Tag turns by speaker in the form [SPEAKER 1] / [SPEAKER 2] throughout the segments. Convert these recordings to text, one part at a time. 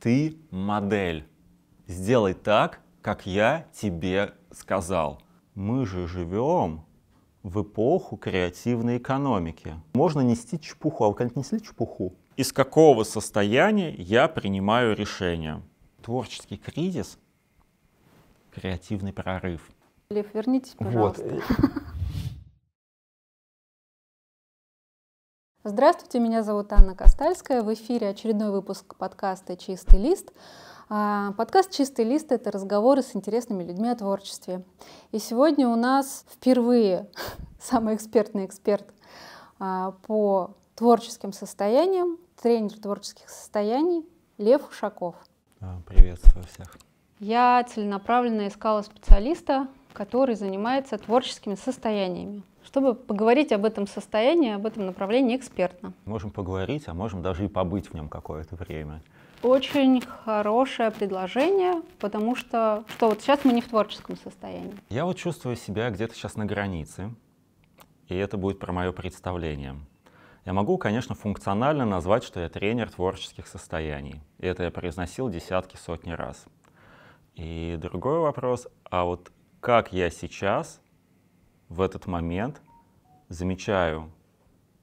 [SPEAKER 1] Ты модель. Сделай так, как я тебе сказал. Мы же живем в эпоху креативной экономики. Можно нести чепуху, а вы как несли чепуху? Из какого состояния я принимаю решение? Творческий кризис, креативный прорыв.
[SPEAKER 2] Лев, вернитесь, пожалуйста. Вот. Здравствуйте, меня зовут Анна Костальская. В эфире очередной выпуск подкаста «Чистый лист». А, подкаст «Чистый лист» — это разговоры с интересными людьми о творчестве. И сегодня у нас впервые самый экспертный эксперт а, по творческим состояниям, тренер творческих состояний Лев Ушаков.
[SPEAKER 1] А, приветствую всех.
[SPEAKER 2] Я целенаправленно искала специалиста, который занимается творческими состояниями чтобы поговорить об этом состоянии, об этом направлении экспертно.
[SPEAKER 1] Можем поговорить, а можем даже и побыть в нем какое-то время.
[SPEAKER 2] Очень хорошее предложение, потому что, что вот сейчас мы не в творческом состоянии.
[SPEAKER 1] Я вот чувствую себя где-то сейчас на границе, и это будет про мое представление. Я могу, конечно, функционально назвать, что я тренер творческих состояний. И это я произносил десятки, сотни раз. И другой вопрос, а вот как я сейчас, в этот момент, замечаю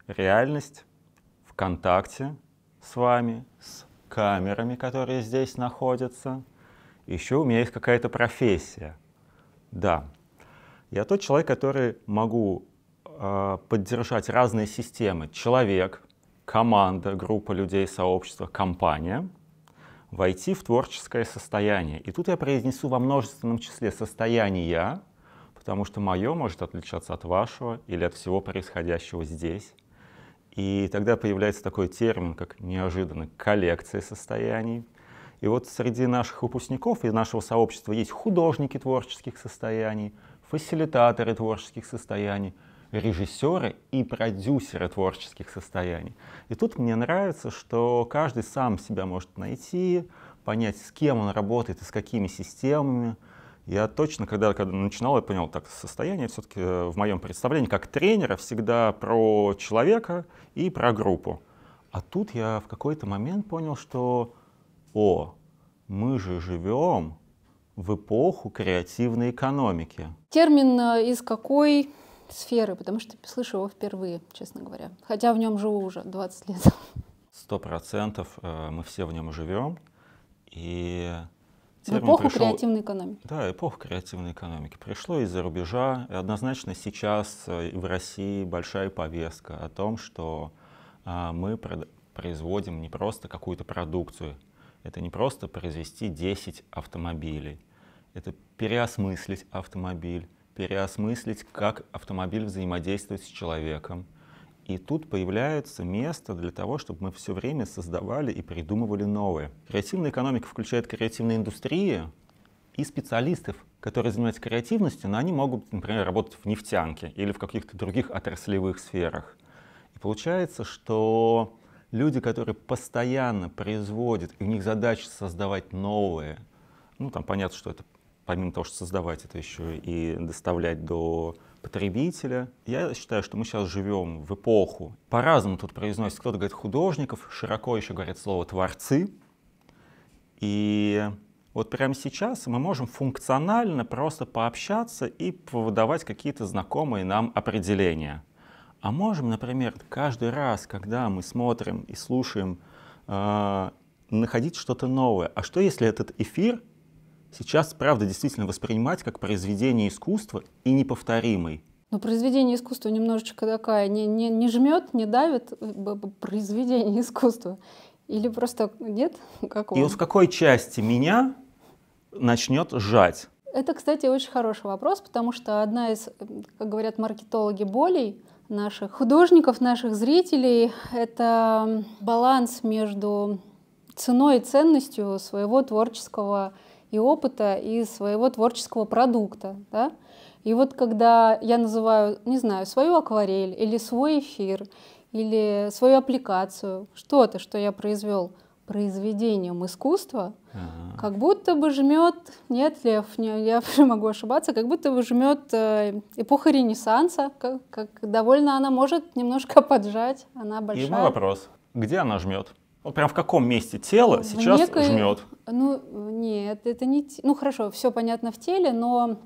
[SPEAKER 1] реальность в контакте с вами, с камерами, которые здесь находятся. Еще у меня есть какая-то профессия. Да, я тот человек, который могу э, поддержать разные системы. Человек, команда, группа людей, сообщество, компания. Войти в творческое состояние. И тут я произнесу во множественном числе состояние, я потому что мое может отличаться от вашего или от всего происходящего здесь. И тогда появляется такой термин, как неожиданно коллекция состояний. И вот среди наших выпускников и нашего сообщества есть художники творческих состояний, фасилитаторы творческих состояний, режиссеры и продюсеры творческих состояний. И тут мне нравится, что каждый сам себя может найти, понять, с кем он работает и с какими системами, я точно, когда, когда начинал, я понял, так, состояние все-таки э, в моем представлении как тренера всегда про человека и про группу. А тут я в какой-то момент понял, что, о, мы же живем в эпоху креативной экономики.
[SPEAKER 2] Термин э, из какой сферы? Потому что слышу его впервые, честно говоря. Хотя в нем живу уже 20 лет.
[SPEAKER 1] Сто процентов э, мы все в нем живем. И в эпоху пришел... креативной экономики. Да, эпоху креативной экономики. Пришло из-за рубежа. И однозначно сейчас э, в России большая повестка о том, что а, мы производим не просто какую-то продукцию. Это не просто произвести 10 автомобилей. Это переосмыслить автомобиль, переосмыслить, как автомобиль взаимодействует с человеком, и тут появляется место для того, чтобы мы все время создавали и придумывали новые. Креативная экономика включает креативные индустрии и специалистов, которые занимаются креативностью, но они могут, например, работать в нефтянке или в каких-то других отраслевых сферах. И получается, что люди, которые постоянно производят, и у них задача создавать новые, ну там понятно, что это помимо того, что создавать, это еще и доставлять до потребителя. Я считаю, что мы сейчас живем в эпоху. По-разному тут произносится. Кто-то говорит художников, широко еще говорят слово творцы. И вот прямо сейчас мы можем функционально просто пообщаться и выдавать какие-то знакомые нам определения. А можем, например, каждый раз, когда мы смотрим и слушаем, э, находить что-то новое. А что если этот эфир сейчас, правда, действительно воспринимать как произведение искусства и неповторимый.
[SPEAKER 2] Но произведение искусства немножечко такая, не, не, не жмет, не давит э, произведение искусства. Или просто нет? Как И вот в
[SPEAKER 1] какой части меня начнет сжать?
[SPEAKER 2] Это, кстати, очень хороший вопрос, потому что одна из, э, как говорят маркетологи, болей наших художников, наших зрителей — это баланс между ценой и ценностью своего творческого и опыта, и своего творческого продукта. Да? И вот когда я называю, не знаю, свою акварель или свой эфир, или свою аппликацию, что-то, что я произвел произведением искусства, ага. как будто бы жмет, нет, Лев, не, я могу ошибаться, как будто бы жмет э, эпоха Ренессанса, как, как довольно она может немножко поджать, она большая. И мой вопрос,
[SPEAKER 1] где она жмет? Вот прям в каком месте тело сейчас в жмет?
[SPEAKER 2] Ну, нет, это не... Ну, хорошо, все понятно в теле, но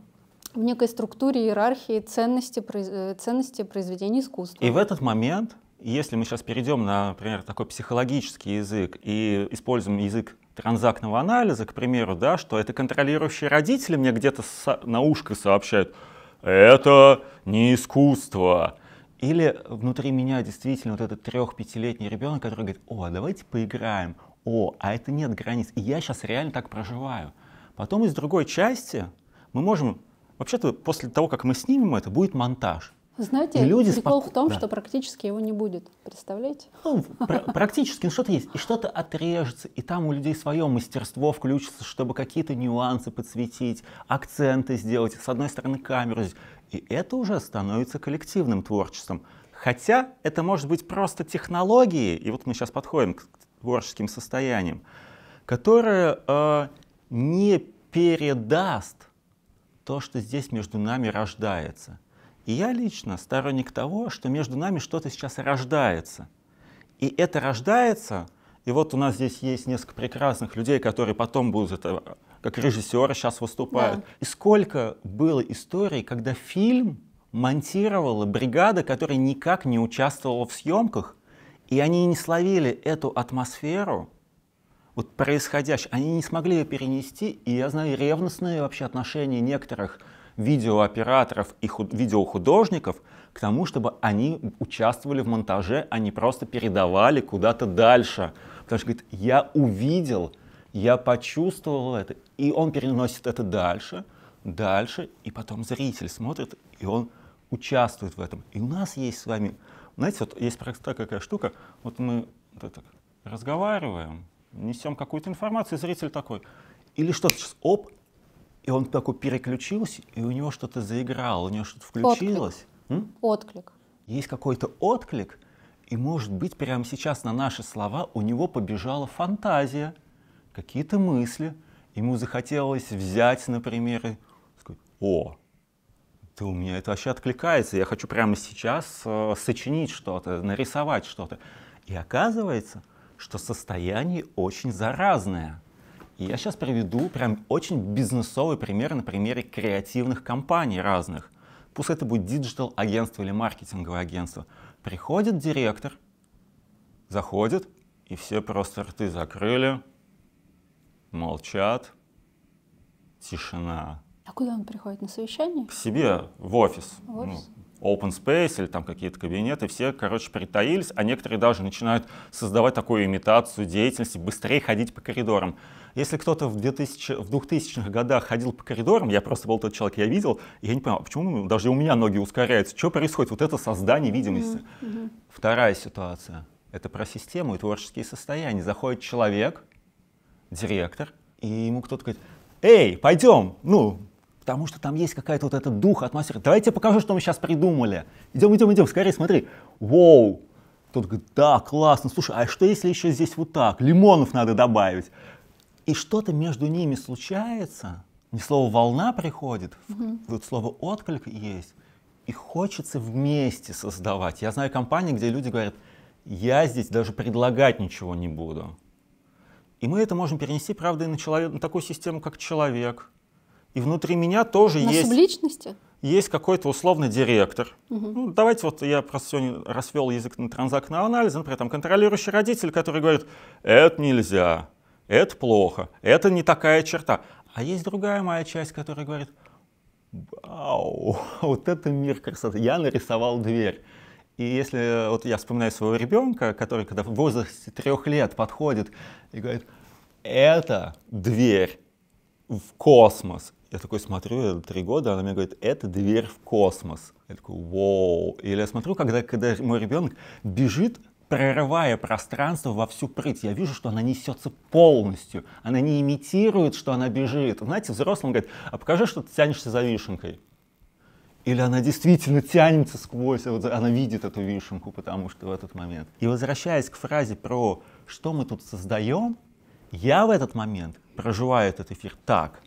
[SPEAKER 2] в некой структуре иерархии ценности, э, ценности произведения искусства. И в этот
[SPEAKER 1] момент, если мы сейчас перейдем на, например, такой психологический язык и используем язык транзактного анализа, к примеру, да, что это контролирующие родители мне где-то на ушко сообщают, это не искусство, или внутри меня действительно вот этот трех-пятилетний ребенок, который говорит, о, а давайте поиграем, о, а это нет границ, и я сейчас реально так проживаю. Потом из другой части мы можем, вообще-то после того, как мы снимем это, будет монтаж.
[SPEAKER 2] Знаете, и люди прикол споко... в том, да. что практически его не будет, представляете? Ну,
[SPEAKER 1] практически, ну что-то есть, и что-то отрежется, и там у людей свое мастерство включится, чтобы какие-то нюансы подсветить, акценты сделать, с одной стороны камеру, и это уже становится коллективным творчеством. Хотя это может быть просто технологией. и вот мы сейчас подходим к творческим состояниям, которые э, не передаст то, что здесь между нами рождается. И я лично сторонник того, что между нами что-то сейчас рождается. И это рождается, и вот у нас здесь есть несколько прекрасных людей, которые потом будут это э, как режиссеры сейчас выступают. Да. И сколько было историй, когда фильм монтировала бригада, которая никак не участвовала в съемках, и они не словили эту атмосферу, вот происходящее, они не смогли ее перенести, и я знаю ревностные вообще отношения некоторых видеооператоров и худ- видеохудожников к тому, чтобы они участвовали в монтаже, а не просто передавали куда-то дальше. Потому что, говорит, я увидел, я почувствовал это, и он переносит это дальше, дальше, и потом зритель смотрит, и он участвует в этом. И у нас есть с вами, знаете, вот есть такая штука, вот мы вот это, разговариваем, несем какую-то информацию, и зритель такой, или что-то сейчас, оп, и он такой переключился, и у него что-то заиграло, у него что-то включилось. Отклик. отклик. Есть какой-то отклик, и, может быть, прямо сейчас на наши слова у него побежала фантазия какие-то мысли, ему захотелось взять, например, и сказать, о, да у меня это вообще откликается, я хочу прямо сейчас э, сочинить что-то, нарисовать что-то. И оказывается, что состояние очень заразное. И я сейчас приведу прям очень бизнесовый пример на примере креативных компаний разных. Пусть это будет диджитал-агентство или маркетинговое агентство. Приходит директор, заходит, и все просто рты закрыли, молчат, тишина.
[SPEAKER 2] А куда он приходит? На совещание? К
[SPEAKER 1] себе, в офис. В офис? Ну, open space или там какие-то кабинеты. Все, короче, притаились, а некоторые даже начинают создавать такую имитацию деятельности, быстрее ходить по коридорам. Если кто-то в, 2000, в 2000-х годах ходил по коридорам, я просто был тот человек, я видел, и я не понимаю, а почему даже у меня ноги ускоряются, что происходит, вот это создание видимости. Mm-hmm. Вторая ситуация, это про систему и творческие состояния. Заходит человек, директор, и ему кто-то говорит, эй, пойдем, ну, потому что там есть какая-то вот этот дух, атмосфера. Давайте я покажу, что мы сейчас придумали. Идем, идем, идем, скорее смотри. Воу! Тот говорит, да, классно, слушай, а что если еще здесь вот так? Лимонов надо добавить. И что-то между ними случается, не слово волна приходит, mm-hmm. вот слово отклик есть, и хочется вместе создавать. Я знаю компании, где люди говорят, я здесь даже предлагать ничего не буду. И мы это можем перенести, правда, и на, человек, на такую систему, как человек. И внутри меня тоже на есть...
[SPEAKER 2] субличности?
[SPEAKER 1] Есть какой-то условный директор. Угу. Ну, давайте вот я просто сегодня расвел язык на транзактный анализ, анализа, при этом контролирующий родитель, который говорит, это нельзя, это плохо, это не такая черта. А есть другая моя часть, которая говорит, вау, вот это мир красоты, я нарисовал дверь. И если э, вот я вспоминаю своего ребенка, который когда в возрасте трех лет подходит и говорит, это дверь в космос. Я такой смотрю, это три года, она мне говорит, это дверь в космос. Я такой, вау. Или я смотрю, когда, когда мой ребенок бежит прорывая пространство во всю прыть. Я вижу, что она несется полностью. Она не имитирует, что она бежит. Знаете, взрослым говорит, а покажи, что ты тянешься за вишенкой. Или она действительно тянется сквозь, а вот она видит эту вишенку, потому что в этот момент. И возвращаясь к фразе про что мы тут создаем, я в этот момент проживаю этот эфир так.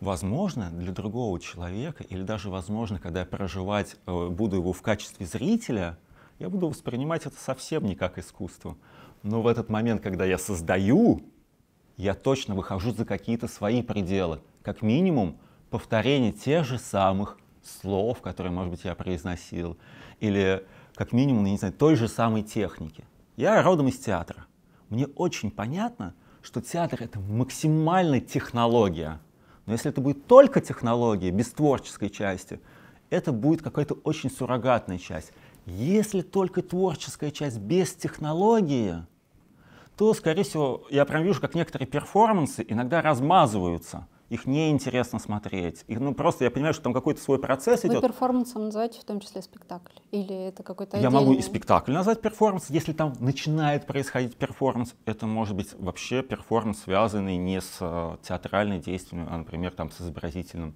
[SPEAKER 1] Возможно, для другого человека, или даже возможно, когда я проживать э, буду его в качестве зрителя, я буду воспринимать это совсем не как искусство. Но в этот момент, когда я создаю, я точно выхожу за какие-то свои пределы. Как минимум, повторение тех же самых слов, которые, может быть, я произносил, или, как минимум, не знаю, той же самой техники. Я родом из театра. Мне очень понятно, что театр — это максимальная технология. Но если это будет только технология, без творческой части, это будет какая-то очень суррогатная часть. Если только творческая часть без технологии, то, скорее всего, я прям вижу, как некоторые перформансы иногда размазываются — их неинтересно смотреть. Их, ну, просто я понимаю, что там какой-то свой процесс Вы идет. Вы
[SPEAKER 2] перформансом называете в том числе спектакль? Или это какой-то Я отдельный... могу и
[SPEAKER 1] спектакль назвать перформанс. Если там начинает происходить перформанс, это может быть вообще перформанс, связанный не с э, театральной действием, а, например, там, с изобразительным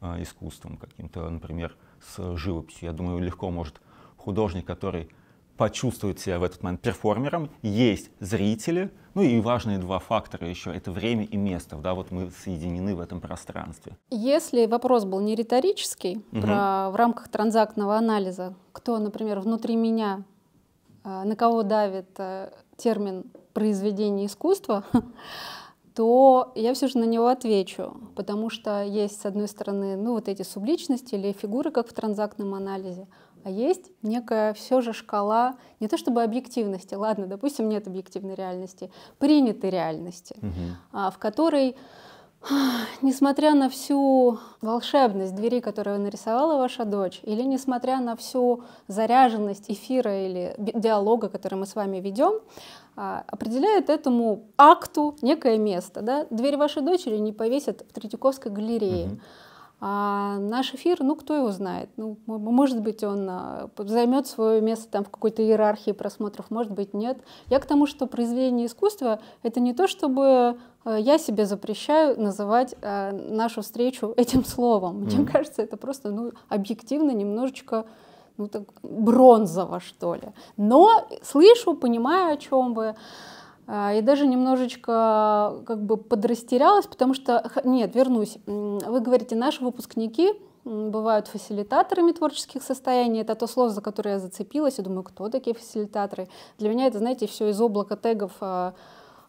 [SPEAKER 1] э, искусством каким-то, например, с живописью. Я думаю, легко может художник, который почувствует себя в этот момент перформером, есть зрители, ну и важные два фактора еще, это время и место, да, вот мы соединены в этом
[SPEAKER 3] пространстве.
[SPEAKER 2] Если вопрос был не риторический, угу. про, в рамках транзактного анализа, кто, например, внутри меня, э, на кого давит э, термин произведение искусства, то я все же на него отвечу, потому что есть, с одной стороны, ну вот эти субличности или фигуры, как в транзактном анализе, а есть некая все же шкала, не то чтобы объективности, ладно, допустим, нет объективной реальности, принятой реальности,
[SPEAKER 3] угу.
[SPEAKER 2] в которой несмотря на всю волшебность двери, которую нарисовала ваша дочь, или несмотря на всю заряженность эфира или диалога, который мы с вами ведем, а, определяет этому акту некое место. Да? Дверь вашей дочери не повесят в Третьяковской галерее. Угу. А наш эфир, ну, кто его знает? Ну, может быть, он а, займет свое место там в какой-то иерархии просмотров, может быть, нет. Я к тому, что произведение искусства — это не то, чтобы а, я себе запрещаю называть а, нашу встречу этим словом. mm Мне кажется, это просто, ну, объективно немножечко ну, так бронзово, что ли. Но слышу, понимаю, о чем вы. А, и даже немножечко как бы подрастерялась, потому что, нет, вернусь, вы говорите, наши выпускники бывают фасилитаторами творческих состояний. Это то слово, за которое я зацепилась Я думаю, кто такие фасилитаторы. Для меня это, знаете, все из облака тегов а,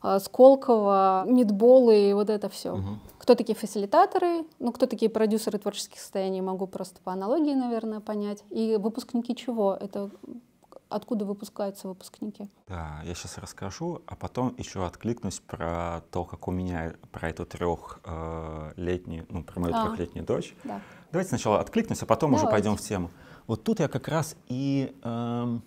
[SPEAKER 2] а, Сколково, мидболы и вот это все. Угу. Кто такие фасилитаторы, ну кто такие продюсеры творческих состояний, могу просто по аналогии, наверное, понять. И выпускники чего? Это откуда выпускаются выпускники.
[SPEAKER 1] Да, я сейчас расскажу, а потом еще откликнусь про то, как у меня про эту трехлетнюю, э, ну, про мою а, трехлетнюю дочь. Да. Давайте сначала откликнусь, а потом Давайте. уже пойдем в тему. Вот тут я как раз и э,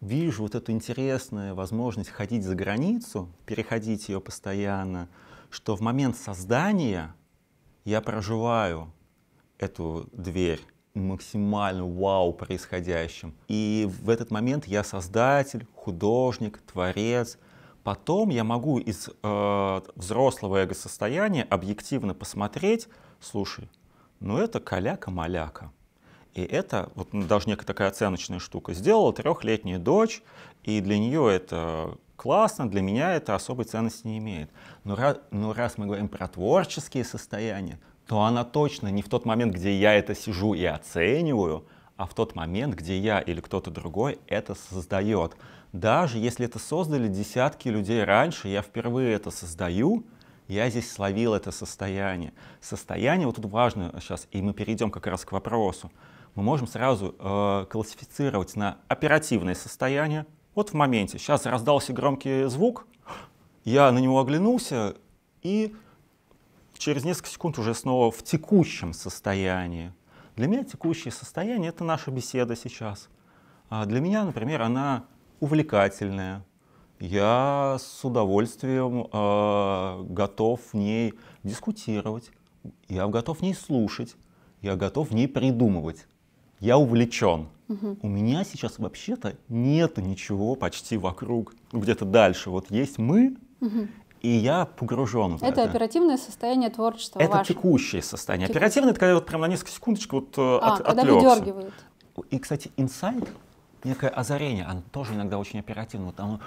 [SPEAKER 1] вижу вот эту интересную возможность ходить за границу, переходить ее постоянно, что в момент создания я проживаю эту дверь максимально вау происходящим. И в этот момент я создатель, художник, творец. Потом я могу из э, взрослого эго-состояния объективно посмотреть, слушай, ну это каляка-маляка. И это, вот ну, даже некая такая оценочная штука, сделала трехлетняя дочь, и для нее это классно, для меня это особой ценности не имеет. Но но раз мы говорим про творческие состояния, то она точно не в тот момент, где я это сижу и оцениваю, а в тот момент, где я или кто-то другой это создает. Даже если это создали десятки людей раньше, я впервые это создаю, я здесь словил это состояние. Состояние, вот тут важно сейчас, и мы перейдем как раз к вопросу. Мы можем сразу э, классифицировать на оперативное состояние. Вот в моменте, сейчас раздался громкий звук, я на него оглянулся и через несколько секунд уже снова в текущем состоянии. Для меня текущее состояние — это наша беседа сейчас. А для меня, например, она увлекательная. Я с удовольствием э, готов в ней дискутировать, я готов в ней слушать, я готов в ней придумывать. Я увлечен. Угу. У меня сейчас вообще-то нет ничего почти вокруг, где-то дальше. Вот есть мы, угу и я погружен в это. Это
[SPEAKER 2] оперативное состояние творчества Это ваше.
[SPEAKER 1] текущее состояние. Текущее. Оперативное, это когда вот прям на несколько секундочек вот э, а, от, когда отвлекся. И, кстати, инсайт, некое озарение, оно тоже иногда очень оперативно. Вот оно,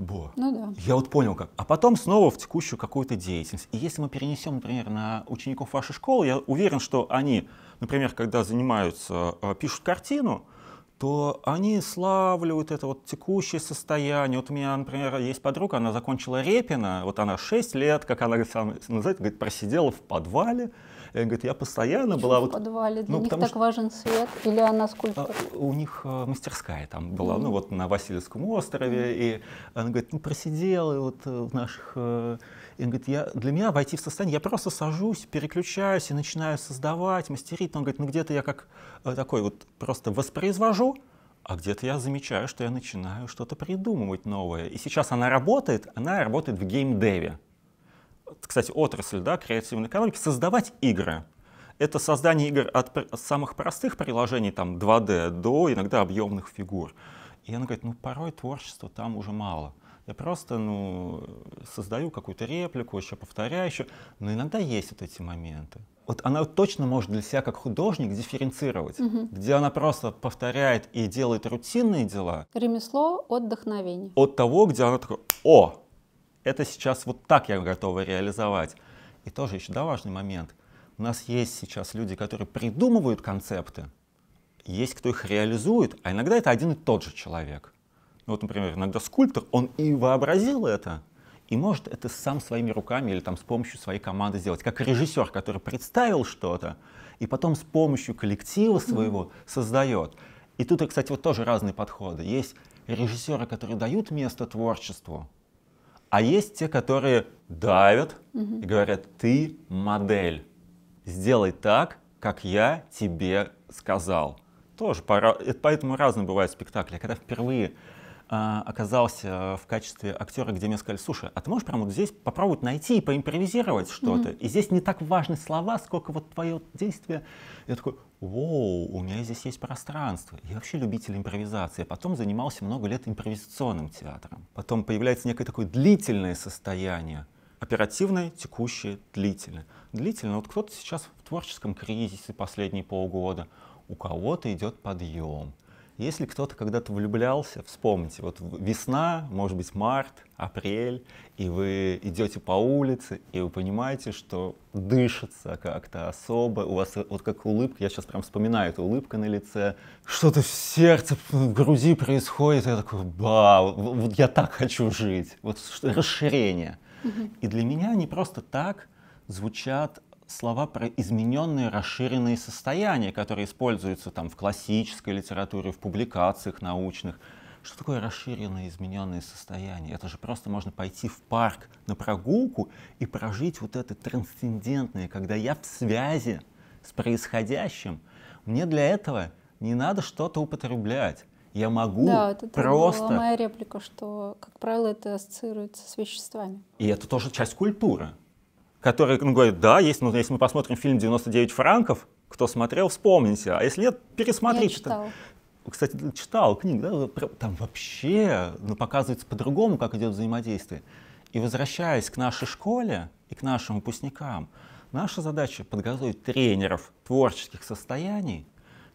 [SPEAKER 1] Бо.
[SPEAKER 2] Ну
[SPEAKER 3] да.
[SPEAKER 1] Я вот понял как. А потом снова в текущую какую-то деятельность. И если мы перенесем, например, на учеников вашей школы, я уверен, что они, например, когда занимаются, э, пишут картину, то они славливают это вот текущее состояние. Вот у меня, например, есть подруга, она закончила Репина, вот она 6 лет, как она говорит, сам, говорит, просидела в подвале, и, э, говорит, я постоянно Почему была... В вот,
[SPEAKER 2] подвале? Для ну, них так что... важен свет? Или она сколько? А,
[SPEAKER 1] у них а, мастерская там была, mm-hmm. ну вот на Васильевском острове, mm-hmm. и она говорит, ну просидела вот э, в наших и он говорит, я, для меня войти в состояние, я просто сажусь, переключаюсь и начинаю создавать, мастерить. Но он говорит, ну где-то я как э, такой вот просто воспроизвожу, а где-то я замечаю, что я начинаю что-то придумывать новое. И сейчас она работает, она работает в геймдеве. Кстати, отрасль, да, креативной экономики, создавать игры. Это создание игр от самых простых приложений, там 2D, до иногда объемных фигур. И она говорит, ну порой творчества там уже мало. Я просто, ну, создаю какую-то реплику, еще повторяю, еще. Но иногда есть вот эти моменты. Вот она точно может для себя как художник дифференцировать, угу. где она просто повторяет и делает рутинные дела.
[SPEAKER 2] Ремесло от вдохновения.
[SPEAKER 1] От того, где она такая, о, это сейчас вот так я готова реализовать. И тоже еще, да, важный момент. У нас есть сейчас люди, которые придумывают концепты, есть кто их реализует, а иногда это один и тот же человек. Ну, вот, например, иногда скульптор, он и вообразил это, и может это сам своими руками или там с помощью своей команды сделать, как режиссер, который представил что-то, и потом с помощью коллектива своего создает. И тут, кстати, вот тоже разные подходы. Есть режиссеры, которые дают место творчеству, а есть те, которые давят и говорят, ты модель, сделай так, как я тебе сказал. Тоже, пора... Э, поэтому разные бывают спектакли. А когда впервые Э, оказался в качестве актера, где мне сказали, слушай, а ты можешь прямо вот здесь попробовать найти и поимпровизировать что-то? Mm-hmm. И здесь не так важны слова, сколько вот твое действие. Я такой, вау, у меня здесь есть пространство. Я вообще любитель импровизации. Потом занимался много лет импровизационным театром. Потом появляется некое такое длительное состояние. Оперативное, текущее, длительное. Длительное. Вот кто-то сейчас в творческом кризисе последние полгода. У кого-то идет подъем. Если кто-то когда-то влюблялся, вспомните, вот весна, может быть, март, апрель, и вы идете по улице, и вы понимаете, что дышится как-то особо, у вас вот как улыбка, я сейчас прям вспоминаю эту улыбку на лице, что-то в сердце, в груди происходит, и я такой, ба, вот я так хочу жить, вот расширение. И для меня не просто так звучат слова про измененные, расширенные состояния, которые используются там в классической литературе, в публикациях научных. Что такое расширенные, измененные состояния? Это же просто можно пойти в парк на прогулку и прожить вот это трансцендентное, когда я в связи с происходящим. Мне для этого не надо что-то употреблять. Я могу да, это просто... была моя
[SPEAKER 2] реплика, что, как правило, это ассоциируется с веществами.
[SPEAKER 1] И это тоже часть культуры который ну, говорит, да, есть, ну, если мы посмотрим фильм «99 франков», кто смотрел, вспомните, а если нет,
[SPEAKER 2] пересмотрите. Я читал.
[SPEAKER 1] Кстати, читал книгу, да, там вообще ну, показывается по-другому, как идет взаимодействие. И возвращаясь к нашей школе и к нашим выпускникам, наша задача подготовить тренеров творческих состояний,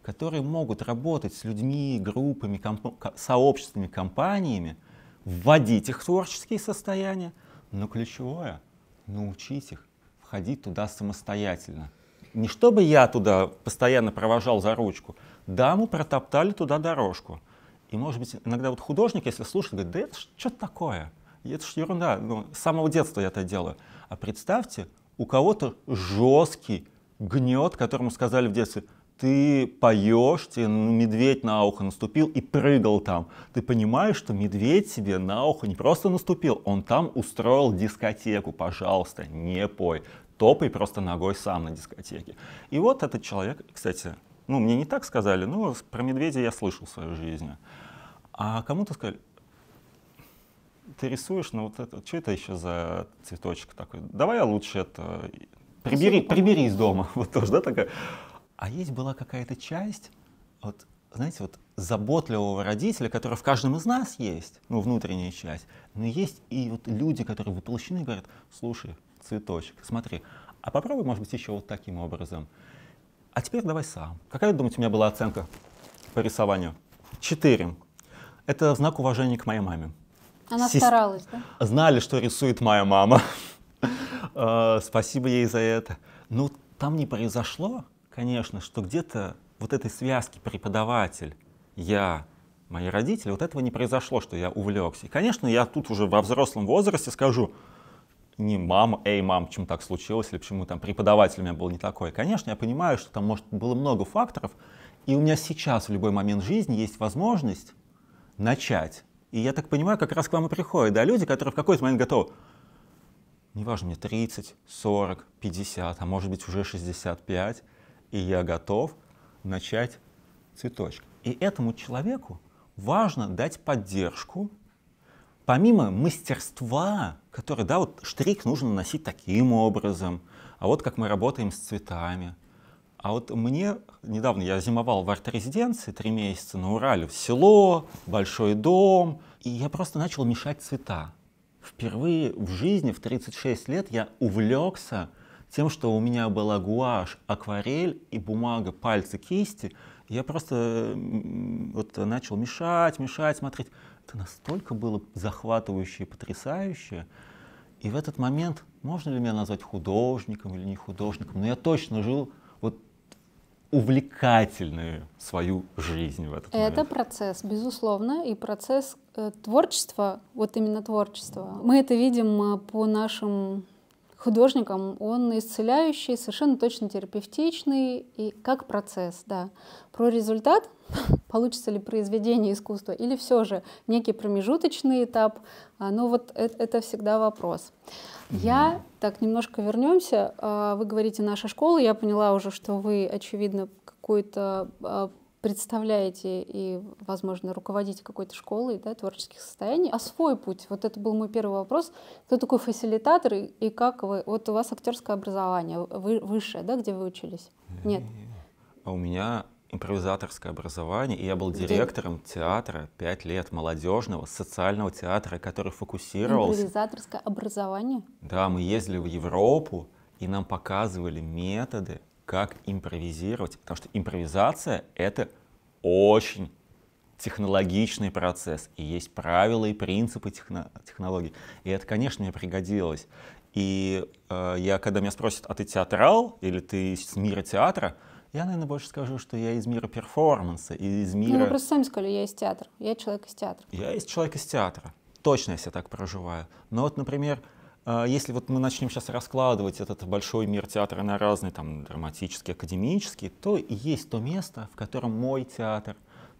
[SPEAKER 1] которые могут работать с людьми, группами, комп сообществами, компаниями, вводить их в творческие состояния, но ключевое — научить их входить туда самостоятельно. Не чтобы я туда постоянно провожал за ручку, да, мы протоптали туда дорожку. И, может быть, иногда вот художник, если слушает, говорит, да это что то такое? Это же ерунда, ну, с самого детства я это делаю. А представьте, у кого-то жесткий гнет, которому сказали в детстве, ты поешь, тебе медведь на ухо наступил и прыгал там. Ты понимаешь, что медведь тебе на ухо не просто наступил, он там устроил дискотеку, пожалуйста, не пой. Топай просто ногой сам на дискотеке. И вот этот человек, кстати, ну, мне не так сказали, но про медведя я слышал в своей жизни. А кому-то сказали, ты рисуешь, ну вот это, что это еще за цветочек такой? Давай я лучше это... Прибери, прибери из дома. Вот тоже, да, такая? А есть была какая-то часть, вот, знаете, вот заботливого родителя, который в каждом из нас есть, ну, внутренняя часть, но есть и вот люди, которые воплощены и говорят, слушай, цветочек, смотри, а попробуй, может быть, еще вот таким образом. А теперь давай сам. Какая, думаете, у меня была оценка по рисованию? Четыре. Это знак уважения к моей маме.
[SPEAKER 2] Она Сис... старалась, да?
[SPEAKER 1] Знали, что рисует моя мама. Э, спасибо ей за это. Ну там не произошло конечно, что где-то вот этой связки преподаватель, я, мои родители, вот этого не произошло, что я увлекся. И, конечно, я тут уже во взрослом возрасте скажу, не мам, эй, мам, почему так случилось, или почему там преподаватель у меня был не такой. Конечно, я понимаю, что там, может, было много факторов, и у меня сейчас в любой момент жизни есть возможность начать. И я так понимаю, как раз к вам и приходят, да, люди, которые в какой-то момент готовы, неважно, мне 30, 40, 50, а может быть уже 65, и я готов начать цветочек. И этому человеку важно дать поддержку, помимо мастерства, которое, да, вот штрих нужно наносить таким образом, а вот как мы работаем с цветами. А вот мне недавно я зимовал в арт-резиденции три месяца на Урале, в село, большой дом, и я просто начал мешать цвета. Впервые в жизни в 36 лет я увлекся тем, что у меня была гуашь, акварель и бумага, пальцы, кисти, я просто вот начал мешать, мешать, смотреть. Это настолько было захватывающе и потрясающе. И в этот момент, можно ли меня назвать художником или не художником, но я точно жил вот увлекательную свою жизнь в этот Это момент. Это
[SPEAKER 2] процесс, безусловно, и процесс э, творчества, вот именно творчества. Мы это видим э, по нашим художником. Он исцеляющий, совершенно точно терапевтичный и как процесс, да. Про результат, получится ли произведение искусства или все же некий промежуточный этап, а, ну вот это, это всегда вопрос. Я так немножко вернемся. А, вы говорите наша школа, я поняла уже, что вы очевидно какую-то а, представляете и, возможно, руководите какой-то школой да, творческих состояний. А свой путь, вот это был мой первый вопрос, кто такой фасилитатор и, и как вы, вот у вас актерское образование вы, высшее, да, где вы учились? Э, Нет.
[SPEAKER 1] А у меня импровизаторское образование, и я был директором театра пять лет, молодежного социального театра, который фокусировался...
[SPEAKER 2] Импровизаторское образование?
[SPEAKER 1] Да, мы ездили в Европу, и нам показывали методы как импровизировать, потому что импровизация — это очень технологичный процесс, и есть правила и принципы техно технологий. И это, конечно, мне пригодилось. И э, я, когда меня спросят, а ты театрал или ты из мира театра, я, наверное, больше скажу, что я из мира перформанса, из ну, мира... Ну, вы просто
[SPEAKER 2] сами сказали, я из театра, я человек из театра.
[SPEAKER 1] Я из человека из театра, точно я себя так проживаю. Но вот, например, а, если вот мы начнем сейчас раскладывать этот большой мир театра на разные, там, драматические, академические, то и есть то место, в котором мой театр,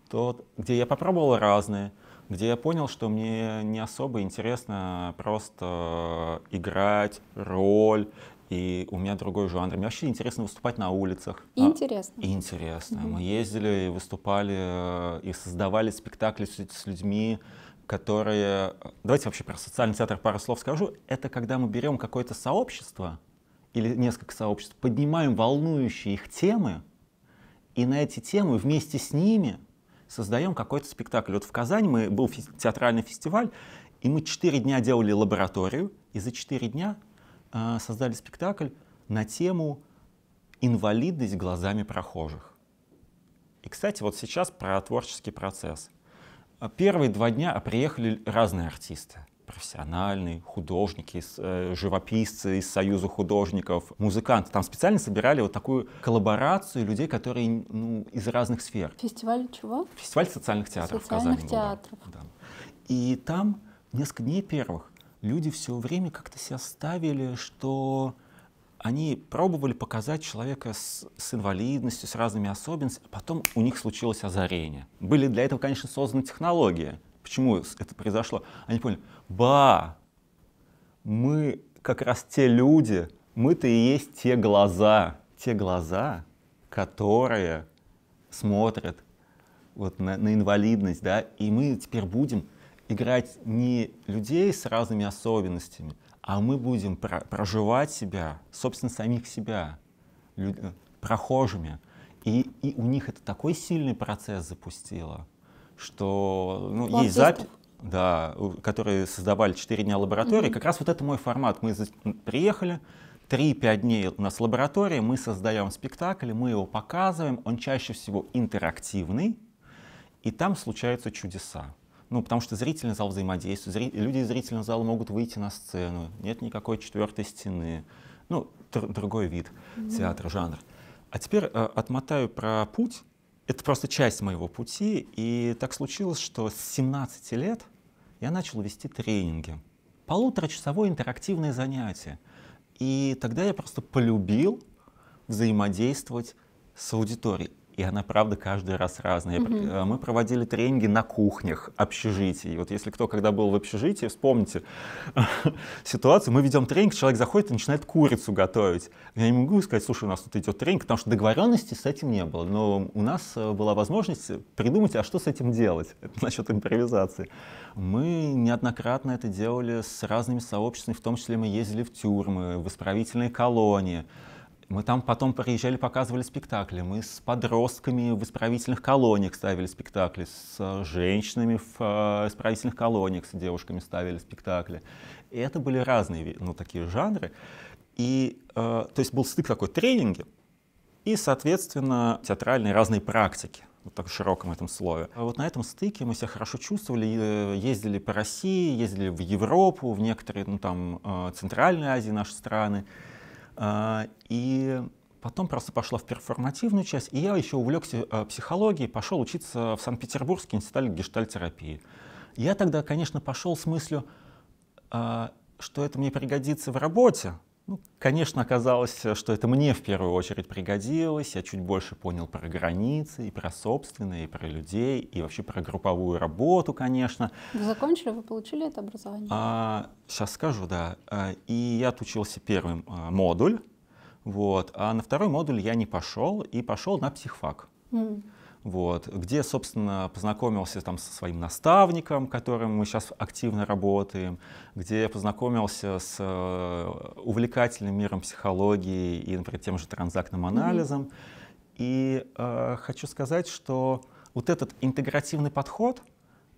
[SPEAKER 1] то, где я попробовал разные, где я понял, что мне не особо интересно просто играть роль, и у меня другой жанр. Мне вообще интересно выступать на улицах.
[SPEAKER 3] Интересно. А,
[SPEAKER 1] интересно. Угу. Мы ездили, выступали э, и создавали спектакли с, с людьми, которые... Давайте вообще про социальный театр пару слов скажу. Это когда мы берем какое-то сообщество или несколько сообществ, поднимаем волнующие их темы, и на эти темы вместе с ними создаем какой-то спектакль. Вот в Казани мы, был театральный фестиваль, и мы четыре дня делали лабораторию, и за четыре дня э, создали спектакль на тему «Инвалидность глазами прохожих». И, кстати, вот сейчас про творческий процесс – а первые два дня приехали разные артисты профессиональные художники, э, живописцы из Союза художников, музыканты. Там специально собирали вот такую коллаборацию людей, которые ну, из разных сфер.
[SPEAKER 2] Фестиваль чего?
[SPEAKER 1] Фестиваль социальных театров. Социальных Казани
[SPEAKER 2] театров. да.
[SPEAKER 1] И там несколько дней первых люди все время как-то себя ставили, что они пробовали показать человека с, с инвалидностью, с разными особенностями, а потом у них случилось озарение. Были для этого, конечно, созданы технологии. Почему это произошло? Они поняли, ба, мы как раз те люди, мы-то и есть те глаза, те глаза, которые смотрят вот на, на инвалидность, да, и мы теперь будем играть не людей с разными особенностями, а мы будем проживать себя, собственно, самих себя, прохожими. И, и у них это такой сильный процесс запустило, что ну, есть запись, да, которые создавали 4 дня лаборатории. Mm-hmm. Как раз вот это мой формат. Мы приехали, 3-5 дней у нас лаборатория, мы создаем спектакль, мы его показываем, он чаще всего интерактивный, и там случаются чудеса. Ну, потому что зрительный зал взаимодействует, зри... люди из зрительного зала могут выйти на сцену, нет никакой четвертой стены. Ну, др- другой вид mm-hmm. театра, жанр. А теперь э, отмотаю про путь. Это просто часть моего пути. И так случилось, что с 17 лет я начал вести тренинги. Полуторачасовое интерактивное занятие. И тогда я просто полюбил взаимодействовать с аудиторией и она, правда, каждый раз разная. Mm-hmm. Мы проводили тренинги на кухнях общежитий. Вот если кто когда был в общежитии, вспомните ситуацию. Мы ведем тренинг, человек заходит и начинает курицу готовить. Я не могу сказать, слушай, у нас тут идет тренинг, потому что договоренности с этим не было. Но у нас э, была возможность придумать, а что с этим делать. Это насчет импровизации. Мы неоднократно это делали с разными сообществами, в том числе мы ездили в тюрьмы, в исправительные колонии. Мы там потом приезжали, показывали спектакли. Мы с подростками в исправительных колониях ставили спектакли, с э, женщинами в э, исправительных колониях, с девушками ставили спектакли. И это были разные ну, такие жанры. И, э, то есть был стык такой тренинги и, соответственно, театральные разные практики вот так в широком этом слове. А вот на этом стыке мы себя хорошо чувствовали, э, ездили по России, ездили в Европу, в некоторые, ну там, Центральной Азии наши страны. А, и потом просто пошла в перформативную часть, и я еще увлекся э, психологией, пошел учиться в Санкт-Петербургский институт гештальтерапии. Я тогда, конечно, пошел с мыслью, а, что это мне пригодится в работе, ну, конечно, оказалось, что это мне в первую очередь пригодилось. Я чуть больше понял про границы, и про собственные, и про людей, и вообще про групповую работу, конечно.
[SPEAKER 2] Вы закончили, вы получили это образование?
[SPEAKER 1] А, сейчас скажу, да. А, и я отучился первым а, модуль, вот. А на второй модуль я не пошел и пошел на психфак. Mm вот, где, собственно, познакомился там со своим наставником, которым мы сейчас активно работаем, где я познакомился с э, увлекательным миром психологии и, например, тем же транзактным анализом. Mm-hmm. И э, хочу сказать, что вот этот интегративный подход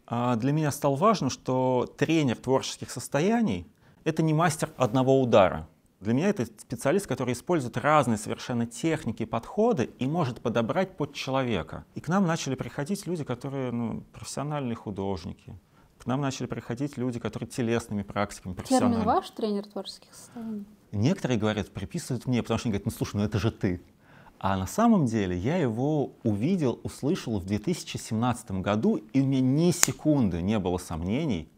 [SPEAKER 1] э, для меня стал важным, что тренер творческих состояний — это не мастер одного удара — для меня это специалист, который использует разные совершенно техники и подходы и может подобрать под человека. И к нам начали приходить люди, которые ну, профессиональные художники. К нам начали приходить люди, которые телесными практиками профессиональными. Термин
[SPEAKER 2] ваш тренер творческих состояний?
[SPEAKER 1] Некоторые говорят, приписывают мне, потому что они говорят, ну слушай, ну это же ты. А на самом деле я его увидел, услышал в 2017 году, и у меня ни секунды не было сомнений,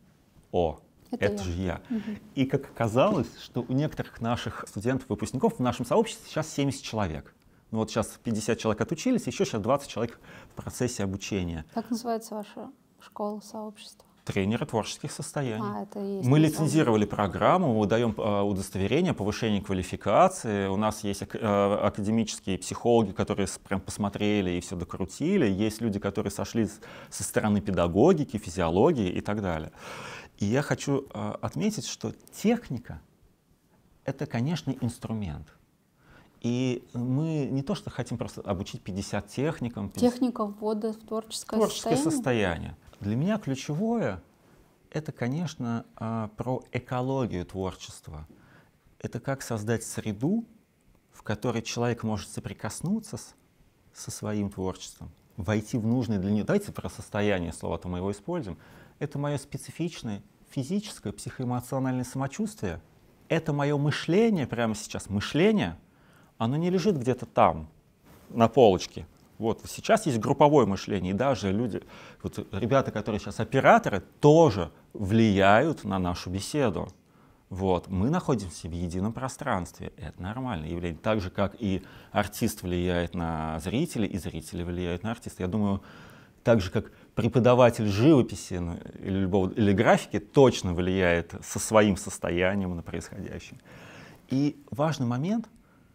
[SPEAKER 1] о, это, это я. же я. Угу. И как оказалось, что у некоторых наших студентов-выпускников в нашем сообществе сейчас 70 человек. Ну вот сейчас 50 человек отучились, еще сейчас 20 человек в процессе обучения.
[SPEAKER 2] Как называется ваша школа, сообщество?
[SPEAKER 1] тренеры творческих состояний. А, это есть мы лицензировали программу, мы даем э, удостоверение повышения квалификации. У нас есть э, академические психологи, которые прям посмотрели и все докрутили. Есть люди, которые сошли со стороны педагогики, физиологии и так далее. И я хочу э, отметить, что техника — это, конечно, инструмент. И мы не то, что хотим просто обучить 50 техникам. 50...
[SPEAKER 2] Техника ввода в творческое, творческое состояние.
[SPEAKER 1] состояние. Для меня ключевое — это, конечно, э, про экологию творчества. Это как создать среду, в которой человек может соприкоснуться с, со своим творчеством, войти в нужное для него. Давайте про состояние слова-то мы его используем это мое специфичное физическое, психоэмоциональное самочувствие, это мое мышление прямо сейчас, мышление, оно не лежит где-то там, на полочке. Вот сейчас есть групповое мышление, и даже люди, вот ребята, которые сейчас операторы, тоже влияют на нашу беседу. Вот, мы находимся в едином пространстве, это нормальное явление. Так же, как и артист влияет на зрителей, и зрители влияют на артиста. Я думаю, так же, как преподаватель живописи ну, или, любого, или графики точно влияет со своим состоянием на происходящее. И важный момент,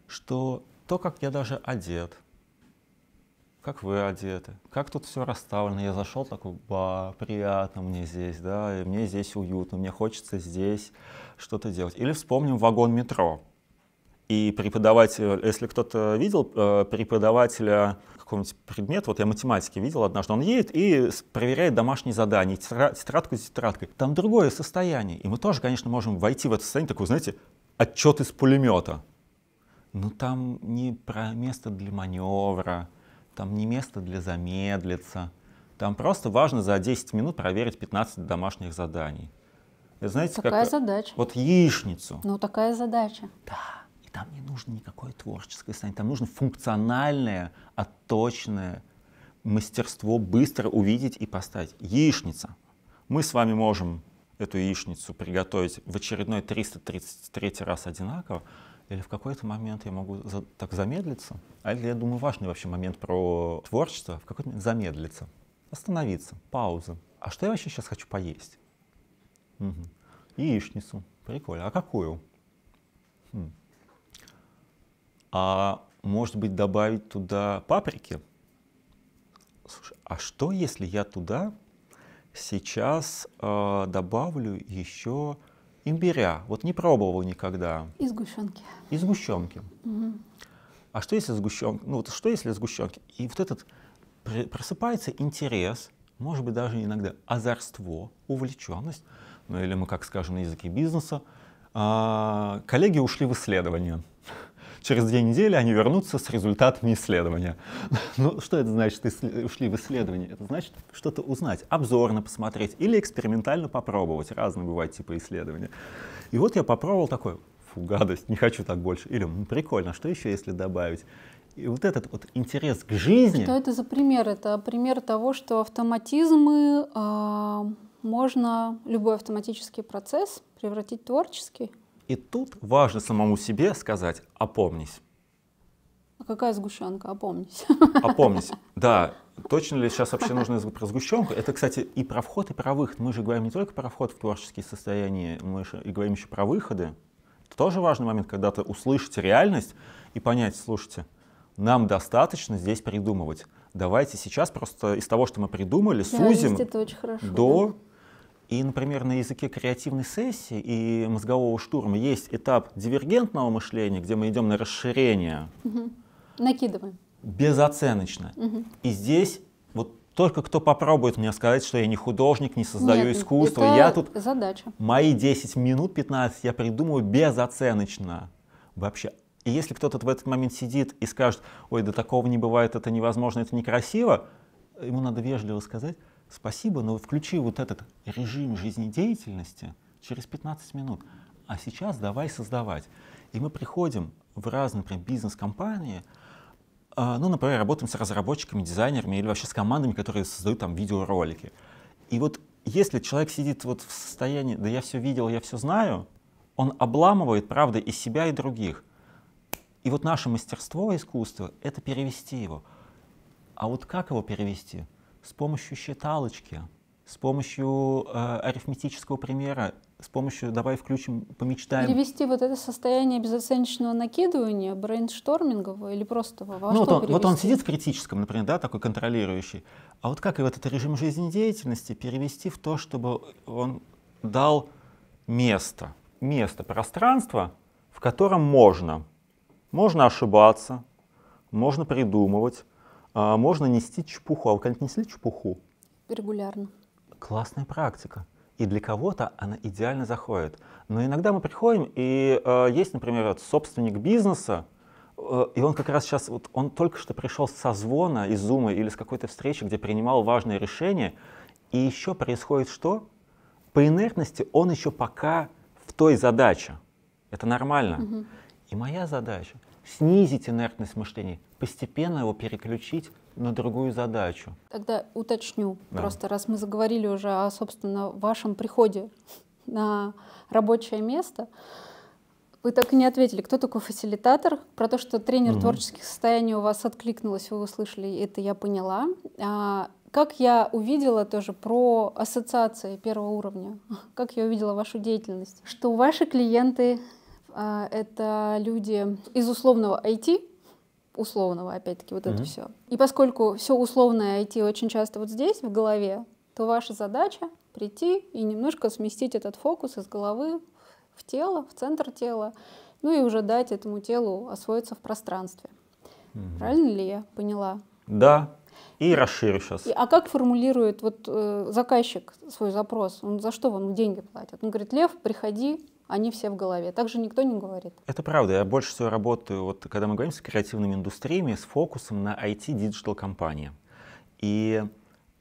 [SPEAKER 1] что то, как я даже одет, как вы одеты, как тут все расставлено. Я зашел такой, ба, приятно мне здесь, да, и мне здесь уютно, мне хочется здесь что-то делать. Или вспомним вагон метро. И преподаватель, э, если кто-то видел э, преподавателя какого-нибудь предмета, вот я математики видел однажды, он едет и проверяет домашние задания, тетрадку за тетрадкой. Там другое состояние. И мы тоже, конечно, можем войти в это состояние, такое, знаете, отчет из пулемета. Но там не про место для маневра, там не место для замедлиться. Там просто важно за 10 минут проверить 15 домашних заданий. знаете, такая как, э, задача. Вот яичницу.
[SPEAKER 2] Ну, такая задача. Да.
[SPEAKER 1] Там не нужно никакое творческое состояние, там нужно функциональное, отточное мастерство быстро увидеть и поставить. Яичница. Мы с вами можем эту яичницу приготовить в очередной 333 раз одинаково, или в какой-то момент я могу за, так замедлиться, а это, я думаю, важный вообще момент про творчество, в какой-то момент замедлиться, остановиться, пауза. А что я вообще сейчас хочу поесть? Угу. Яичницу. Прикольно. А какую? Хм. А может быть добавить туда паприки? Слушай, а что если я туда сейчас э, добавлю еще имбиря? Вот не пробовал никогда.
[SPEAKER 2] И сгущенки.
[SPEAKER 1] И сгущенки. Угу. А что если сгущенки? Ну вот что если сгущенки? И вот этот просыпается интерес, может быть даже иногда озорство, увлеченность, ну или мы как скажем на языке бизнеса, э, коллеги ушли в исследование через две недели они вернутся с результатами исследования. Ну, что это значит, ушли в исследование? Это значит что-то узнать, обзорно посмотреть или экспериментально попробовать. Разные бывают типы исследования. И вот я попробовал такой, фу, гадость, не хочу так больше. Или, прикольно, а что еще, если добавить? И вот этот вот интерес к жизни. Что это
[SPEAKER 2] за пример? Это пример того, что автоматизмы э, можно любой автоматический процесс превратить в творческий.
[SPEAKER 1] И тут важно самому себе сказать «опомнись».
[SPEAKER 2] А какая сгущенка? Опомнись. Опомнись,
[SPEAKER 1] да. Точно ли сейчас вообще нужно про сгущенку? Это, кстати, и про вход, и про выход. Мы же говорим не только про вход в творческие состояния, мы же и говорим еще про выходы. Это тоже важный момент, когда то услышать реальность и понять, слушайте, нам достаточно здесь придумывать. Давайте сейчас просто из того, что мы придумали, да, сузим до... Да и, например, на языке креативной сессии и мозгового штурма есть этап дивергентного мышления, где мы идем на расширение.
[SPEAKER 2] Угу. Накидываем.
[SPEAKER 1] Безоценочно. Угу. И здесь вот только кто попробует мне сказать, что я не художник, не создаю Нет, искусство, это я тут... задача. Мои 10 минут, 15 я придумываю безоценочно. Вообще, и если кто-то в этот момент сидит и скажет, ой, да такого не бывает, это невозможно, это некрасиво, ему надо вежливо сказать, спасибо, но включи вот этот режим жизнедеятельности через 15 минут, а сейчас давай создавать. И мы приходим в разные, например, бизнес-компании, а, ну, например, работаем с разработчиками, дизайнерами или вообще с командами, которые создают там видеоролики. И вот если человек сидит вот в состоянии, да я все видел, я все знаю, он обламывает, правда, и себя, и других. И вот наше мастерство искусства — это перевести его. А вот как его перевести? с помощью считалочки, с помощью э, арифметического примера, с помощью «давай включим, помечтаем». Перевести
[SPEAKER 2] вот это состояние безоценочного накидывания, брейнштормингового или просто во ну, вот он, вот он сидит в
[SPEAKER 1] критическом, например, да, такой контролирующий. А вот как и вот этот режим жизнедеятельности перевести в то, чтобы он дал место, место, пространство, в котором можно. Можно ошибаться, можно придумывать, а, можно нести чепуху. А вы когда-нибудь несли чепуху? Регулярно. Классная практика. И для кого-то она идеально заходит. Но иногда мы приходим, и э, есть, например, вот, собственник бизнеса, э, и он как раз сейчас, вот он только что пришел со звона из Зума или с какой-то встречи, где принимал важные решения, и еще происходит что? По инертности он еще пока в той задаче. Это нормально. Угу. И моя задача снизить инертность мышления, постепенно его переключить на другую задачу.
[SPEAKER 2] Тогда уточню, да. просто раз мы заговорили уже о, собственно, вашем приходе на рабочее место, вы так и не ответили, кто такой фасилитатор. Про то, что тренер угу. творческих состояний у вас откликнулось, вы услышали, это я поняла. А, как я увидела тоже про ассоциации первого уровня, как я увидела вашу деятельность, что ваши клиенты а, это люди из условного IT, условного, опять-таки, вот mm-hmm. это все. И поскольку все условное IT очень часто вот здесь, в голове, то ваша задача прийти и немножко сместить этот фокус из головы в тело, в центр тела, ну и уже дать этому телу освоиться в пространстве. Mm-hmm. Правильно ли я поняла?
[SPEAKER 1] Да, и расширю сейчас. И,
[SPEAKER 2] а как формулирует вот э, заказчик свой запрос? Он за что вам деньги платит? Он говорит, Лев, приходи, они все в голове. Также никто не говорит.
[SPEAKER 1] Это правда. Я больше всего работаю, вот, когда мы говорим с креативными индустриями, с фокусом на IT-диджитал компании. И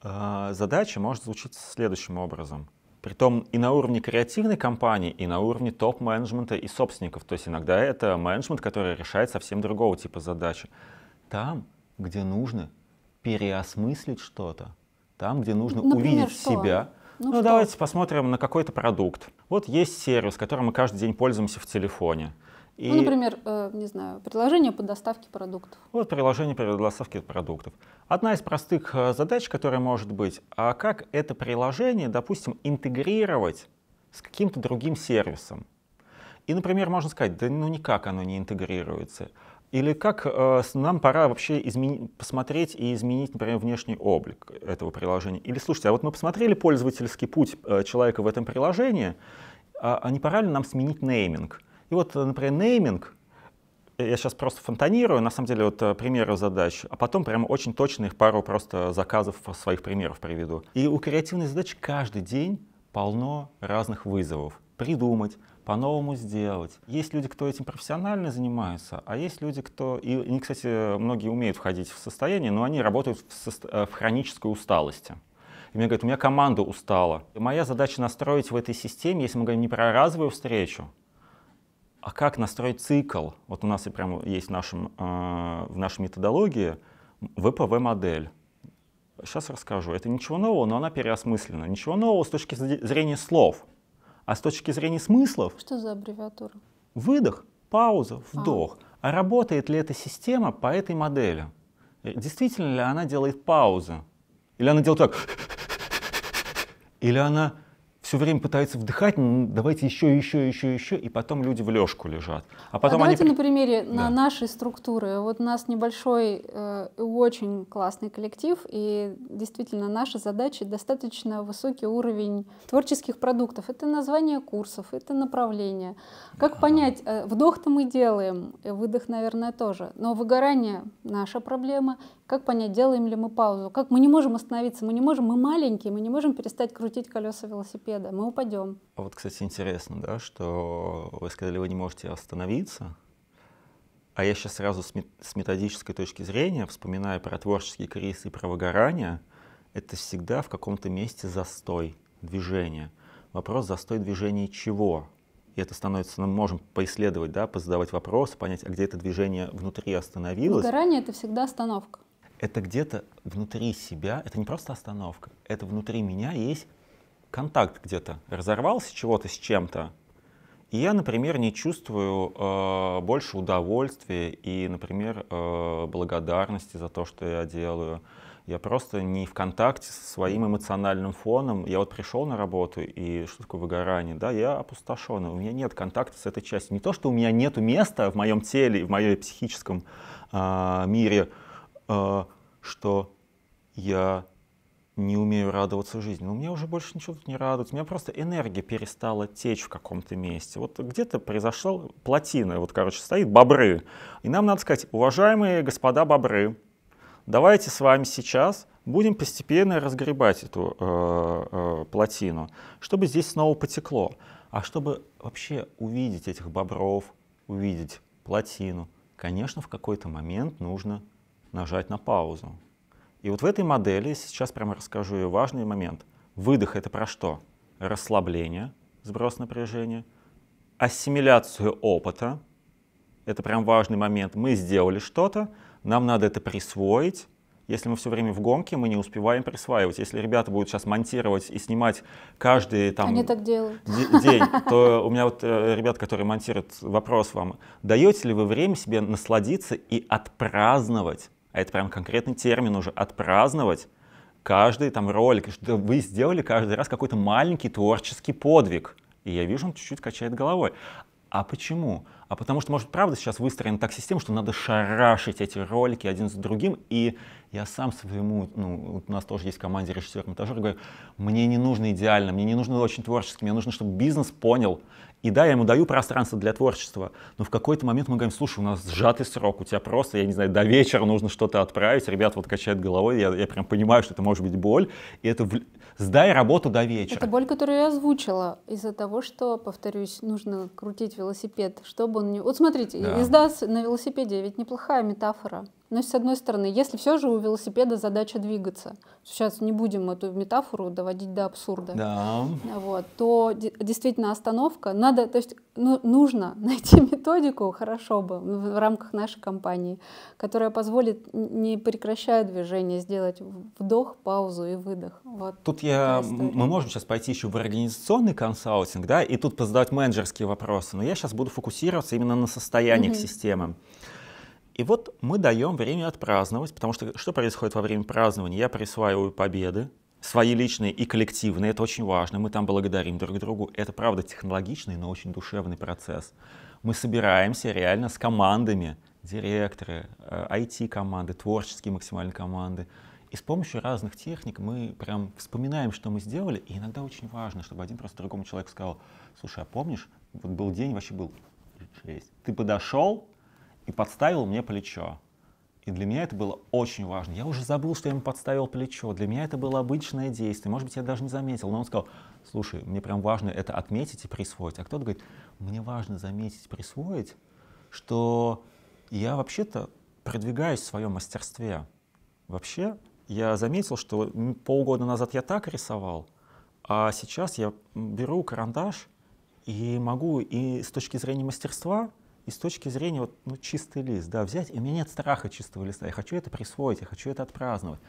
[SPEAKER 1] э, задача может звучать следующим образом. Притом и на уровне креативной компании, и на уровне топ-менеджмента и собственников. То есть иногда это менеджмент, который решает совсем другого типа задачи. Там, где нужно переосмыслить что-то, там, где нужно Например, увидеть что? себя, ну, ну давайте посмотрим на какой-то продукт. Вот есть сервис, которым мы каждый день пользуемся в телефоне. Ну, И... Ну, например,
[SPEAKER 2] э, не знаю, приложение по доставке продуктов.
[SPEAKER 1] Вот приложение по доставке продуктов. Одна из простых э, задач, которая может быть, а как это приложение, допустим, интегрировать с каким-то другим сервисом? И, например, можно сказать, да ну никак оно не интегрируется. Или как э, нам пора вообще измени- посмотреть и изменить, например, внешний облик этого приложения? Или слушайте, а вот мы посмотрели пользовательский путь э, человека в этом приложении, а, а не пора ли нам сменить нейминг? И вот, э, например, нейминг э, я сейчас просто фонтанирую, на самом деле, вот э, примеры задач, а потом прямо очень точно их пару просто заказов своих примеров приведу. И у креативной задачи каждый день полно разных вызовов. Придумать, по-новому сделать. Есть люди, кто этим профессионально занимается, а есть люди, кто... И они, кстати, многие умеют входить в состояние, но они работают в, со... Э, в хронической усталости. И мне говорят, у меня команда устала. И моя задача настроить в этой системе, если мы говорим не про разовую встречу, а как настроить цикл. Вот у нас и прямо есть в, нашем, э, в нашей методологии ВПВ-модель. Сейчас расскажу. Это ничего нового, но она переосмыслена. Ничего нового с точки зрения слов. А с точки зрения смыслов...
[SPEAKER 2] Что за аббревиатура?
[SPEAKER 1] Выдох, пауза, а. вдох. А, а работает ли эта система по этой модели? Э, действительно ли она делает паузы? Или она делает так? Или она все время пытаются вдыхать, давайте еще, еще, еще, еще, и потом люди в лежку лежат. А потом а они... давайте
[SPEAKER 2] на примере да. на нашей структуры. Вот у нас небольшой, э, очень классный коллектив, и действительно наша задача достаточно высокий уровень творческих продуктов. Это название курсов, это направление. Как да. понять, э, вдох-то мы делаем, э, выдох, наверное, тоже. Но выгорание — наша проблема, как понять, делаем ли мы паузу? Как мы не можем остановиться? Мы не можем, мы маленькие, мы не можем перестать крутить колеса велосипеда. Мы упадем.
[SPEAKER 1] А вот, кстати, интересно, да, что вы сказали, вы не можете остановиться. А я сейчас сразу с, методической точки зрения, вспоминая про творческие кризисы и про выгорание, это всегда в каком-то месте застой движения. Вопрос застой движения чего? и это становится, ну, мы можем поисследовать, да, позадавать вопросы, понять, а где это движение внутри остановилось.
[SPEAKER 2] Выгорание — это всегда остановка
[SPEAKER 1] это где-то внутри себя, это не просто остановка, это внутри меня есть контакт где-то, разорвался чего-то с чем-то, и я, например, не чувствую э, больше удовольствия и, например, э, благодарности за то, что я делаю. Я просто не в контакте со своим эмоциональным фоном. Я вот пришел на работу, и что такое выгорание? Да, я опустошенный, у меня нет контакта с этой частью. Не то, что у меня нет места в моем теле, в моем психическом э, мире, а, что я не умею радоваться жизни. Но ну, меня уже больше ничего тут не радует. У меня просто энергия перестала течь в каком-то месте. Вот где-то произошла плотина. Вот, короче, стоит бобры. И нам надо сказать, уважаемые господа бобры, давайте с вами сейчас будем постепенно разгребать эту э, э, плотину, чтобы здесь снова потекло. А чтобы вообще увидеть этих бобров, увидеть плотину, конечно, в какой-то момент нужно нажать на паузу. И вот в этой модели, сейчас прямо расскажу ее важный момент. Выдох — это про что? Расслабление, сброс напряжения, ассимиляцию опыта, это прям важный момент. Мы сделали что-то, нам надо это присвоить. Если мы все время в гонке, мы не успеваем присваивать. Если ребята будут сейчас монтировать и снимать каждый там Они так день, то у меня вот э, ребят, которые монтируют, вопрос вам. Даете ли вы время себе насладиться и отпраздновать а это прям конкретный термин уже, отпраздновать каждый там ролик, что вы сделали каждый раз какой-то маленький творческий подвиг. И я вижу, он чуть-чуть качает головой. А почему? А потому что, может, правда, сейчас выстроена так система, что надо шарашить эти ролики один за другим. И я сам своему, ну, у нас тоже есть в команде режиссер монтажер, говорю, мне не нужно идеально, мне не нужно очень творчески, мне нужно, чтобы бизнес понял и да, я ему даю пространство для творчества, но в какой-то момент мы говорим, слушай, у нас сжатый срок, у тебя просто, я не знаю, до вечера нужно что-то отправить, ребят вот качают головой, я, я прям понимаю, что это может быть боль, и это в... сдай работу до вечера. Это
[SPEAKER 2] боль, которую я озвучила из-за того, что, повторюсь, нужно крутить велосипед, чтобы он не... Вот смотрите, да. издаст на велосипеде, ведь неплохая метафора. Но с одной стороны, если все же у велосипеда задача двигаться, сейчас не будем эту метафору доводить до абсурда, да. вот, то действительно остановка надо, то есть ну, нужно найти методику, хорошо бы, в рамках нашей компании, которая позволит, не прекращая движение, сделать вдох, паузу и выдох. Вот
[SPEAKER 1] тут я, мы можем сейчас пойти еще в организационный консалтинг, да, и тут позадавать менеджерские вопросы, но я сейчас буду фокусироваться именно на состояниях угу. системы. И вот мы даем время отпраздновать, потому что что происходит во время празднования? Я присваиваю победы, свои личные и коллективные, это очень важно, мы там благодарим друг другу. Это, правда, технологичный, но очень душевный процесс. Мы собираемся реально с командами, директоры, IT-команды, э, творческие максимально команды. И с помощью разных техник мы прям вспоминаем, что мы сделали. И иногда очень важно, чтобы один просто другому человеку сказал, слушай, а помнишь, вот был день, вообще был Ты подошел, и подставил мне плечо. И для меня это было очень важно. Я уже забыл, что я ему подставил плечо. Для меня это было обычное действие. Может быть, я даже не заметил. Но он сказал, слушай, мне прям важно это отметить и присвоить. А кто-то говорит, мне важно заметить, и присвоить, что я вообще-то продвигаюсь в своем мастерстве. Вообще, я заметил, что полгода назад я так рисовал, а сейчас я беру карандаш и могу и с точки зрения мастерства и с точки зрения вот, ну, чистый лист, да, взять, и у меня нет страха чистого листа, я хочу это присвоить, я хочу это отпраздновать.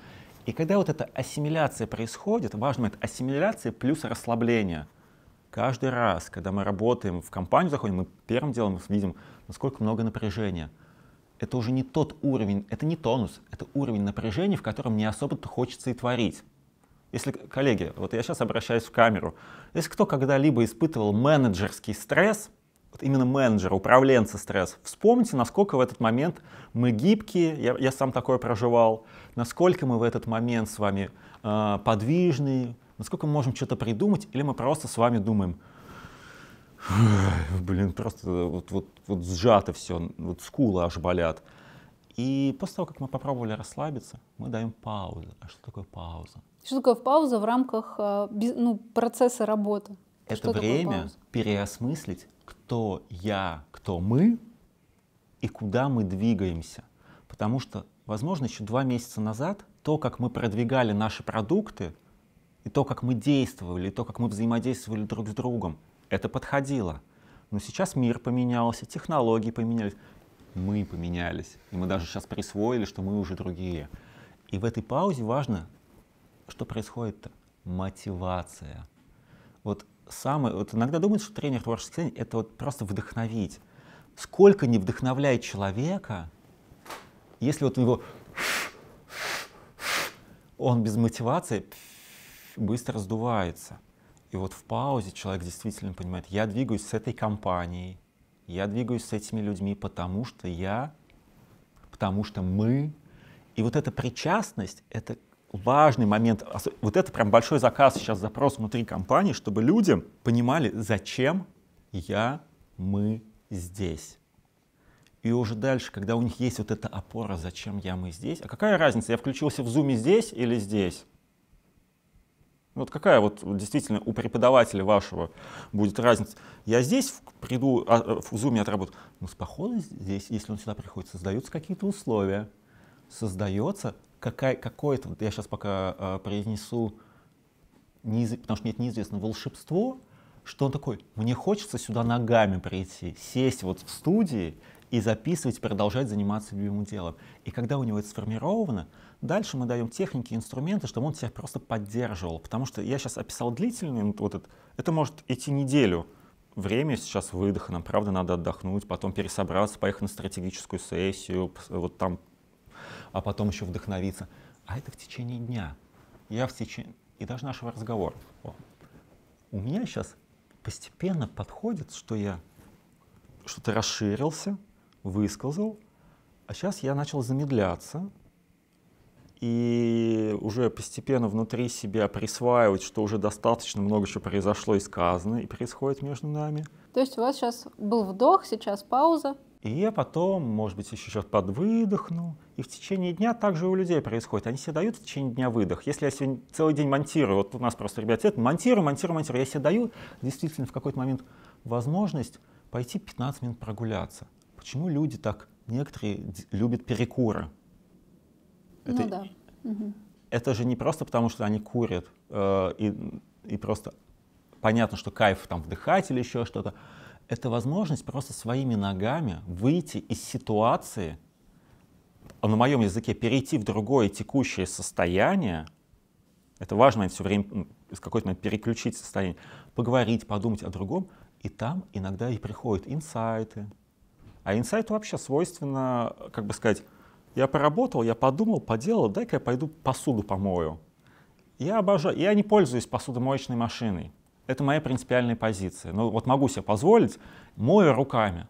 [SPEAKER 1] И когда вот эта ассимиляция происходит, важно это ассимиляция плюс расслабление. Каждый раз, когда мы работаем, в компанию заходим, мы первым делом видим, насколько много напряжения. Это уже не тот уровень, это не тонус, это уровень напряжения, в котором не особо-то хочется и творить. Если, коллеги, вот я сейчас обращаюсь в камеру, если кто когда-либо испытывал менеджерский стресс — вот именно менеджера, управленца стресс. Вспомните, насколько в этот момент мы гибкие, я, я сам такое проживал, насколько мы в этот момент с вами э, подвижны, насколько мы можем что-то придумать, или мы просто с вами думаем, блин, просто вот, вот, вот сжато все, вот скулы аж болят. И после того, как мы попробовали расслабиться, мы даем паузу. А что такое пауза?
[SPEAKER 2] Что такое пауза в рамках а, ну, процесса работы? Это что время
[SPEAKER 1] переосмыслить кто я, кто мы и куда мы двигаемся. Потому что, возможно, еще два месяца назад то, как мы продвигали наши продукты, и то, как мы действовали, и то, как мы взаимодействовали друг с другом, это подходило. Но сейчас мир поменялся, технологии поменялись, мы поменялись. И мы даже сейчас присвоили, что мы уже другие. И в этой паузе важно, что происходит-то. Мотивация. Вот самое, Вот иногда думают, что тренер творческих состояний — это вот просто вдохновить. Сколько не вдохновляет человека, если вот у него... Он без мотивации быстро раздувается. И вот в паузе человек действительно понимает, я двигаюсь с этой компанией, я двигаюсь с этими людьми, потому что я, потому что мы. И вот эта причастность — это важный момент. Вот это прям большой заказ сейчас, запрос внутри компании, чтобы люди понимали, зачем я, мы здесь. И уже дальше, когда у них есть вот эта опора, зачем я, мы здесь, а какая разница, я включился в зуме здесь или здесь? Вот какая вот действительно у преподавателя вашего будет разница? Я здесь приду, а, в зуме отработаю. Ну, с похода здесь, если он сюда приходит, создаются какие-то условия. Создается какая, какое это вот я сейчас пока э, произнесу, неиз... потому что нет неизвестно, волшебство, что он такой, мне хочется сюда ногами прийти, сесть вот в студии и записывать, продолжать заниматься любимым делом. И когда у него это сформировано, дальше мы даем техники, инструменты, чтобы он себя просто поддерживал. Потому что я сейчас описал длительный вот этот, это может идти неделю, время сейчас выдоха, правда надо отдохнуть, потом пересобраться, поехать на стратегическую сессию, вот там а потом еще вдохновиться. А это в течение дня. Я в течение... И даже нашего разговора. О. У меня сейчас постепенно подходит, что я что-то расширился, высказал, а сейчас я начал замедляться и уже постепенно внутри себя присваивать, что уже достаточно много чего произошло и сказано, и происходит между нами.
[SPEAKER 2] То есть у вас сейчас был вдох, сейчас пауза,
[SPEAKER 1] и я потом, может быть, еще сейчас подвыдохну. И в течение дня также у людей происходит. Они себе дают в течение дня выдох. Если я сегодня целый день монтирую, вот у нас просто, ребят это монтирую, монтирую, монтирую, я себе даю действительно в какой-то момент возможность пойти 15 минут прогуляться. Почему люди так, некоторые любят перекуры? Ну да. Это же не просто потому, что они курят, э, и, и просто понятно, что кайф там вдыхать или еще что-то, это возможность просто своими ногами выйти из ситуации, а на моем языке, перейти в другое текущее состояние, это важно все время, с какой-то момент переключить состояние, поговорить, подумать о другом, и там иногда и приходят инсайты. А инсайт вообще свойственно, как бы сказать, я поработал, я подумал, поделал, дай-ка я пойду посуду помою. Я обожаю, я не пользуюсь посудомоечной машиной. Это моя принципиальная позиция. Ну вот могу себе позволить, мою руками.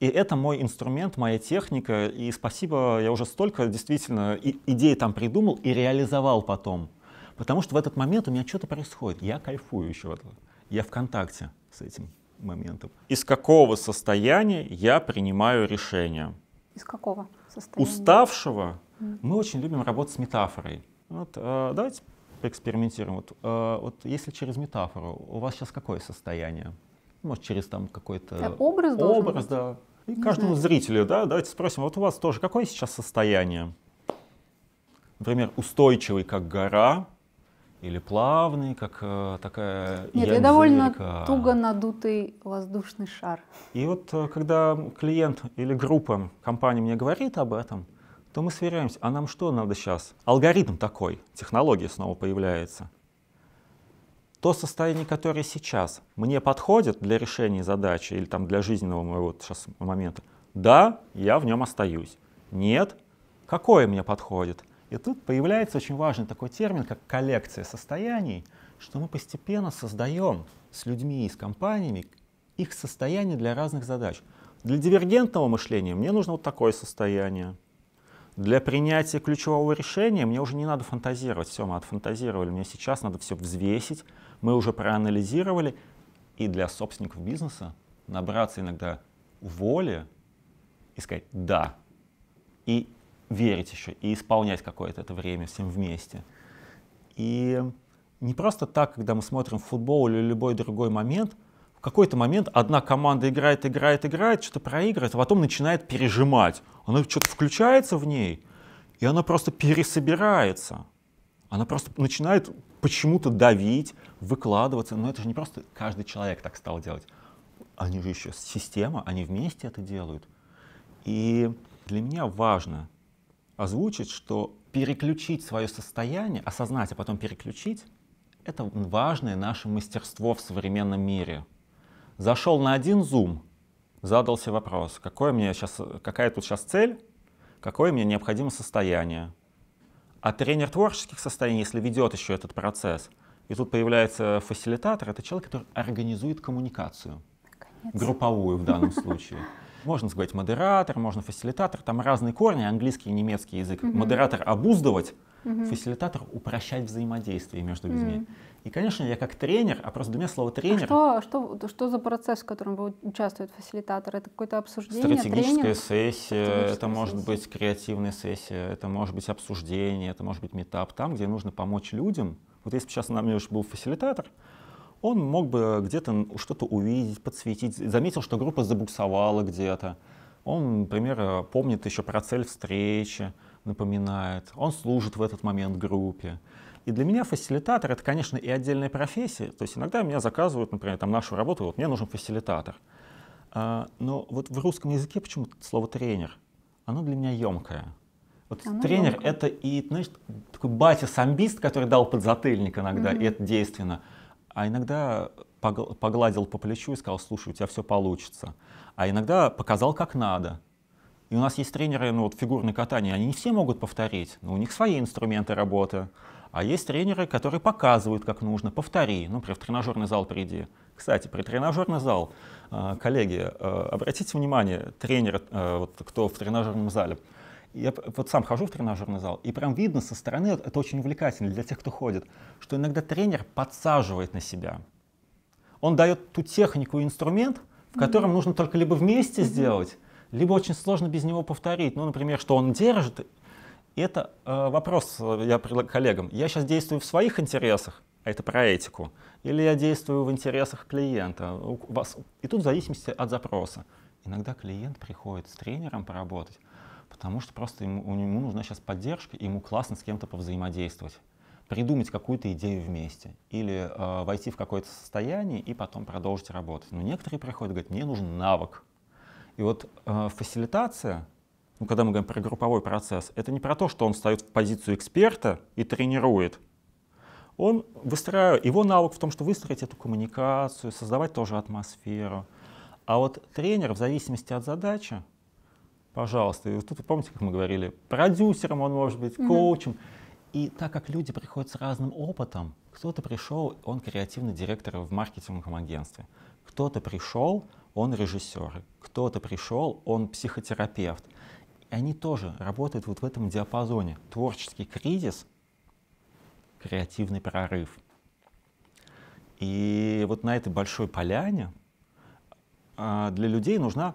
[SPEAKER 1] И это мой инструмент, моя техника. И спасибо, я уже столько действительно и, идей там придумал и реализовал потом. Потому что в этот момент у меня что-то происходит. Я кайфую еще от Я в контакте с этим моментом. Из какого состояния я принимаю решение?
[SPEAKER 2] Из какого состояния?
[SPEAKER 1] Уставшего. Mm. Мы очень любим работать с метафорой. Вот, э, давайте поэкспериментируем. Вот, э, вот если через метафору, у вас сейчас какое состояние? Может, через там какой-то а образ, образ да. И Не каждому знаю. зрителю, да, давайте спросим, вот у вас тоже какое сейчас состояние? Например, устойчивый, как гора, или плавный, как э, такая Нет, янзелька. я довольно а туго
[SPEAKER 2] надутый воздушный шар.
[SPEAKER 1] И вот э, когда клиент или группа компании мне говорит об этом, то мы сверяемся, а нам что надо сейчас? Алгоритм такой, технология снова появляется. То состояние, которое сейчас мне подходит для решения задачи или там для жизненного моего сейчас момента, да, я в нем остаюсь. Нет, какое мне подходит? И тут появляется очень важный такой термин, как коллекция состояний, что мы постепенно создаем с людьми и с компаниями их состояние для разных задач. Для дивергентного мышления мне нужно вот такое состояние для принятия ключевого решения мне уже не надо фантазировать. Все, мы отфантазировали, мне сейчас надо все взвесить, мы уже проанализировали. И для собственников бизнеса набраться иногда воли и сказать «да». И верить еще, и исполнять какое-то это время всем вместе. И не просто так, когда мы смотрим футбол или любой другой момент – в какой-то момент одна команда играет, играет, играет, что-то проигрывает, а потом начинает пережимать. Она что-то включается в ней, и она просто пересобирается. Она просто начинает почему-то давить, выкладываться. Но это же не просто каждый человек так стал делать. Они же еще система, они вместе это делают. И для меня важно озвучить, что переключить свое состояние, осознать, а потом переключить, это важное наше мастерство в современном мире. Зашел на один зум, задался себе вопрос, какой мне сейчас, какая тут сейчас цель, какое мне необходимо состояние. А тренер творческих состояний, если ведет еще этот процесс, и тут появляется фасилитатор, это человек, который организует коммуникацию. Наконец. Групповую в данном случае. Можно сказать модератор, можно фасилитатор, там разные корни, английский и немецкий язык. Модератор обуздывать, Угу. Фасилитатор упрощать взаимодействие между людьми. Угу. И, конечно, я как тренер, а просто для меня слово тренер...
[SPEAKER 2] А что, что, что за процесс, в котором участвует фасилитатор? Это какое-то обсуждение? Стратегическая тренинг?
[SPEAKER 1] сессия, Стратегическая это может сессия. быть креативная сессия, это может быть обсуждение, это может быть метап, там, где нужно помочь людям. Вот если бы сейчас на мне был фасилитатор, он мог бы где-то что-то увидеть, подсветить, заметил, что группа забуксовала где-то. Он, например, э, помнит еще про цель встречи, напоминает, он служит в этот момент группе. И для меня фасилитатор — это, конечно, и отдельная профессия. То есть иногда меня заказывают, например, там нашу работу, вот мне нужен фасилитатор. А, но вот в русском языке почему-то слово «тренер», оно для меня емкое. Вот Она тренер это и, знаешь, такой батя-самбист, который дал подзатыльник иногда, mm-hmm. и это действенно. А иногда погладил по плечу и сказал, слушай, у тебя все получится. А иногда показал, как надо. И у нас есть тренеры, ну вот фигурное катание, они не все могут повторить, но у них свои инструменты работы. А есть тренеры, которые показывают, как нужно, повтори, ну, например, в тренажерный зал приди. Кстати, при тренажерный зал, э, коллеги, э, обратите внимание, тренер, э, вот, кто в тренажерном зале, я вот сам хожу в тренажерный зал, и прям видно со стороны, это очень увлекательно для тех, кто ходит, что иногда тренер подсаживает на себя. Он дает ту технику и инструмент, в котором mm-hmm. нужно только либо вместе mm-hmm. сделать, либо очень сложно без него повторить. Ну, например, что он держит, это э, вопрос э, я коллегам. Я сейчас действую в своих интересах, а это про этику, или я действую в интересах клиента. У вас, и тут в зависимости от запроса. Иногда клиент приходит с тренером поработать, потому что просто ему, ему нужна сейчас поддержка, и ему классно с кем-то повзаимодействовать придумать какую-то идею вместе или э, войти в какое-то состояние и потом продолжить работать. Но некоторые приходят и говорят, мне нужен навык. И вот э, фасилитация, ну, когда мы говорим про групповой процесс, это не про то, что он встает в позицию эксперта и тренирует. Он выстраивает, его навык в том, что выстроить эту коммуникацию, создавать тоже атмосферу. А вот тренер, в зависимости от задачи, пожалуйста, и вот тут вы помните, как мы говорили, продюсером он может быть, mm-hmm. И так как люди приходят с разным опытом, кто-то пришел, он креативный директор в маркетинговом агентстве, кто-то пришел, он режиссер, кто-то пришел, он психотерапевт. И они тоже работают вот в этом диапазоне. Творческий кризис, креативный прорыв. И вот на этой большой поляне а, для людей нужна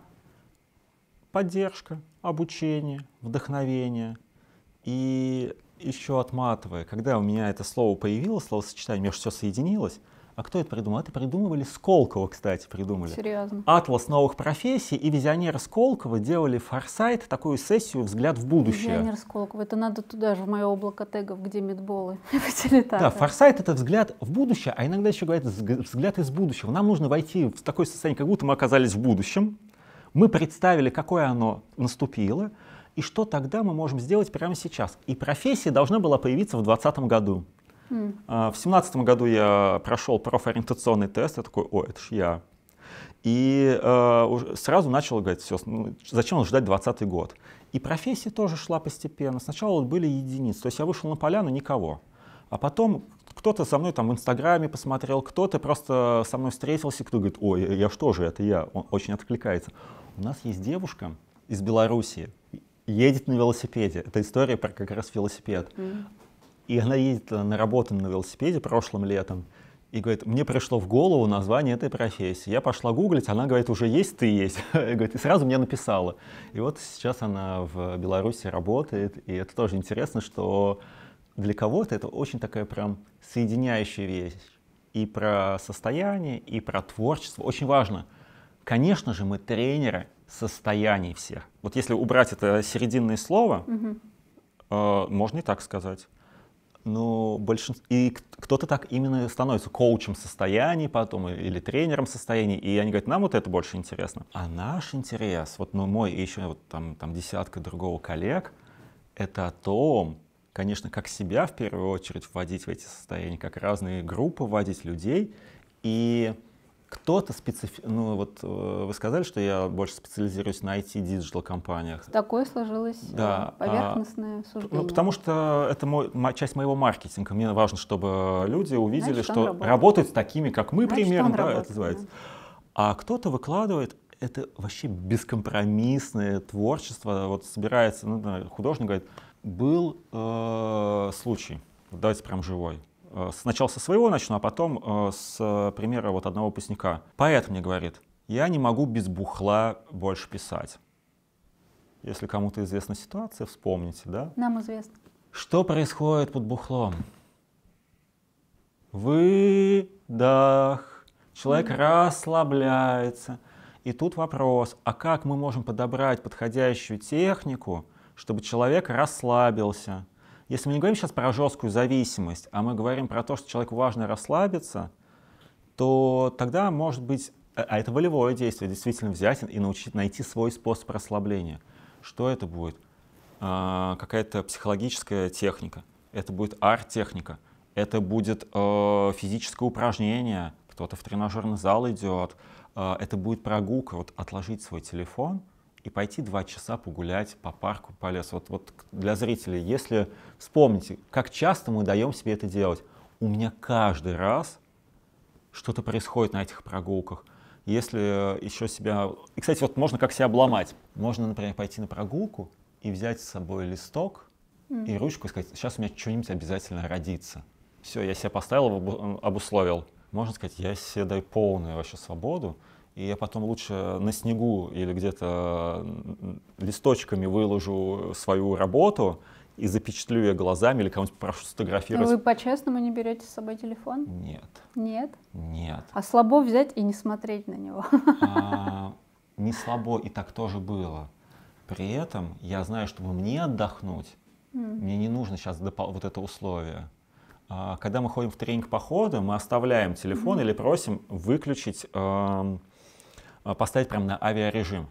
[SPEAKER 1] поддержка, обучение, вдохновение. И еще отматывая, когда у меня это слово появилось, словосочетание, у меня все соединилось, а кто это придумал? Это придумывали Сколково, кстати, придумали. Серьезно. Атлас новых профессий и визионер Сколково делали форсайт, такую сессию «Взгляд в будущее». Визионер
[SPEAKER 2] Сколково, это надо туда же, в мое облако тегов, где медболы Да, форсайт
[SPEAKER 1] — это взгляд в будущее, а иногда еще говорят «взгляд из будущего». Нам нужно войти в такое состояние, как будто мы оказались в будущем, мы представили, какое оно наступило, и что тогда мы можем сделать прямо сейчас. И профессия должна была появиться в 2020 году. А, в семнадцатом году я прошел профориентационный тест, я такой, о, это ж я. И э, сразу начал говорить, все, ну, зачем ждать двадцатый год. И профессия тоже шла постепенно. Сначала вот были единицы, то есть я вышел на поляну, никого. А потом кто-то со мной там в Инстаграме посмотрел, кто-то просто со мной встретился, кто говорит, ой, я, что же, это я, он очень откликается. У нас есть девушка из Белоруссии, едет на велосипеде. Это история про как раз велосипед. Mm. И она едет на работу на велосипеде прошлым летом и говорит, мне пришло в голову название этой профессии. Я пошла гуглить, она говорит, уже есть, ты есть. и, говорит, и сразу мне написала. И вот сейчас она в Беларуси работает, и это тоже интересно, что для кого-то это очень такая прям соединяющая вещь. И про состояние, и про творчество. Очень важно. Конечно же, мы тренеры состояний всех. Вот если убрать это серединное слово, угу. э, можно и так сказать. Ну большинство... И кто-то так именно становится коучем состояний потом или тренером состояний, и они говорят, нам вот это больше интересно. А наш интерес, вот ну, мой и еще вот там, там десятка другого коллег, это о том, конечно, как себя в первую очередь вводить в эти состояния, как разные группы вводить людей, и кто-то специф... Ну, вот э, вы сказали, что я больше специализируюсь на IT-диджитал компаниях.
[SPEAKER 2] Такое сложилось э, да. поверхностное а, суждение. Ну, потому
[SPEAKER 1] что это мой, часть моего маркетинга. Мне важно, чтобы люди увидели, Значит, что работает. работают с такими, как мы, Значит, примерно, да, работает, это называется. Да. А кто-то выкладывает это вообще бескомпромиссное творчество. Вот собирается, ну, художник говорит, был э, случай, давайте прям живой. Э, сначала со своего начну, а потом э, с примера вот одного выпускника. Поэт мне говорит, я не могу без бухла больше писать. Если кому-то известна ситуация, вспомните, да? Нам известно. Что происходит под бухлом? Выдох. Человек mm-hmm. расслабляется. И тут вопрос, а как мы можем подобрать подходящую технику, чтобы человек расслабился? Если мы не говорим сейчас про жесткую зависимость, а мы говорим про то, что человеку важно расслабиться, то тогда может быть, а, а это волевое действие, действительно взять и научить найти свой способ расслабления. Что это будет? А, какая-то психологическая техника, это будет арт-техника, это будет э, физическое упражнение, кто-то в тренажерный зал идет, э, это будет прогулка, вот отложить свой телефон — и пойти два часа погулять по парку, по лесу. Вот, вот для зрителей, если вспомните, как часто мы даем себе это делать. У меня каждый раз что-то происходит на этих прогулках. Если э, еще себя... И, кстати, вот можно как себя обломать. Можно, например, пойти на прогулку и взять с собой листок mm-hmm. и ручку и сказать, сейчас у меня что-нибудь обязательно родится. Все, я себя поставил, э, обусловил. Можно сказать, я себе даю полную вообще свободу и я потом лучше на снегу или где-то листочками выложу свою работу и запечатлю ее глазами или кому-нибудь прошу сфотографировать. Но вы
[SPEAKER 2] по-честному не берете с собой телефон? Нет. Нет? Нет. А слабо взять и не смотреть на него? А,
[SPEAKER 1] не слабо, и так тоже было. При этом я знаю, чтобы мне отдохнуть, mm. мне не нужно сейчас вот это условие. А, когда мы ходим в тренинг похода, мы оставляем телефон mm или просим выключить... Э- Э, поставить прямо на авиарежим.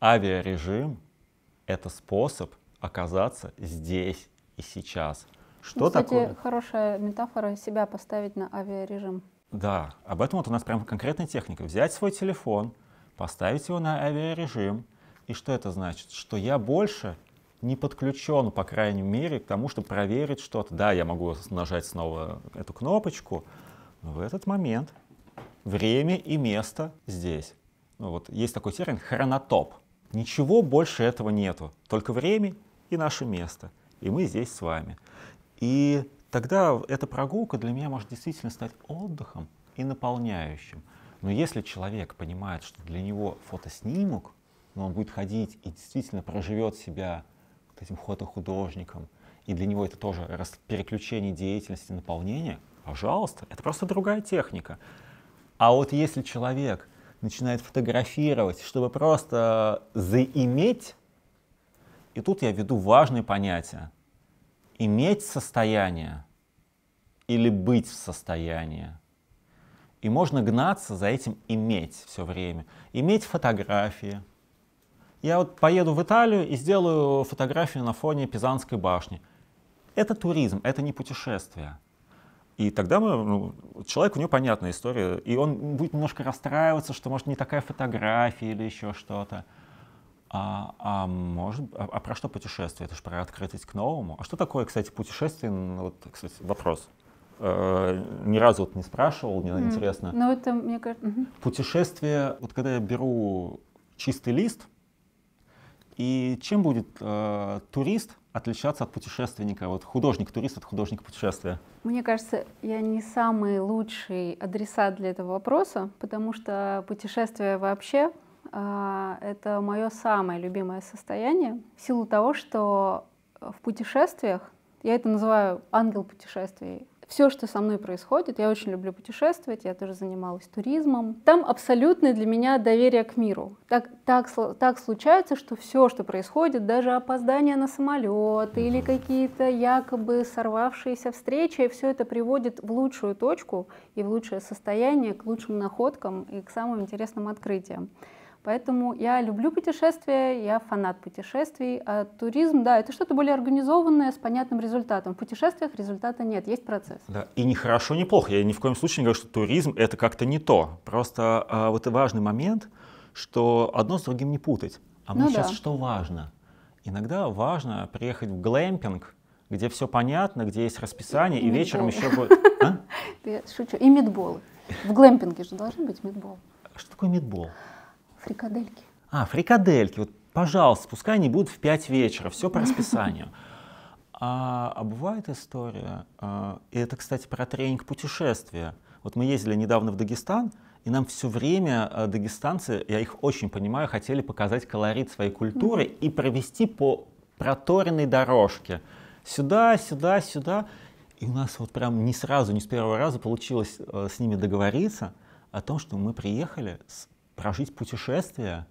[SPEAKER 1] Авиарежим — это способ оказаться здесь и сейчас. Что ну, Кстати, такое?
[SPEAKER 2] хорошая метафора себя поставить на авиарежим.
[SPEAKER 1] Да, об этом вот у нас прям конкретная техника. Взять свой телефон, поставить его на авиарежим. И что это значит? Что я больше не подключен, по крайней мере, к тому, чтобы проверить что-то. Да, я могу нажать снова эту кнопочку, но в этот момент время и место здесь. Ну вот. Есть такой термин хронотоп. Ничего больше этого нету, только время и наше место. И мы здесь с вами. И тогда эта прогулка для меня может действительно стать отдыхом и наполняющим. Но если человек понимает, что для него фотоснимок, но ну, он будет ходить и действительно проживет себя вот этим фотохудожником, и для него это тоже переключение деятельности, наполнение, пожалуйста, это просто другая техника. А вот если человек начинает фотографировать, чтобы просто заиметь. И тут я веду важное понятие: Иметь состояние или быть в состоянии. И можно гнаться за этим иметь все время. Иметь фотографии. Я вот поеду в Италию и сделаю фотографию на фоне Пизанской башни. Это туризм, это не путешествие. И тогда мы, ну, человек, у него понятная история, и он будет немножко расстраиваться, что, может, не такая фотография или еще что-то. А, а, может, а, а про что путешествие? Это же про открытость к новому. А что такое, кстати, путешествие? Ну, вот, кстати, вопрос. Э, ни разу вот не спрашивал, мне mm, интересно. Ну,
[SPEAKER 2] это, мне кажется... Угу.
[SPEAKER 1] Путешествие, вот когда я беру чистый лист, и чем будет э, турист, отличаться от путешественника? Вот художник-турист от художника-путешествия.
[SPEAKER 2] Мне кажется, я не самый лучший адресат для этого вопроса, потому что путешествие вообще э, это мое самое любимое состояние в силу того, что в путешествиях, я это называю ангел путешествий, все, что со мной происходит. Я очень люблю путешествовать, я тоже занималась туризмом. Там абсолютное для меня доверие к миру. Так, так, так случается, что все, что происходит, даже опоздание на самолет или какие-то якобы сорвавшиеся встречи, все это приводит в лучшую точку и в лучшее состояние, к лучшим находкам и к самым интересным открытиям. Поэтому я люблю путешествия, я фанат путешествий. А туризм, да, это что-то более организованное, с понятным результатом. В путешествиях результата нет, есть процесс.
[SPEAKER 1] Да, и не хорошо, не плохо. Я ни в коем случае не говорю, что туризм это как-то не то. Просто а, вот важный момент, что одно с другим не путать. А мы ну сейчас да. что важно? Иногда важно приехать в глэмпинг, где все понятно, где есть расписание, и, и, и вечером еще будет... А?
[SPEAKER 2] Я шучу. И медболы. В глэмпинге же должен быть медбол.
[SPEAKER 1] А что такое медбол? Фрикадельки. А, фрикадельки. Вот, пожалуйста, пускай они будут в 5 вечера, все по расписанию. А, а бывает история, а, и это, кстати, про тренинг путешествия. Вот мы ездили недавно в Дагестан, и нам все время а, дагестанцы, я их очень понимаю, хотели показать колорит своей культуры mm-hmm. и провести по проторенной дорожке. Сюда, сюда, сюда. И у нас вот прям не сразу, не с первого раза получилось э, с ними договориться о том, что мы приехали с прожить путешествие,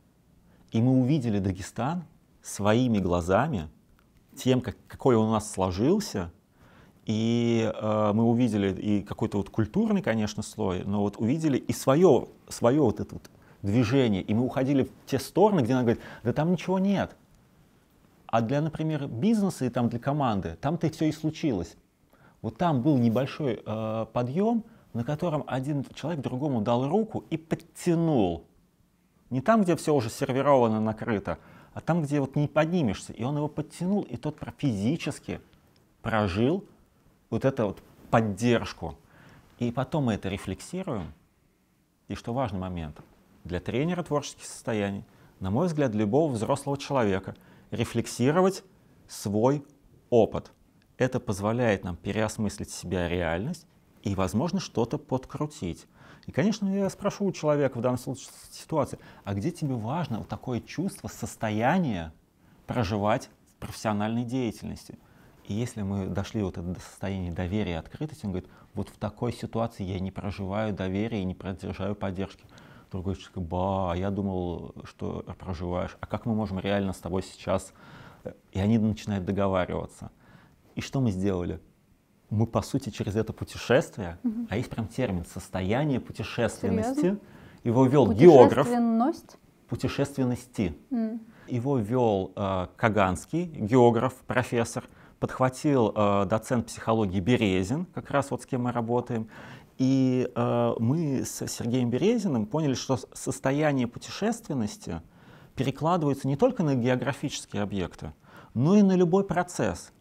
[SPEAKER 1] и мы увидели Дагестан своими глазами, тем, как, какой он у нас сложился, и э, мы увидели и какой-то вот культурный, конечно, слой, но вот увидели и свое, свое вот это вот движение, и мы уходили в те стороны, где она говорит, да там ничего нет. А для, например, бизнеса и там для команды, там-то и все и случилось. Вот там был небольшой э, подъем, на котором один человек другому дал руку и подтянул. Не там, где все уже сервировано, накрыто, а там, где вот не поднимешься. И он его подтянул, и тот физически прожил вот эту вот поддержку. И потом мы это рефлексируем. И что важный момент, для тренера творческих состояний, на мой взгляд, для любого взрослого человека, рефлексировать свой опыт. Это позволяет нам переосмыслить себя реальность и, возможно, что-то подкрутить. И, конечно, я спрошу у человека в данном случае ситуации, а где тебе важно вот такое чувство, состояние проживать в профессиональной деятельности? И если мы дошли вот это до состояния доверия и открытости, он говорит, вот в такой ситуации я не проживаю доверия и не продержаю поддержки. Другой человек, ба, а я думал, что проживаешь, а как мы можем реально с тобой сейчас? И они начинают договариваться. И что мы сделали? мы, по сути, через это путешествие, угу. а есть прям термин состояние путешественности, Серьезно? его вел географ. Путешественности. Mm. Его вел э, Каганский, географ, профессор, подхватил э, доцент психологии Березин, как раз вот с кем мы работаем. И э, мы с Сергеем Березиным поняли, что состояние путешественности перекладывается не только на географические объекты, но и на любой процесс.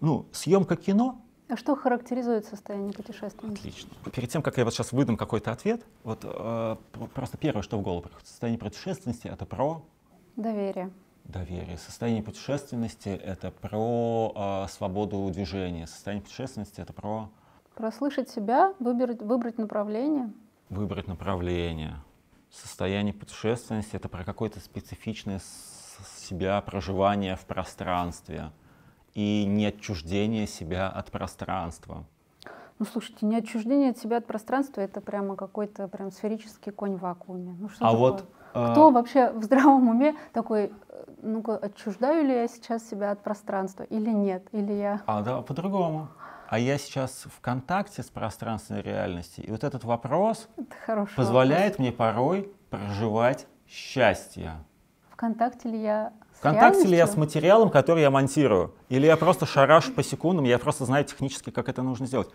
[SPEAKER 1] Ну, съемка кино
[SPEAKER 2] а что характеризует состояние путешественника? Отлично.
[SPEAKER 1] Перед тем, как я вот сейчас выдам какой-то ответ, вот э, просто первое, что в голову приходит, состояние путешественности — это про... Доверие. Доверие. Состояние путешественности — это про э, свободу движения. Состояние путешественности — это про...
[SPEAKER 2] Прослышать себя, выбрать, выбрать направление.
[SPEAKER 1] Выбрать направление. Состояние путешественности — это про какое-то специфичное себя проживание в пространстве — и не отчуждение себя от пространства.
[SPEAKER 2] Ну, слушайте, не отчуждение от себя от пространства, это прямо какой-то прям сферический конь в вакууме. Ну, что а такое? вот кто а, вообще в здравом уме такой, э, ну-ка, отчуждаю ли я сейчас себя от пространства или нет, или я...
[SPEAKER 1] А да, по-другому. А я сейчас в контакте с пространственной реальностью. И вот этот вопрос
[SPEAKER 2] это позволяет
[SPEAKER 1] вопрос. мне порой проживать счастье.
[SPEAKER 2] В контакте ли я Контакте ли я с
[SPEAKER 1] материалом, который я монтирую? Или я просто шарашу по секундам, я просто знаю технически, как это нужно сделать?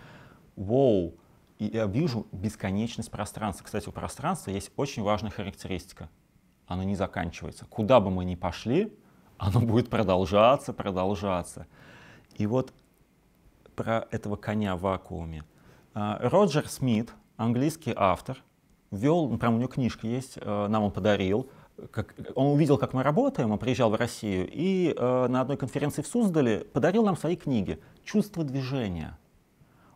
[SPEAKER 1] Воу! И я вижу бесконечность пространства. Кстати, у пространства есть очень важная характеристика. Оно не заканчивается. Куда бы мы ни пошли, оно будет продолжаться, продолжаться. И вот про этого коня в вакууме. А, Роджер Смит, английский автор, вел, прям у него книжка есть, э, нам он подарил, как, он увидел, как мы работаем, он приезжал в Россию, и э, на одной конференции в Суздале подарил нам свои книги «Чувство движения».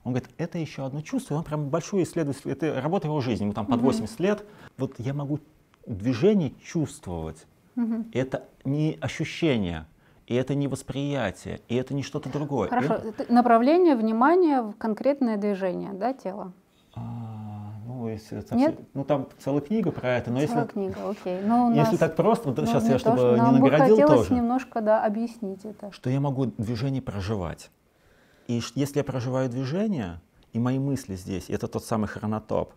[SPEAKER 1] Он говорит, это еще одно чувство, он прям большой исследователь, это работа его жизни, ему там под угу. 80 лет. Вот я могу движение чувствовать, угу. это не ощущение, и это не восприятие, и это не что-то другое. Хорошо,
[SPEAKER 2] это... направление внимания в конкретное движение да, тела.
[SPEAKER 1] А есть э, совсем... Нет? ну там целая книга про это, но целая если
[SPEAKER 2] книга, окей. Но ну, у нас... если так
[SPEAKER 1] просто, вот ну, сейчас я чтобы тоже, не наградил бы хотелось
[SPEAKER 2] немножко да объяснить это.
[SPEAKER 1] Что я могу движение проживать, и если я проживаю движение и мои мысли здесь, это тот самый хронотоп.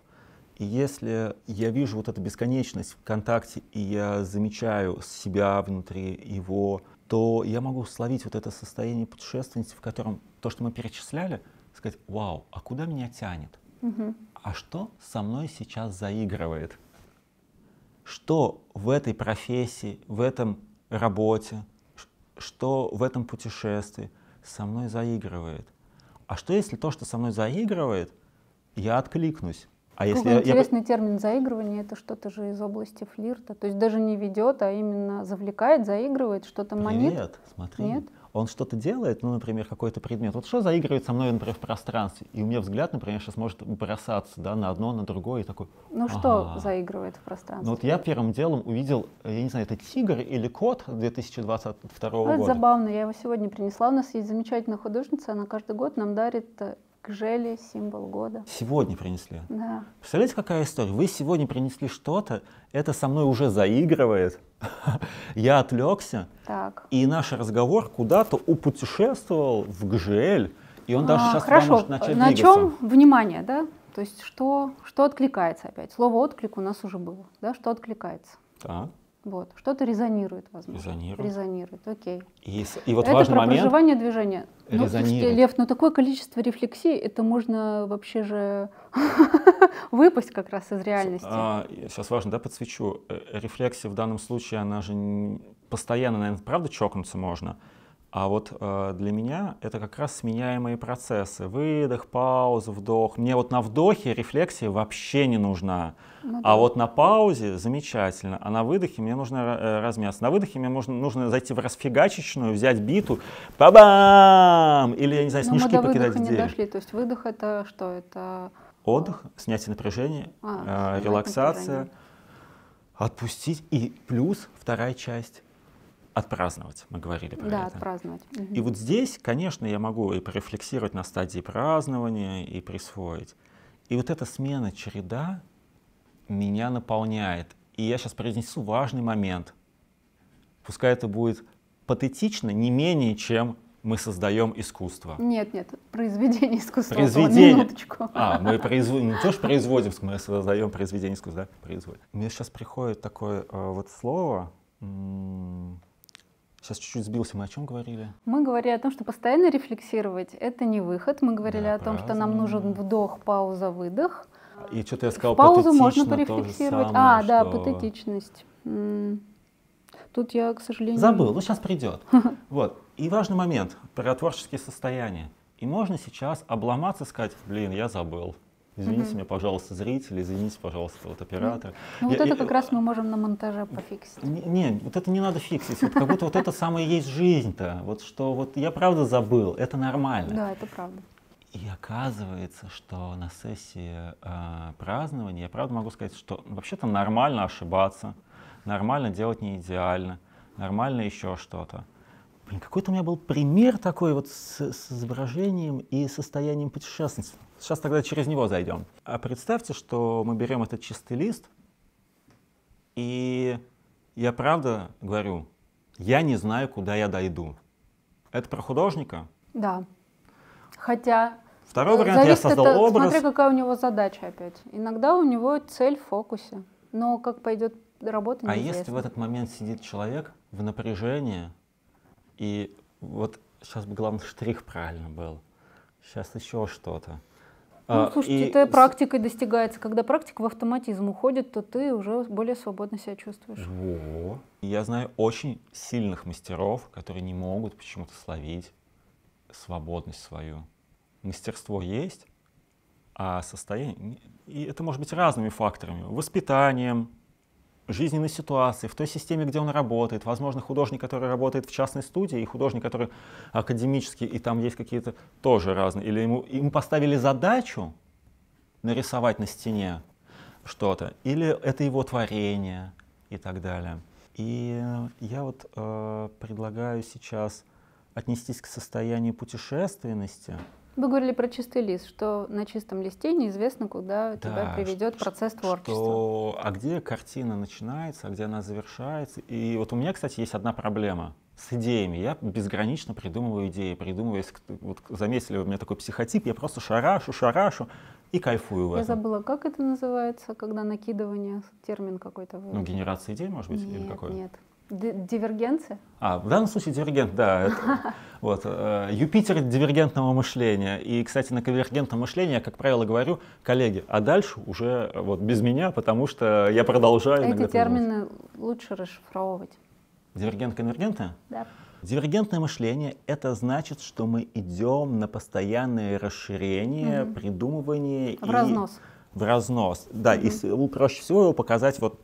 [SPEAKER 1] И если я вижу вот эту бесконечность в контакте, и я замечаю себя внутри его, то я могу словить вот это состояние путешественности, в котором то, что мы перечисляли, сказать, вау, а куда меня тянет? Угу а что со мной сейчас заигрывает? Что в этой профессии, в этом работе, что в этом путешествии со мной заигрывает? А что если то, что со мной заигрывает, я откликнусь? А если интересный
[SPEAKER 2] я... термин заигрывание, это что-то же из области флирта. То есть даже не ведет, а именно завлекает, заигрывает, что-то манит. Нет,
[SPEAKER 1] смотри. Нет? он что-то делает, ну, например, какой-то предмет, вот что заигрывает со мной, например, в пространстве, и у меня взгляд, например, сейчас может бросаться, да, на одно, на другое, и такой... Ну, ага. что
[SPEAKER 2] заигрывает в пространстве? Ну, вот
[SPEAKER 1] я первым делом увидел, я не знаю, это тигр или кот 2022 ну, года. Это
[SPEAKER 2] забавно, я его сегодня принесла, у нас есть замечательная художница, она каждый год нам дарит э, к жели, символ года.
[SPEAKER 1] Сегодня принесли. Да. Представляете, какая история? Вы сегодня принесли что-то, это со мной уже заигрывает. Я отвлекся. Так. И наш разговор куда-то упутешествовал в Гжель, И он а, даже сейчас хорошо. может начать На чем
[SPEAKER 2] внимание, да? То есть что, что откликается опять? Слово отклик у нас уже было, да? Что откликается? Так. Вот. Что-то резонирует, возможно. Резонирует. Резонирует, окей.
[SPEAKER 1] И, и вот это важный про момент. проживание движения. Ну, Лев,
[SPEAKER 2] ну такое количество рефлексий, это можно вообще же выпасть как раз из реальности.
[SPEAKER 1] А, сейчас важно, да, подсвечу. Э, рефлексия в данном случае, она же постоянно, наверное, правда чокнуться можно. А вот э, для меня это как раз сменяемые процессы. Выдох, пауза, вдох. Мне вот на вдохе рефлексия вообще не нужна. Ну, а да. А вот на паузе замечательно. А на выдохе мне нужно э, размяться. На выдохе мне можно, нужно зайти в расфигачечную, взять биту, па-бам! Или, я не знаю, снежки покидать Мы в не дошли.
[SPEAKER 2] То есть выдох это что? Это...
[SPEAKER 1] Отдых, снятие напряжения, а, э, релаксация. отпустить. И плюс вторая часть отпраздновать, мы говорили про да, это. Да, отпраздновать. Угу. И вот здесь, конечно, я могу и порефлексировать на стадии празднования, и присвоить. И вот эта смена череда меня наполняет. И я сейчас произнесу важный момент. Пускай это будет патетично, не менее, чем мы создаем искусство.
[SPEAKER 2] Нет, нет, произведение искусства. Произведение. Минуточку. А, мы ну, производим, ну то, что производим,
[SPEAKER 1] мы создаем произведение искусства, да? Производим. Мне сейчас приходит такое э, вот слово, Сейчас чуть-чуть сбился, мы о чем говорили?
[SPEAKER 2] Мы говорили о том, что постоянно рефлексировать – это не выход. Мы говорили да, о том, что нам нужен вдох, пауза, выдох.
[SPEAKER 1] И что-то я сказал, паузу можно порефлексировать. Самое, а, что... да,
[SPEAKER 2] патетичность. Тут я, к сожалению... Забыл,
[SPEAKER 1] ну сейчас придет. Вот. И важный момент про творческие состояния. И можно сейчас обломаться и сказать, блин, я забыл. Извините угу. меня, пожалуйста, зрители, извините, пожалуйста, вот оператор. Ну, я, вот это я, как я, раз
[SPEAKER 2] мы можем на монтаже пофиксить. Не,
[SPEAKER 1] не вот это не надо фиксить. Вот как будто вот это самое есть жизнь-то. Вот что вот я правда забыл, это нормально. Да, это правда. И оказывается, что на сессии э, празднования я правда могу сказать, что вообще-то нормально ошибаться, нормально делать не идеально, нормально еще что-то. Блин, какой-то у меня был пример такой вот с, с изображением и состоянием путешественства. Сейчас тогда через него зайдем. А представьте, что мы берем этот чистый лист, и я правда говорю, я не знаю, куда я дойду. Это про художника?
[SPEAKER 2] Да. Хотя Второй э, вариант, я создал это, образ. Смотри, какая у него задача опять. Иногда у него цель в фокусе, но как пойдет работа, а неизвестно. А если в этот
[SPEAKER 1] момент сидит человек в напряжении, и вот сейчас бы главный штрих правильно был. Сейчас еще что-то. Ну, а, слушайте, и... это
[SPEAKER 2] практикой достигается. Когда практика в автоматизм уходит, то ты уже более свободно себя чувствуешь.
[SPEAKER 1] Во. Я знаю очень сильных мастеров, которые не могут почему-то словить свободность свою. Мастерство есть, а состояние... И это может быть разными факторами. Воспитанием, жизненной ситуации, в той системе, где он работает. Возможно, художник, который работает в частной студии, и художник, который академический, и там есть какие-то тоже разные. Или ему, ему поставили задачу нарисовать на стене что-то, или это его творение и так далее. И я вот э, предлагаю сейчас отнестись к состоянию путешественности,
[SPEAKER 2] вы говорили про чистый лист, что на чистом листе неизвестно, куда да, тебя приведет процесс творчества.
[SPEAKER 1] Что, а где картина начинается, а где она завершается. И вот у меня, кстати, есть одна проблема с идеями. Я безгранично придумываю идеи, придумываю, вот заметили у меня такой психотип, я просто шарашу, шарашу и кайфую в этом. Я
[SPEAKER 2] забыла, как это называется, когда накидывание, термин какой-то. Вы... Ну,
[SPEAKER 1] генерация идей, может быть, нет, или какой? Нет,
[SPEAKER 2] Дивергенция?
[SPEAKER 1] А, в данном случае дивергент, да. Это, вот, э, Юпитер дивергентного мышления. И, кстати, на конвергентном мышлении я, как правило, говорю, коллеги, а дальше уже вот без меня, потому что я продолжаю. Эти термины
[SPEAKER 2] думать. лучше расшифровывать.
[SPEAKER 1] Дивергент конвергента? Да. Дивергентное мышление — это значит, что мы идем на постоянное расширение, угу. придумывание. В и... разнос. В разнос, да. Угу. И проще всего его показать вот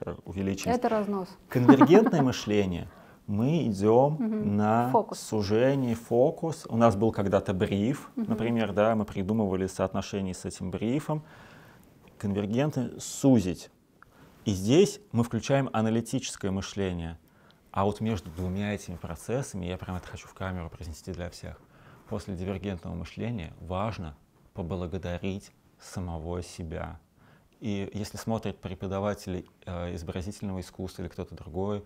[SPEAKER 1] Э, увеличились. Это
[SPEAKER 2] разнос. Конвергентное
[SPEAKER 1] мышление. Мы идем на фокус. сужение, фокус. У нас был когда-то бриф, например, да, мы придумывали соотношение с этим брифом. Конвергенты сузить. И здесь мы включаем аналитическое мышление. А вот между двумя этими процессами, я прямо это хочу в камеру произнести для всех, после дивергентного мышления важно поблагодарить самого себя. И если смотрят преподаватели э, изобразительного искусства или кто-то другой,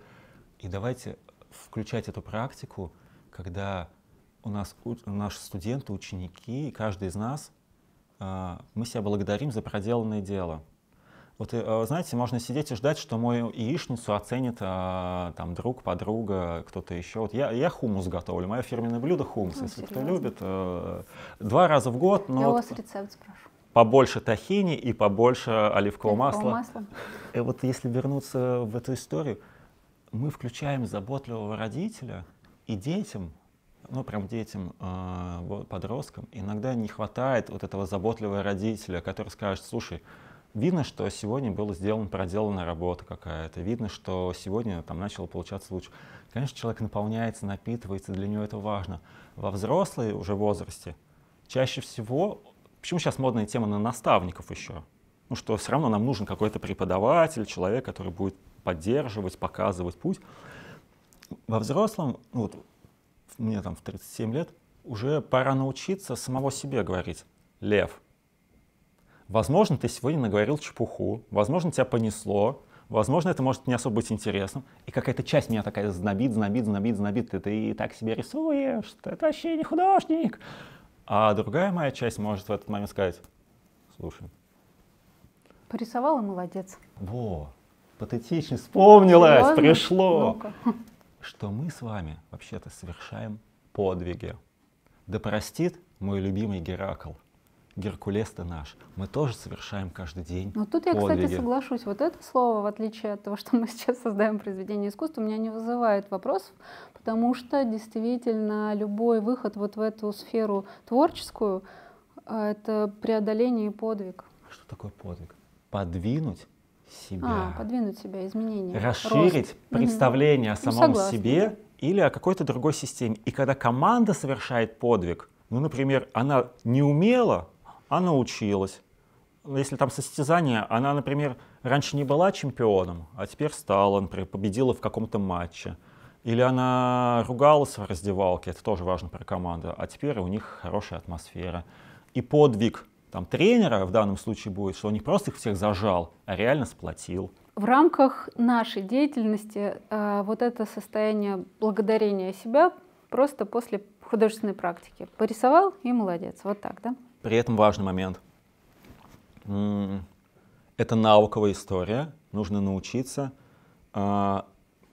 [SPEAKER 1] и давайте включать эту практику, когда у нас у, наши студенты, ученики, и каждый из нас, э, мы себя благодарим за проделанное дело. Вот, э, знаете, можно сидеть и ждать, что мою яичницу оценит э, там друг, подруга, кто-то еще. Вот я, я хумус готовлю, мое фирменное блюдо хумус, ну, если серьезно? кто любит. Э, два раза в год. Но я вот... у вас
[SPEAKER 2] рецепт спрошу
[SPEAKER 1] побольше тахини и побольше оливкового, оливкового масла. масла. И э, вот если вернуться в эту историю, мы включаем заботливого родителя и детям, ну прям детям, а, подросткам, иногда не хватает вот этого заботливого родителя, который скажет, слушай, Видно, что сегодня была сделана, проделана работа какая-то. Видно, что сегодня там начало получаться лучше. Конечно, человек наполняется, напитывается, для него это важно. Во взрослой уже возрасте чаще всего Почему сейчас модная тема на наставников еще? Ну что все равно нам нужен какой-то преподаватель, человек, который будет поддерживать, показывать путь. Во взрослом, ну вот мне там в 37 лет, уже пора научиться самого себе говорить «Лев». Возможно, ты сегодня наговорил чепуху, возможно, тебя понесло, возможно, это может не особо быть интересным. И какая-то часть меня такая знобит, знобит, знобит, знобит. Ты, ты так себе рисуешь, ты, это вообще не
[SPEAKER 2] художник.
[SPEAKER 1] А другая моя часть может в этот момент сказать, слушай.
[SPEAKER 2] Порисовала, молодец.
[SPEAKER 1] Во, патетично вспомнилось, Серьезно?
[SPEAKER 2] пришло. ну
[SPEAKER 1] Что мы с вами вообще-то совершаем подвиги. Да простит мой любимый Геракл. Геркулес ты наш. Мы тоже совершаем каждый день. Ну тут я, подвиги. кстати,
[SPEAKER 2] соглашусь. Вот это слово, в отличие от того, что мы сейчас создаем произведение искусства, у меня не вызывает вопросов, потому что действительно любой выход вот в эту сферу творческую а, — это преодоление и подвиг.
[SPEAKER 1] А что такое подвиг? Подвинуть себя. А,
[SPEAKER 2] подвинуть себя, изменения. Расширить рост. представление угу. о ну, самом ну, себе
[SPEAKER 1] или о какой-то другой системе. И когда команда совершает подвиг, ну, например, она не умела, она училась. Если там состязание, она, например, раньше не была чемпионом, а теперь стала, например, победила в каком-то матче. Или она ругалась в раздевалке, это тоже важно про команду, а теперь у них хорошая атмосфера. И подвиг там, тренера в данном случае будет, что он не просто их всех зажал, а реально сплотил.
[SPEAKER 2] В рамках нашей деятельности э, вот это состояние благодарения себя просто после художественной практики. Порисовал и молодец. Вот так, да?
[SPEAKER 1] При этом важный момент. Это науковая история, нужно научиться а,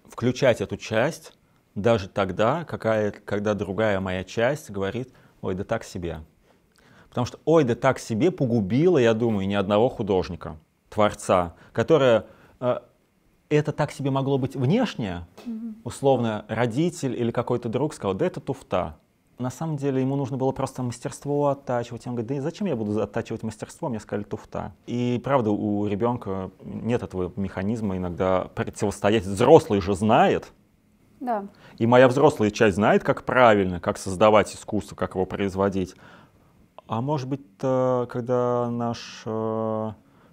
[SPEAKER 1] включать эту часть даже тогда, какая, когда другая моя часть говорит, ой, да так себе. Потому что «Ой, да так себе» погубило, я думаю, ни одного художника, творца, которое э, это так себе могло быть внешнее, условно, родитель или какой-то друг сказал, да это туфта на самом деле ему нужно было просто мастерство оттачивать. Он говорит, да зачем я буду оттачивать мастерство? Мне сказали туфта. И правда, у ребенка нет этого механизма иногда противостоять. Взрослый же знает. Да. И моя взрослая часть знает, как правильно, как создавать искусство, как его производить. А может быть, э, когда наш э,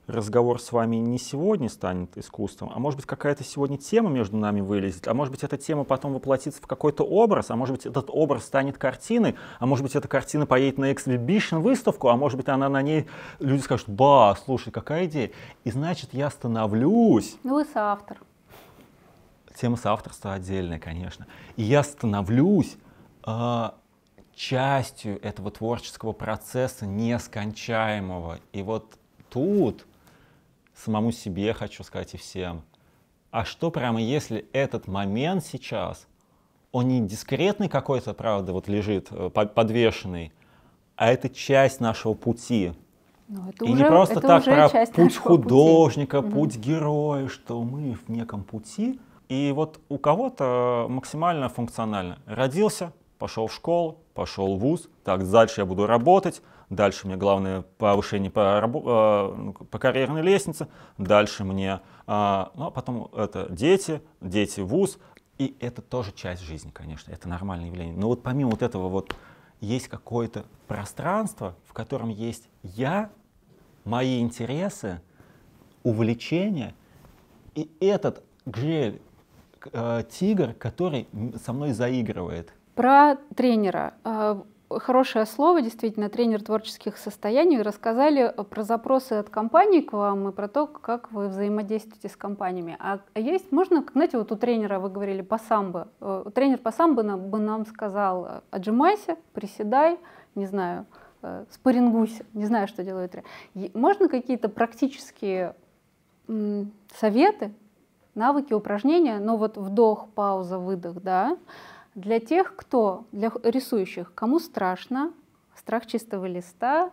[SPEAKER 1] разговор с вами не сегодня станет искусством, а может быть какая-то сегодня тема между нами вылезет, а может быть эта тема потом воплотится в какой-то образ, а может быть этот образ станет картиной, а может быть эта картина поедет на эксбибишн выставку, а может быть она на ней, люди скажут, ба, слушай, какая идея, и значит я становлюсь.
[SPEAKER 2] Ну вы соавтор.
[SPEAKER 1] Тема соавторства отдельная, конечно. И я становлюсь э, частью этого творческого процесса нескончаемого. И вот тут самому себе хочу сказать и всем. А что прямо если этот момент сейчас, он не дискретный какой-то, правда, вот лежит э, подвешенный, а это часть нашего пути.
[SPEAKER 2] Ну, это и уже, не просто так про путь художника, пути. путь
[SPEAKER 1] героя, что мы в неком пути. И вот у кого-то максимально функционально. Родился, пошел в школу, пошел в вуз, так дальше я буду работать, дальше мне главное повышение по, э, ну, по карьерной лестнице, дальше мне, а, ну а потом это дети, дети, вуз, и это тоже часть жизни, конечно, это нормальное явление. Но вот помимо вот этого вот есть какое-то пространство, в котором есть я, мои интересы, увлечения, и этот гжель, э, тигр, который со мной заигрывает.
[SPEAKER 2] Про тренера. А, хорошее слово, действительно, тренер творческих состояний. Рассказали э, про запросы от компаний к вам и про то, как вы взаимодействуете с компаниями. А есть, можно, знаете, вот у тренера вы говорили по самбо. Э, тренер по самбо нам, бы нам сказал, э, отжимайся, приседай, не знаю, спарингуйся, не знаю, что делает тренер. Можно какие-то практические советы, навыки, упражнения, но ну вот вдох, пауза, выдох, да, для тех, кто, для рисующих, кому страшно, страх чистого листа,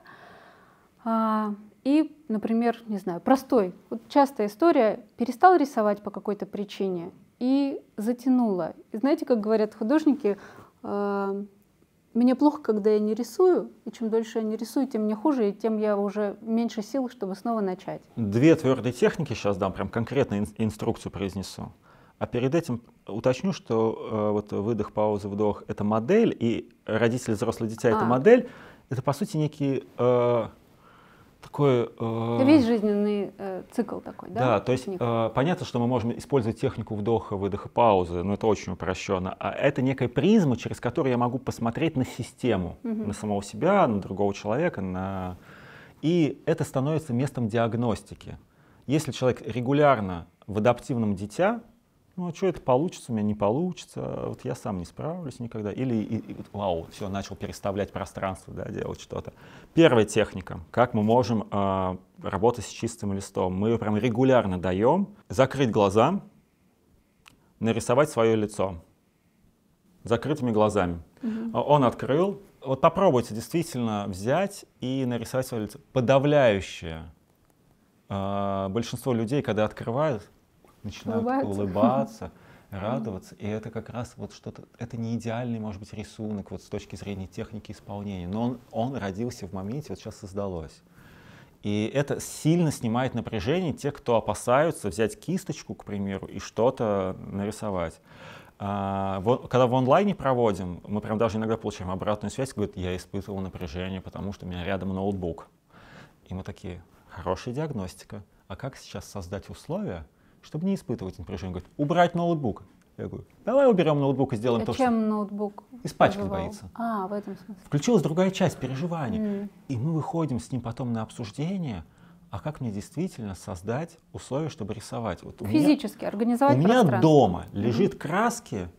[SPEAKER 2] а, и, например, не знаю, простой, вот частая история, перестал рисовать по какой-то причине и затянула. И знаете, как говорят художники, а, мне плохо, когда я не рисую, и чем дольше я не рисую, тем мне хуже, и тем я уже меньше сил, чтобы снова начать.
[SPEAKER 1] Две твердые техники сейчас дам, прям конкретно инструкцию произнесу. А перед этим уточню, что э, вот выдох, пауза, вдох — это модель, и родители, взрослое дитя а. — это а. модель. Это, по сути, некий э, такой... Э, весь
[SPEAKER 2] жизненный э, цикл такой, да? Да,
[SPEAKER 1] то есть э, понятно, что мы можем использовать технику вдоха, выдоха, паузы, но это очень упрощенно. А это некая призма, через которую я могу посмотреть на систему, угу. на самого себя, на другого человека, на... И это становится местом диагностики. Если человек регулярно в адаптивном дитя, ну а что это получится, у меня не получится, вот я сам не справлюсь никогда. Или, и, и, вау, все, начал переставлять пространство, да, делать что-то. Первая техника, как мы можем э, работать с чистым листом. Мы прям регулярно даем закрыть глаза, нарисовать свое лицо закрытыми глазами. Угу. Он открыл. Вот попробуйте действительно взять и нарисовать свое лицо. Подавляющее э, большинство людей, когда открывают, начинают улыбаться, улыбаться радоваться. И это как раз вот что-то, это не идеальный, может быть, рисунок вот с точки зрения техники исполнения, но он, он родился в моменте, вот сейчас создалось. И это сильно снимает напряжение тех, кто опасаются взять кисточку, к примеру, и что-то нарисовать. А, вот, когда в онлайне проводим, мы прям даже иногда получаем обратную связь, говорят, я испытывал напряжение, потому что у меня рядом ноутбук. И мы такие, хорошая диагностика. А как сейчас создать условия, чтобы не испытывать напряжение. Говорит, убрать ноутбук. Я говорю, давай уберем ноутбук и сделаем а то, чем что...
[SPEAKER 2] чем ноутбук? Испачкать вызывал? боится. А, в этом смысле.
[SPEAKER 1] Включилась другая часть переживаний. Mm. И мы выходим с ним потом на обсуждение, а как мне действительно создать условия, чтобы рисовать. Вот Физически,
[SPEAKER 2] меня, организовать У меня дома лежит mm-hmm.
[SPEAKER 1] краски,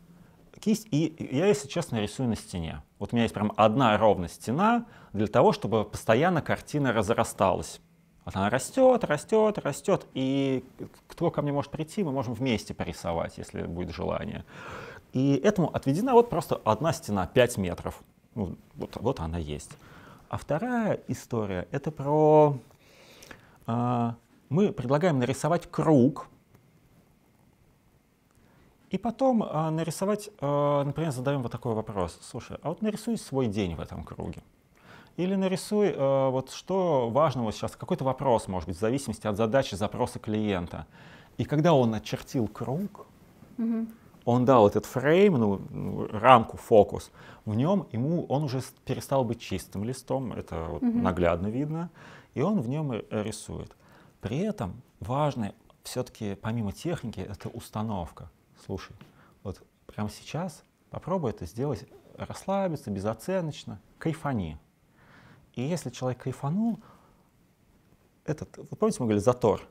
[SPEAKER 1] кисть, и я, если честно, рисую на стене. Вот у меня есть прям одна ровная стена для того, чтобы постоянно картина разрасталась. Вот она растет, растет, растет, и кто ко мне может прийти, мы можем вместе порисовать, если будет желание. И этому отведена вот просто одна стена, 5 метров. Ну, вот, вот она есть. А вторая история — это про... Э, мы предлагаем нарисовать круг, и потом э, нарисовать, э, например, задаем вот такой вопрос. Слушай, а вот нарисуй свой день в этом круге. Или нарисуй, э, вот что важного сейчас, какой-то вопрос, может быть, в зависимости от задачи запроса клиента. И когда он очертил круг, угу. он дал этот фрейм, ну, ну, рамку, фокус, в нем ему он уже перестал быть чистым листом, это вот угу. наглядно видно, и он в нем э, рисует. При этом важно все-таки, помимо техники, это установка. Слушай, вот прямо сейчас попробуй это сделать, расслабиться безоценочно, кайфани. И если человек кайфанул, этот, вы помните, мы говорили, затор,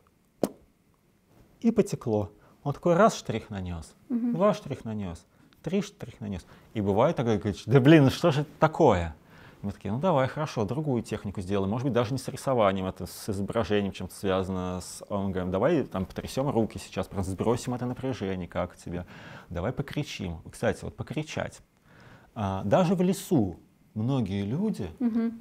[SPEAKER 1] и потекло. Он такой раз штрих нанес, угу. два штрих нанес, три штрих нанес. И бывает тогда, говоришь, да блин, что же это такое? мы такие, ну давай, хорошо, другую технику сделаем. Может быть, даже не с рисованием, это с изображением чем-то связано. С... Он говорит, давай там потрясем руки сейчас, просто сбросим это напряжение, как тебе. Давай покричим. Кстати, вот покричать. А, даже в лесу многие люди угу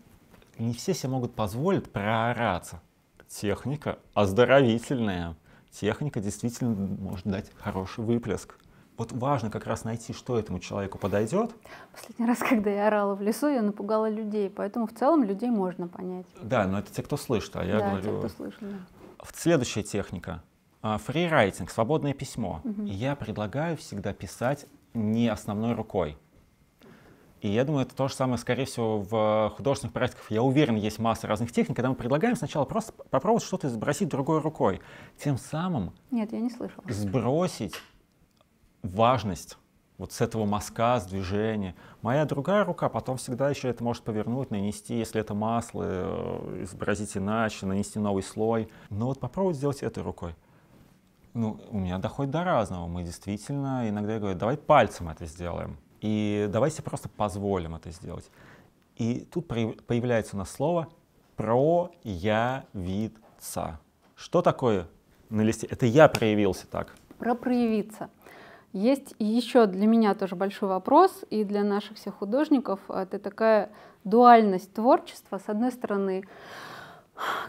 [SPEAKER 1] не все себе могут позволить проораться. Техника оздоровительная. Техника действительно может дать хороший выплеск. Вот важно как раз найти, что этому человеку подойдет.
[SPEAKER 2] Последний раз, когда я орала в лесу, я напугала людей, поэтому в целом людей можно понять.
[SPEAKER 1] Да, но это те, кто слышит, а я да, говорю... Те, кто слышит, да. Следующая техника. А, фрирайтинг, свободное письмо. Угу. Я предлагаю всегда писать не основной рукой. И я думаю, это то же самое, скорее всего, в художественных практиках. Я уверен, есть масса разных техник, когда мы предлагаем сначала просто попробовать что-то сбросить другой рукой. Тем самым...
[SPEAKER 2] Нет, я не слышала.
[SPEAKER 1] Сбросить важность вот с этого мазка, с движения. Моя другая рука потом всегда еще это может повернуть, нанести, если это масло, изобразить э, иначе, нанести новый слой. Но вот попробовать сделать этой рукой. Ну, у меня доходит до разного. Мы действительно иногда говорим, давай пальцем это сделаем. И давайте просто позволим это сделать. И тут появляется у нас слово проявиться. Что такое на листе? Это я проявился так.
[SPEAKER 2] Про проявиться. Есть еще для меня тоже большой вопрос, и для наших всех художников а, это такая дуальность творчества. С одной стороны,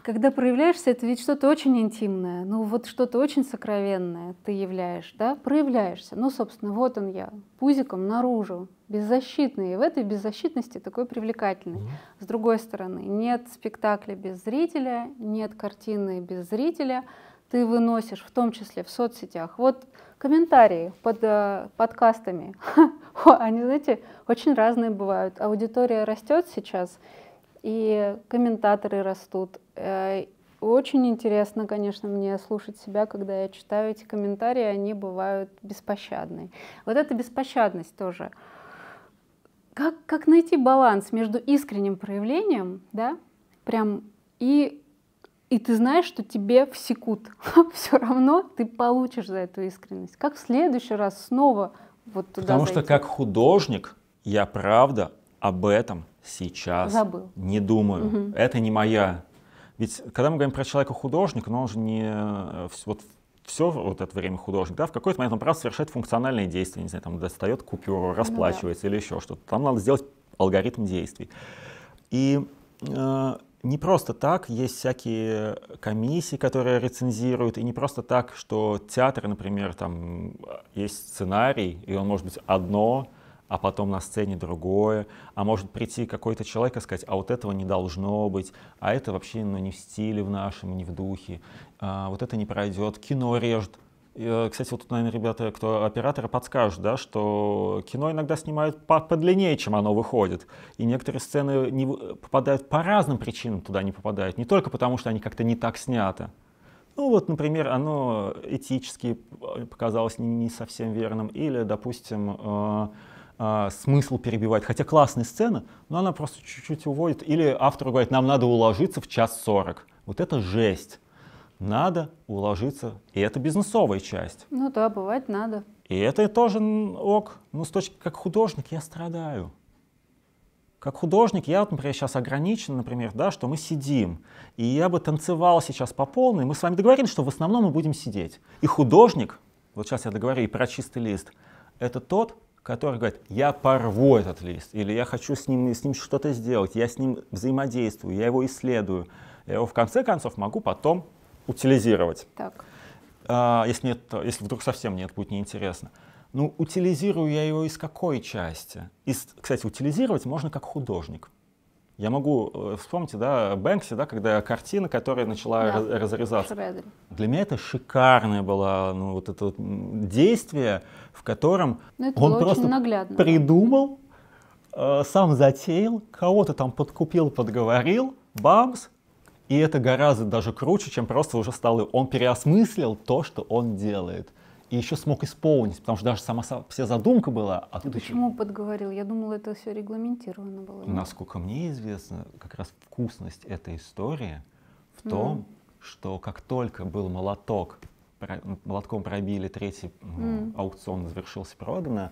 [SPEAKER 2] когда проявляешься, это ведь что-то очень интимное, ну вот что-то очень сокровенное ты являешь, да, проявляешься. Ну, собственно, вот он я, пузиком наружу, беззащитный. И в этой беззащитности такой привлекательный. С другой стороны, нет спектакля без зрителя, нет картины без зрителя. Ты выносишь, в том числе в соцсетях. Вот комментарии под э, подкастами. Они, знаете, очень разные бывают. Аудитория растет сейчас, и комментаторы растут. Э, очень интересно, конечно, мне слушать себя, когда я читаю эти комментарии, они бывают беспощадные. Вот эта беспощадность тоже. Как, как найти баланс между искренним проявлением, да, прям и и ты знаешь, что тебе всекут. Все равно ты получишь за эту искренность. Как в следующий раз снова вот туда Потому зайти? что как
[SPEAKER 1] художник я правда об этом сейчас Забыл. не думаю. Угу. Это не моя. Ведь когда мы говорим про человека-художника, но он же не э, вот все вот это время художник, да, в какой-то момент он просто совершает функциональные действия, не знаю, там достает купюру, расплачивается ну, да. или еще что-то. Там надо сделать алгоритм действий. И э, не просто так есть всякие комиссии, которые рецензируют, и не просто так, что театр, например, там э, есть сценарий, и он может быть одно, а потом на сцене другое, а может прийти какой-то человек и сказать, а вот этого не должно быть, а это вообще ну, не в стиле в нашем, не в духе, а вот это не пройдет, кино режет. Э, кстати, вот тут, наверное, ребята, кто операторы, подскажут, да, что кино иногда снимают по подлиннее, чем оно выходит. И некоторые сцены не попадают по разным причинам туда не попадают, не только потому, что они как-то не так сняты. Ну вот, например, оно этически э, показалось не совсем верным, или, допустим, э, э, смысл перебивать. Хотя классная сцена, но она просто чуть-чуть уводит. Или автор говорит, нам надо уложиться в час сорок. Вот это жесть. Надо уложиться. И это бизнесовая часть.
[SPEAKER 2] Ну да, бывает надо.
[SPEAKER 1] И это тоже ок. Но с точки как художник я страдаю. Как художник, я, вот, например, сейчас ограничен, например, да, что мы сидим. И я бы танцевал сейчас по полной. Мы с вами договорились, что в основном мы будем сидеть. И художник, вот сейчас я договорю и про чистый лист, это тот, который говорит, я порву этот лист, или я хочу с ним, с ним что-то сделать, я с ним взаимодействую, я его исследую, я его в конце концов могу потом утилизировать. Так. А, если, нет, если вдруг совсем нет, будет неинтересно. Ну, утилизирую я его из какой части? Из, кстати, утилизировать можно как художник. Я могу, э, вспомнить, да, Бэнкси, да, когда картина, которая начала да. разрезаться. Шредер. Для меня это шикарное было, ну, вот это вот действие, в котором
[SPEAKER 2] ну, он просто наглядно.
[SPEAKER 1] придумал, э, сам затеял, кого-то там подкупил, подговорил, бамс, и это гораздо даже круче, чем просто уже стало. Он переосмыслил то, что он делает и еще смог исполнить, потому что даже сама вся задумка была. А ты Почему
[SPEAKER 2] еще... подговорил? Я думала, это все регламентировано было. Насколько
[SPEAKER 1] мне известно, как раз вкусность этой истории в том, mm. что как только был молоток, молотком пробили третий mm. аукцион, завершился, продано,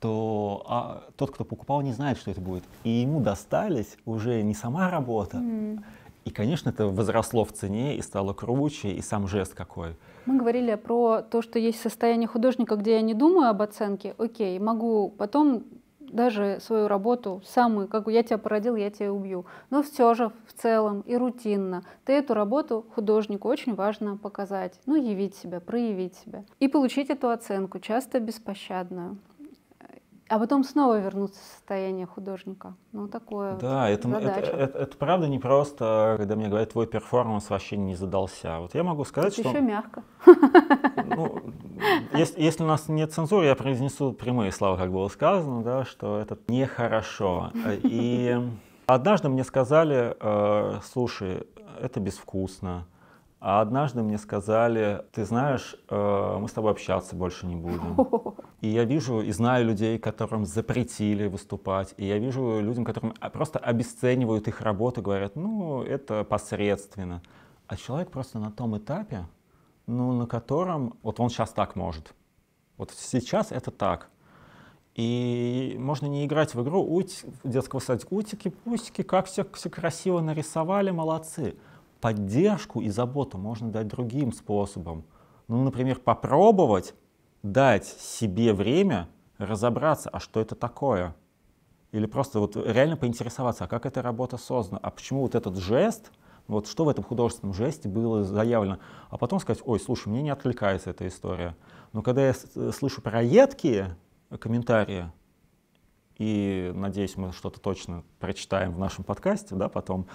[SPEAKER 1] то а, тот, кто покупал, не знает, что это будет. И ему достались уже не сама работа, mm. И, конечно, это возросло в цене и стало круче, и сам жест какой.
[SPEAKER 2] Мы говорили про то, что есть состояние художника, где я не думаю об оценке. Окей, могу потом даже свою работу самую, как я тебя породил, я тебя убью. Но все же в целом и рутинно ты эту работу художнику очень важно показать, ну, явить себя, проявить себя. И получить эту оценку, часто беспощадную а потом снова вернуться в состояние художника. Ну, такое. Да, вот это, задача. это, это,
[SPEAKER 1] это правда не просто, когда мне говорят, твой перформанс вообще не задался. Вот я могу сказать, это что... еще мягко. Ну, если, если у нас нет цензуры, я произнесу прямые слова, как было сказано, да, что это нехорошо. И однажды мне сказали, э, слушай, это безвкусно, а однажды мне сказали, ты знаешь, э, мы с тобой общаться больше не будем. И я вижу и знаю людей, которым запретили выступать. И я вижу людям, которым а, просто обесценивают их работу, говорят, ну, это посредственно. А человек просто на том этапе, ну, на котором вот он сейчас так может. Вот сейчас это так. И можно не играть в игру уть, детского садика. Утики, пустики, как все, все красиво нарисовали, молодцы поддержку и заботу можно дать другим способом. Ну, например, попробовать дать себе время разобраться, а что это такое. Или просто вот реально поинтересоваться, а как эта работа создана, а почему вот этот жест, вот что в этом художественном жесте было заявлено, а потом сказать, ой, слушай, мне не отвлекается эта история. Но когда я э, слышу про едкие комментарии, и надеюсь, мы что-то точно прочитаем в нашем подкасте, да, потом,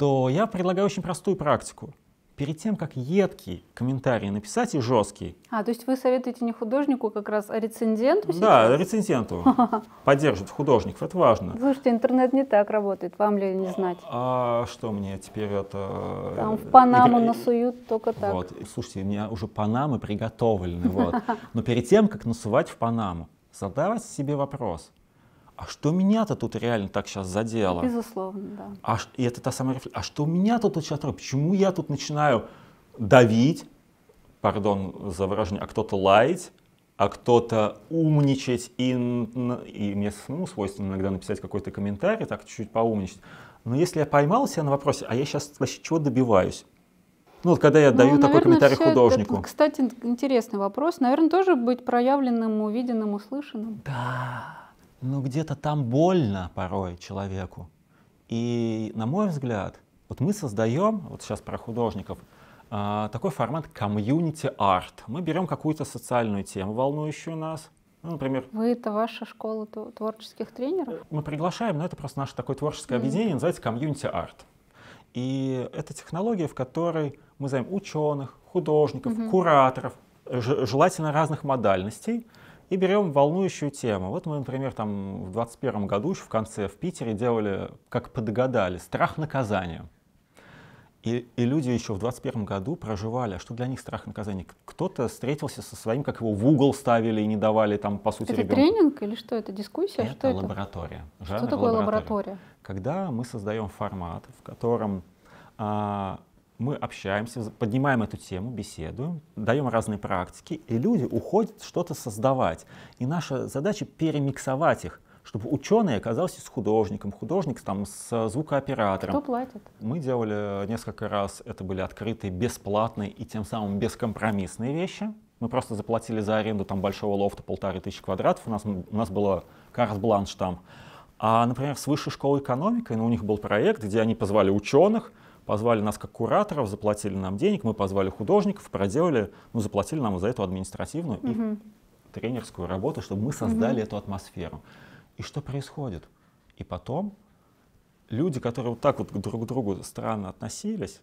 [SPEAKER 1] то я предлагаю очень простую практику. Перед тем, как едкий комментарий написать и жесткий.
[SPEAKER 2] А, то есть вы советуете не художнику а как раз, а рецензенту? Сейчас? Да,
[SPEAKER 1] рецензенту. поддерживать художников, это важно.
[SPEAKER 2] Слушайте, интернет не так работает, вам ли не знать?
[SPEAKER 1] А, что мне теперь это... Э, Там в Панаму
[SPEAKER 2] насуют только так. Вот,
[SPEAKER 1] слушайте, у меня уже Панамы приготовлены, вот. Но перед тем, как насувать в Панаму, задавать себе вопрос, а что меня-то тут реально так сейчас задело?
[SPEAKER 2] Безусловно, да.
[SPEAKER 1] А, и это та самая рефлексия, а что меня-то тут сейчас, почему я тут начинаю давить, пардон за выражение, а кто-то лаять, а кто-то умничать, и, и мне самому свойственно иногда написать какой-то комментарий, так чуть-чуть поумничать. Но если я поймал себя на вопросе, а я сейчас вообще чего добиваюсь? Ну, вот когда я ну, даю наверное, такой комментарий художнику. Это,
[SPEAKER 2] кстати, интересный вопрос. Наверное, тоже быть проявленным, увиденным, услышанным. Да
[SPEAKER 1] ну где-то там больно порой человеку. И, на мой взгляд, вот мы создаем, вот сейчас про художников, а, такой формат комьюнити-арт. Мы берем какую-то социальную тему, волнующую нас, ну, например...
[SPEAKER 2] Вы — это ваша школа творческих тренеров? Э,
[SPEAKER 1] мы приглашаем, но это просто наше такое творческое mm. объединение, называется комьюнити-арт. И это технология, в которой мы зовем ученых, художников, mm-hmm. кураторов, желательно разных модальностей, и берем волнующую тему. Вот мы, например, там в 21 году еще в конце в Питере делали, как подгадали, страх наказания. И, и люди еще в 21 году проживали, а что для них страх наказания? Кто-то встретился со своим, как его в угол ставили и не давали там, по сути, Это ребенку.
[SPEAKER 2] тренинг или что? Это дискуссия? Это что
[SPEAKER 1] лаборатория. Жанр что такое лаборатория? лаборатория? Когда мы создаем формат, в котором а, мы общаемся, поднимаем эту тему, беседуем, даем разные практики, и люди уходят что-то создавать. И наша задача перемиксовать их, чтобы ученый оказался с художником, художник там с звукооператором. Кто платит? Мы делали несколько раз, это были открытые, бесплатные и тем самым бескомпромиссные вещи. Мы просто заплатили за аренду там большого лофта полторы тысячи квадратов, у нас, у нас было карт-бланш там. А, например, с высшей школой экономики, ну, у них был проект, где они позвали ученых, позвали нас как кураторов, заплатили нам денег, мы позвали художников, проделали, ну, заплатили нам за эту административную угу. и тренерскую работу, чтобы мы создали угу. эту атмосферу. И что происходит? И потом люди, которые вот так вот друг к другу странно относились,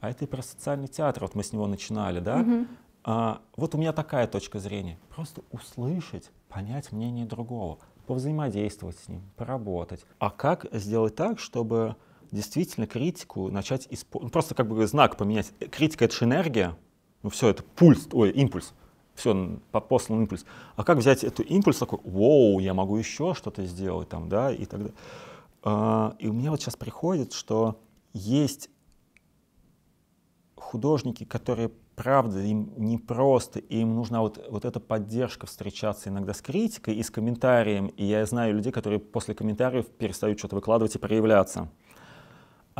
[SPEAKER 1] а это и про социальный театр, вот мы с него начинали, да, угу. а, вот у меня такая точка зрения. Просто услышать, понять мнение другого, повзаимодействовать с ним, поработать. А как сделать так, чтобы действительно критику начать использовать, ну, просто как бы знак поменять. Критика — это же энергия, ну все, это пульс, ой, импульс, все, послан импульс. А как взять эту импульс такой, вау, я могу еще что-то сделать там, да, и так далее. А, и у меня вот сейчас приходит, что есть художники, которые правда, им непросто, и им нужна вот, вот эта поддержка встречаться иногда с критикой и с комментарием. И я знаю людей, которые после комментариев перестают что-то выкладывать и проявляться.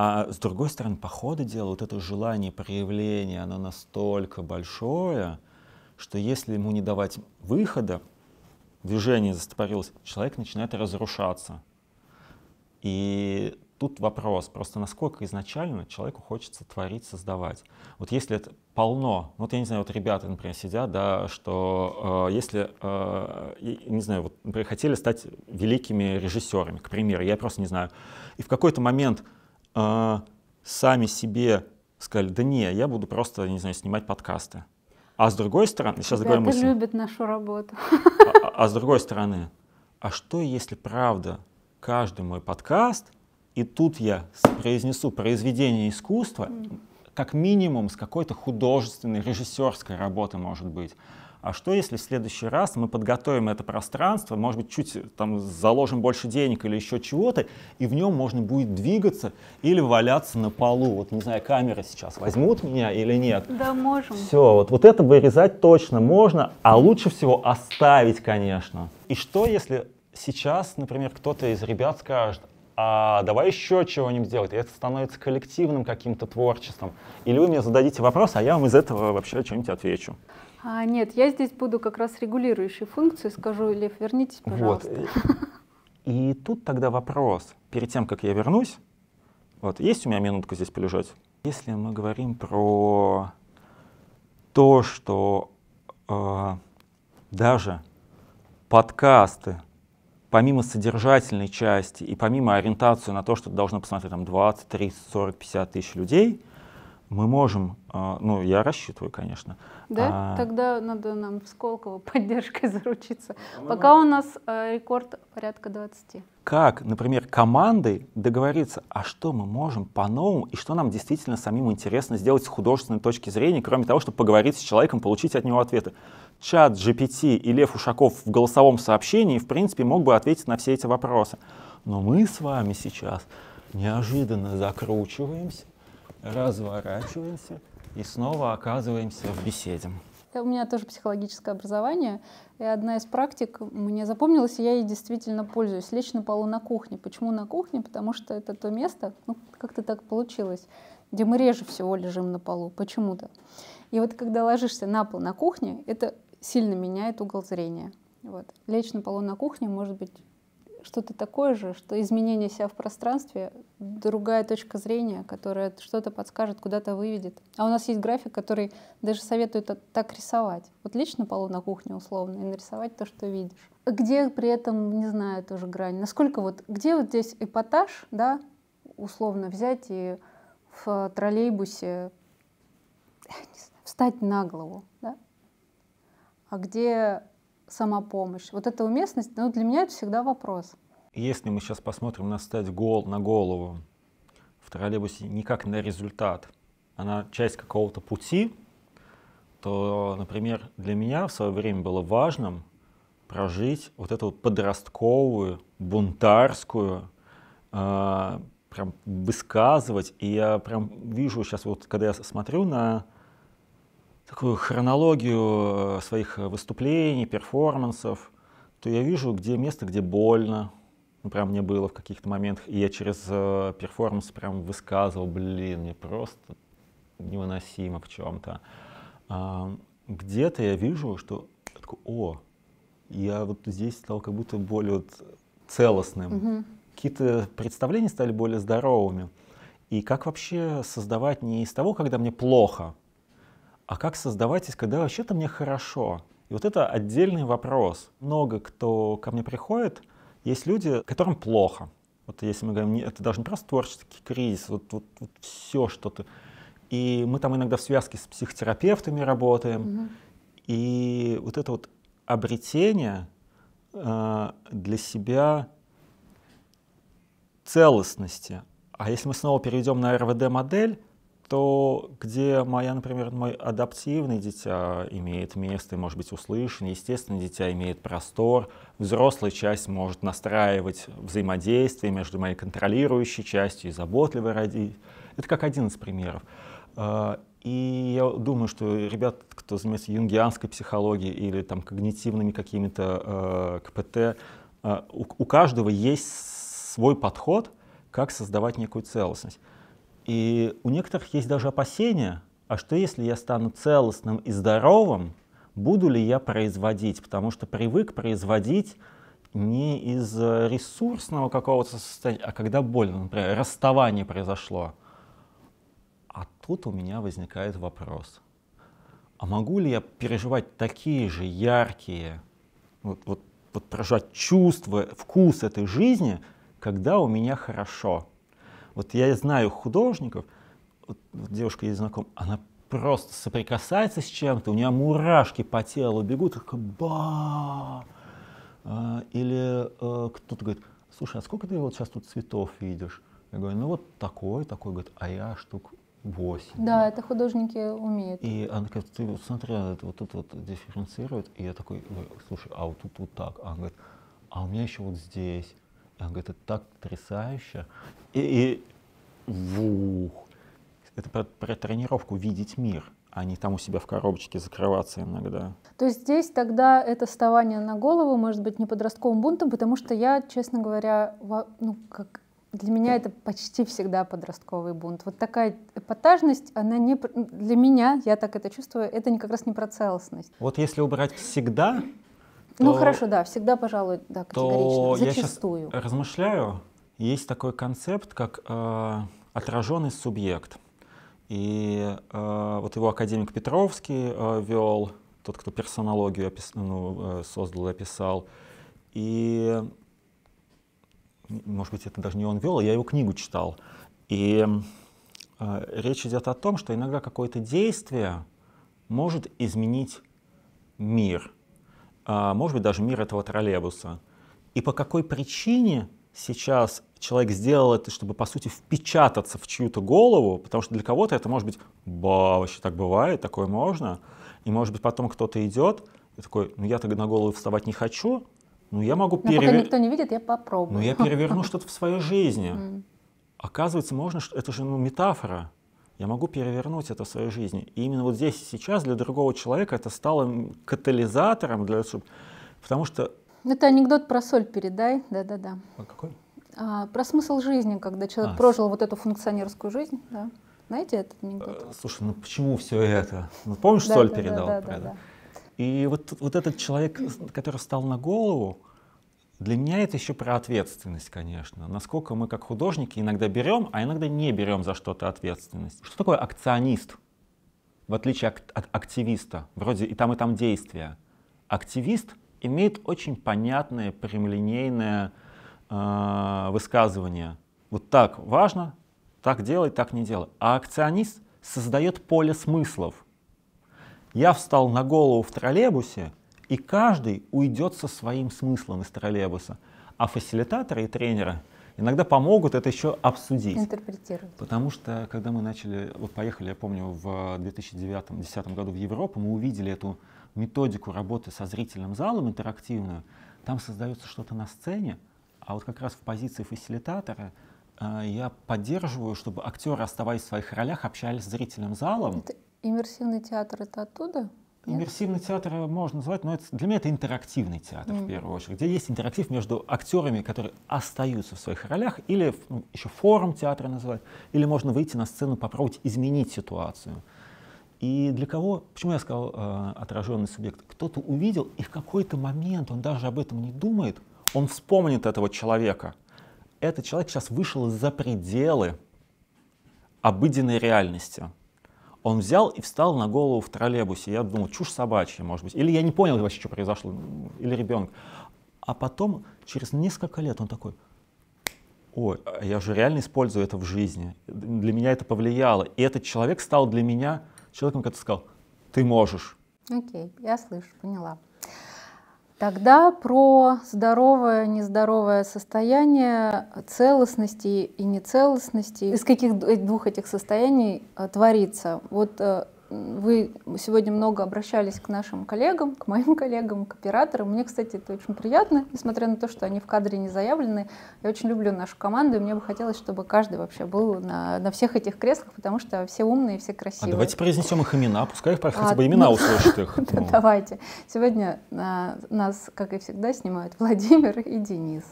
[SPEAKER 1] А с другой стороны, по ходу дела вот это желание проявления, оно настолько большое, что если ему не давать выхода, движение застопорилось, человек начинает разрушаться. И тут вопрос просто, насколько изначально человеку хочется творить, создавать. Вот если это полно, ну, вот я не знаю, вот ребята, например, сидят, да, что э, если, э, не знаю, вот, например, хотели стать великими режиссерами, к примеру, я просто не знаю, и в какой-то момент э, сами себе сказали, да не, я буду просто, не знаю, снимать подкасты. А с другой стороны, сейчас Ребята мысль.
[SPEAKER 2] любят нашу работу.
[SPEAKER 1] А, а, а с другой стороны, а что если правда каждый мой подкаст, и тут я произнесу произведение искусства, как минимум с какой-то художественной, режиссерской работы, может быть а что если в следующий раз мы подготовим это пространство, может быть, чуть э, там заложим больше денег или еще чего-то, и в нем можно будет двигаться или валяться на полу. Вот не знаю, камеры сейчас возьмут меня или нет.
[SPEAKER 3] Да, можем. Все,
[SPEAKER 1] вот, вот это вырезать точно можно, а лучше всего оставить, конечно. И что если сейчас, например, кто-то из ребят скажет, а давай еще чего-нибудь делать. И это становится коллективным каким-то творчеством. Или вы мне зададите вопрос, а я вам из этого вообще что-нибудь отвечу.
[SPEAKER 2] А, нет, я здесь буду как раз регулирующей функцией. Скажу, Лев, вернитесь, пожалуйста. Вот.
[SPEAKER 1] И тут тогда вопрос. Перед тем, как я вернусь, вот есть у меня минутка здесь полежать? Если мы говорим про то, что э, даже подкасты, помимо содержательной части и помимо ориентации на то, что должно посмотреть там 20, 30, 40, 50 тысяч людей, мы можем, э, ну я рассчитываю, конечно, да? А...
[SPEAKER 2] Тогда надо нам в Сколково поддержкой заручиться. По-моему... А Пока у нас э, рекорд порядка 20.
[SPEAKER 1] Как, например, команды договориться, а что мы можем по-новому и что нам действительно самим интересно сделать с художественной точки зрения, кроме того, чтобы поговорить с человеком, получить от него ответы. Чат GPT и Лев Ушаков в голосовом сообщении, в принципе, мог бы ответить на все эти вопросы. Но мы с вами сейчас неожиданно закручиваемся, разворачиваемся и снова оказываемся в беседе.
[SPEAKER 2] У меня тоже психологическое образование, и одна из практик мне запомнилась, и я ей действительно пользуюсь. Лечь на полу на кухне. Почему на кухне? Потому что это то место, ну, как-то так получилось, где мы реже всего лежим на полу, почему-то. И вот когда ложишься на пол на кухне, это сильно меняет угол зрения. Вот. Лечь на полу на кухне может быть что-то такое же, что изменение себя в пространстве, другая точка зрения, которая что-то подскажет, куда-то выведет. А у нас есть график, который даже советует так рисовать. Вот лично полу на кухне условно и нарисовать то, что видишь. Где при этом, не знаю, тоже грань. Насколько вот, где вот здесь эпатаж, да, условно взять и в троллейбусе знаю, встать на голову, да? А где самопомощь. Вот эта уместность, ну, для меня это всегда вопрос.
[SPEAKER 1] Если мы сейчас посмотрим на стать гол, на голову в троллейбусе не как на результат, она а часть какого-то пути, то, например, для меня в свое время было важным прожить вот эту вот подростковую, бунтарскую, э, прям высказывать. И я прям вижу сейчас, вот когда я смотрю на такую хронологию э, своих э, выступлений, перформансов, то я вижу, где место, где больно. Ну, прям мне было в каких-то моментах, и я через э, перформанс прям высказывал, блин, мне просто невыносимо в чем-то. А, где-то я вижу, что я такой, о, я вот здесь стал как будто более вот целостным. Угу. Какие-то представления стали более здоровыми. И как вообще создавать не из того, когда мне плохо, а как создавайтесь, когда вообще-то мне хорошо? И вот это отдельный вопрос. Много кто ко мне приходит, есть люди, которым плохо. Вот если мы говорим, это даже не просто творческий кризис, вот, вот, вот все что-то. И мы там иногда в связке с психотерапевтами работаем. Угу. И вот это вот обретение э, для себя целостности. А если мы снова перейдем на РВД-модель, то где моя, например, мой адаптивный дитя имеет место и может быть услышан, естественно, дитя имеет простор, взрослая часть может настраивать взаимодействие между моей контролирующей частью и заботливой родитель. Это как один из примеров. А, и я думаю, что ребят, кто занимается юнгианской психологией или там когнитивными какими-то а, КПТ, а, у каждого есть свой подход, как создавать некую целостность. И у некоторых есть даже опасения, а что если я стану целостным и здоровым, буду ли я производить? Потому что привык производить не из э, ресурсного какого-то состояния, а когда больно, например, расставание произошло. А тут у меня возникает вопрос. А могу ли я переживать такие же яркие, вот, вот, вот прожать чувства, вкус этой жизни, когда у меня хорошо? Вот я знаю художников, вот, вот девушка есть знаком, она просто соприкасается с чем-то, у нее мурашки по телу бегут, как ба. А, или э, кто-то говорит, слушай, а сколько ты вот сейчас тут цветов видишь? Я говорю, ну вот такой, такой, говорит, а я штук 8.
[SPEAKER 2] Да, это художники умеют.
[SPEAKER 1] И она говорит, ты вот смотри, это вот тут вот дифференцирует. И я такой, слушай, а вот тут вот так. А она говорит, а у меня еще вот здесь. Она говорит, это так потрясающе. И, и вух. Это про, про тренировку видеть мир, а не там у себя в коробочке закрываться иногда.
[SPEAKER 2] То есть здесь тогда это вставание на голову может быть не подростковым бунтом, потому что я, честно говоря, во, ну как для меня это почти всегда подростковый бунт. Вот такая эпатажность, она не... Для меня, я так это чувствую, это не как раз не про целостность.
[SPEAKER 1] Вот если убрать всегда,
[SPEAKER 2] ну, то... Ну хорошо, да, всегда, пожалуй, да, категорично, зачастую.
[SPEAKER 1] Я размышляю, есть такой концепт, как э, отраженный субъект. И э, вот его академик Петровский э, вел, тот, кто персонологию опис... ну, э, создал и описал. И, может быть, это даже не он вел, а я его книгу читал. И э, речь идет о том, что иногда какое-то действие может изменить мир – а, может быть, даже мир этого троллейбуса. И по какой причине сейчас человек сделал это, чтобы, по сути, впечататься в чью-то голову, потому что для кого-то это может быть, ба, вообще так бывает, такое можно. И, может быть, потом кто-то идет и такой, ну я тогда на голову вставать не хочу, ну я могу перевернуть. никто
[SPEAKER 2] не видит, я попробую. Ну я
[SPEAKER 1] переверну что-то в своей жизни. Оказывается, можно, это же ну, метафора я могу перевернуть это в своей жизни. И именно вот здесь и сейчас для другого человека это стало катализатором, для, потому что...
[SPEAKER 2] Ну, это анекдот про соль передай, да-да-да. А какой? А, про смысл жизни, когда человек а, прожил вот эту функционерскую жизнь, да. Знаете этот анекдот? Э,
[SPEAKER 1] слушай, ну почему все это? Ну, помнишь, да, соль передал? И вот, вот этот человек, который встал на голову, для меня это еще про ответственность, конечно. Насколько мы как художники иногда берем, а иногда не берем за что-то ответственность. Что такое акционист? В отличие от, активиста, вроде и там, и там действия. Активист имеет очень понятное, прямолинейное э, высказывание. Вот так важно, так делай, так не делай. А акционист создает поле смыслов. Я встал на голову в троллейбусе, и каждый уйдет со своим смыслом из троллейбуса. А фасилитаторы и тренеры иногда помогут это еще обсудить.
[SPEAKER 2] Интерпретировать.
[SPEAKER 1] Потому что, когда мы начали, вот поехали, я помню, в 2009-2010 году в Европу, мы увидели эту методику работы со зрительным залом интерактивную. Там создается что-то на сцене, а вот как раз в позиции фасилитатора э, я поддерживаю, чтобы актеры, оставаясь в своих ролях, общались с зрителем залом. Это
[SPEAKER 2] иммерсивный театр это оттуда?
[SPEAKER 1] Нет? Иммерсивный театр э, можно назвать, но это, для меня это интерактивный театр mm. в первую очередь, где есть интерактив между актерами, которые остаются в своих ролях, или ну, еще форум театра называют, или можно выйти на сцену, попробовать изменить ситуацию. И для кого, почему я сказал э, отраженный субъект, кто-то увидел, и в какой-то момент он даже об этом не думает, он вспомнит этого человека. Этот человек сейчас вышел за пределы обыденной реальности он взял и встал на голову в троллейбусе. Я думал, чушь собачья, может быть. Или я не понял вообще, что произошло, или ребенок. А потом, через несколько лет, он такой, ой, а я же реально использую это в жизни. Для меня это повлияло. И этот человек стал для меня человеком, который сказал, ты можешь.
[SPEAKER 2] Окей, okay, я слышу, поняла. Тогда про здоровое, нездоровое состояние целостности и нецелостности, из каких двух этих состояний э, творится. Вот э, вы сегодня много обращались к нашим коллегам, к моим коллегам, к операторам. Мне, кстати, это очень приятно, несмотря на то, что они в кадре не заявлены. Я очень люблю нашу команду, и мне бы хотелось, чтобы каждый вообще был на, на всех этих креслах, потому что все умные, все а красивые. А давайте
[SPEAKER 1] произнесем их имена, пускай их хотя бы имена услышат их. Ну.
[SPEAKER 2] Давайте. Сегодня а, нас, как и всегда, снимают Владимир и Денис.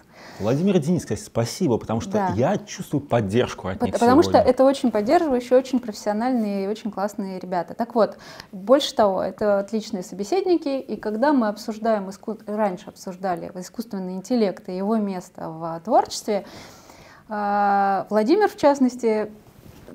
[SPEAKER 1] Владимир и Денис, кстати, спасибо, потому что я чувствую
[SPEAKER 2] поддержку от них Потому что это очень поддерживающие, очень профессиональные и очень классные ребята ребята. Так вот, больше того, это отличные собеседники, и когда мы обсуждаем, иску... раньше обсуждали искусственный интеллект и его место в творчестве, а, Владимир, в частности,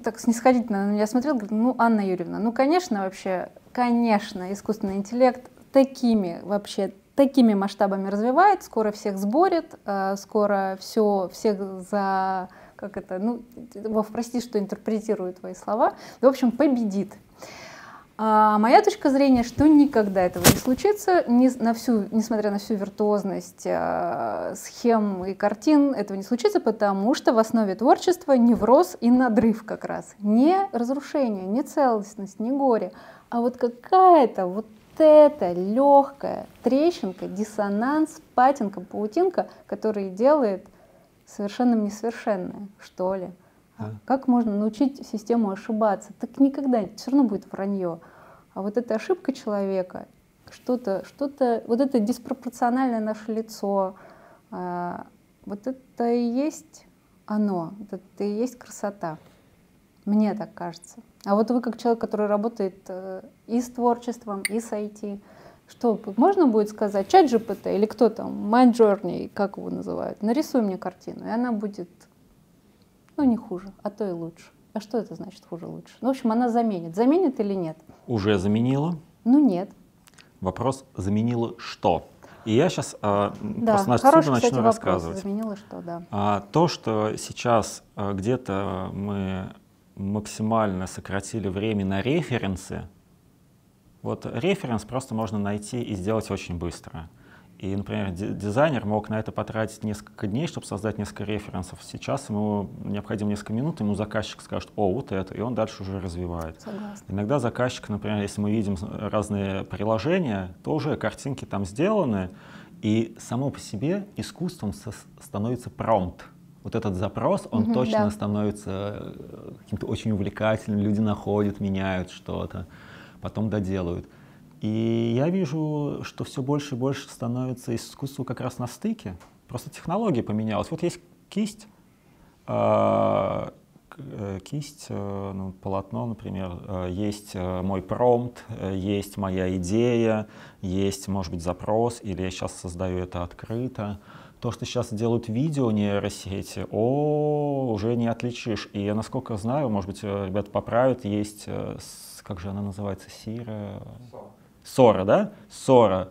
[SPEAKER 2] так снисходительно на меня смотрел, говорит, ну, Анна Юрьевна, ну, конечно, вообще, конечно, искусственный интеллект такими вообще такими масштабами развивает, скоро всех сборит, а, скоро все, всех за, как это, ну, Вов, прости, что интерпретирую твои слова, в общем, победит. А моя точка зрения, что никогда этого не случится, не, на всю, несмотря на всю виртуозность э, схем и картин, этого не случится, потому что в основе творчества невроз и надрыв как раз. Не разрушение, не целостность, не горе, а вот какая-то вот эта легкая трещинка, диссонанс, патинка, паутинка, которая делает совершенным несовершенное, что ли. А как можно научить систему ошибаться? Так никогда, все равно будет вранье. А вот эта ошибка человека, что-то, что-то, вот это диспропорциональное наше лицо, а, вот это и есть оно, это и есть красота. Мне так кажется. А вот вы как человек, который работает э, и с творчеством, и с IT, что можно будет сказать, чат GPT или кто там, Mind Journey, как его называют, нарисуй мне картину, и она будет, ну, не хуже, а то и лучше. А что это значит хуже лучше? Ну, в общем, она заменит. Заменит или нет?
[SPEAKER 1] Уже заменила? Ну, нет. Вопрос, заменила что? И я сейчас э, а, да, просто отсюда хороший, начну кстати, рассказывать. Заменила что, да. А, то, что сейчас а, где-то мы максимально сократили время на референсы, вот референс просто можно найти и сделать очень быстро. И, например, дизайнер мог на это потратить несколько дней, чтобы создать несколько референсов. Сейчас ему необходимо несколько минут, ему заказчик скажет, о, вот это, и он дальше уже развивает. Согласна. Иногда заказчик, например, если мы видим разные приложения, то уже картинки там сделаны, и само по себе искусством становится промпт вот этот запрос, он угу, точно да. становится э, каким-то очень увлекательным, люди находят, меняют что-то, потом доделают. И я вижу, что все больше и больше становится искусство как раз на стыке. Просто технология поменялась. Вот есть кисть, а, э, кисть, э, ну, полотно, например, э, есть мой промпт, есть моя идея, есть, может быть, запрос, или я сейчас создаю это открыто. То, что сейчас делают видео нейросети, о, уже не отличишь. И я, насколько знаю, может быть, ребята поправят, есть, как же она называется, Сира? Сова ссора, да, ссора.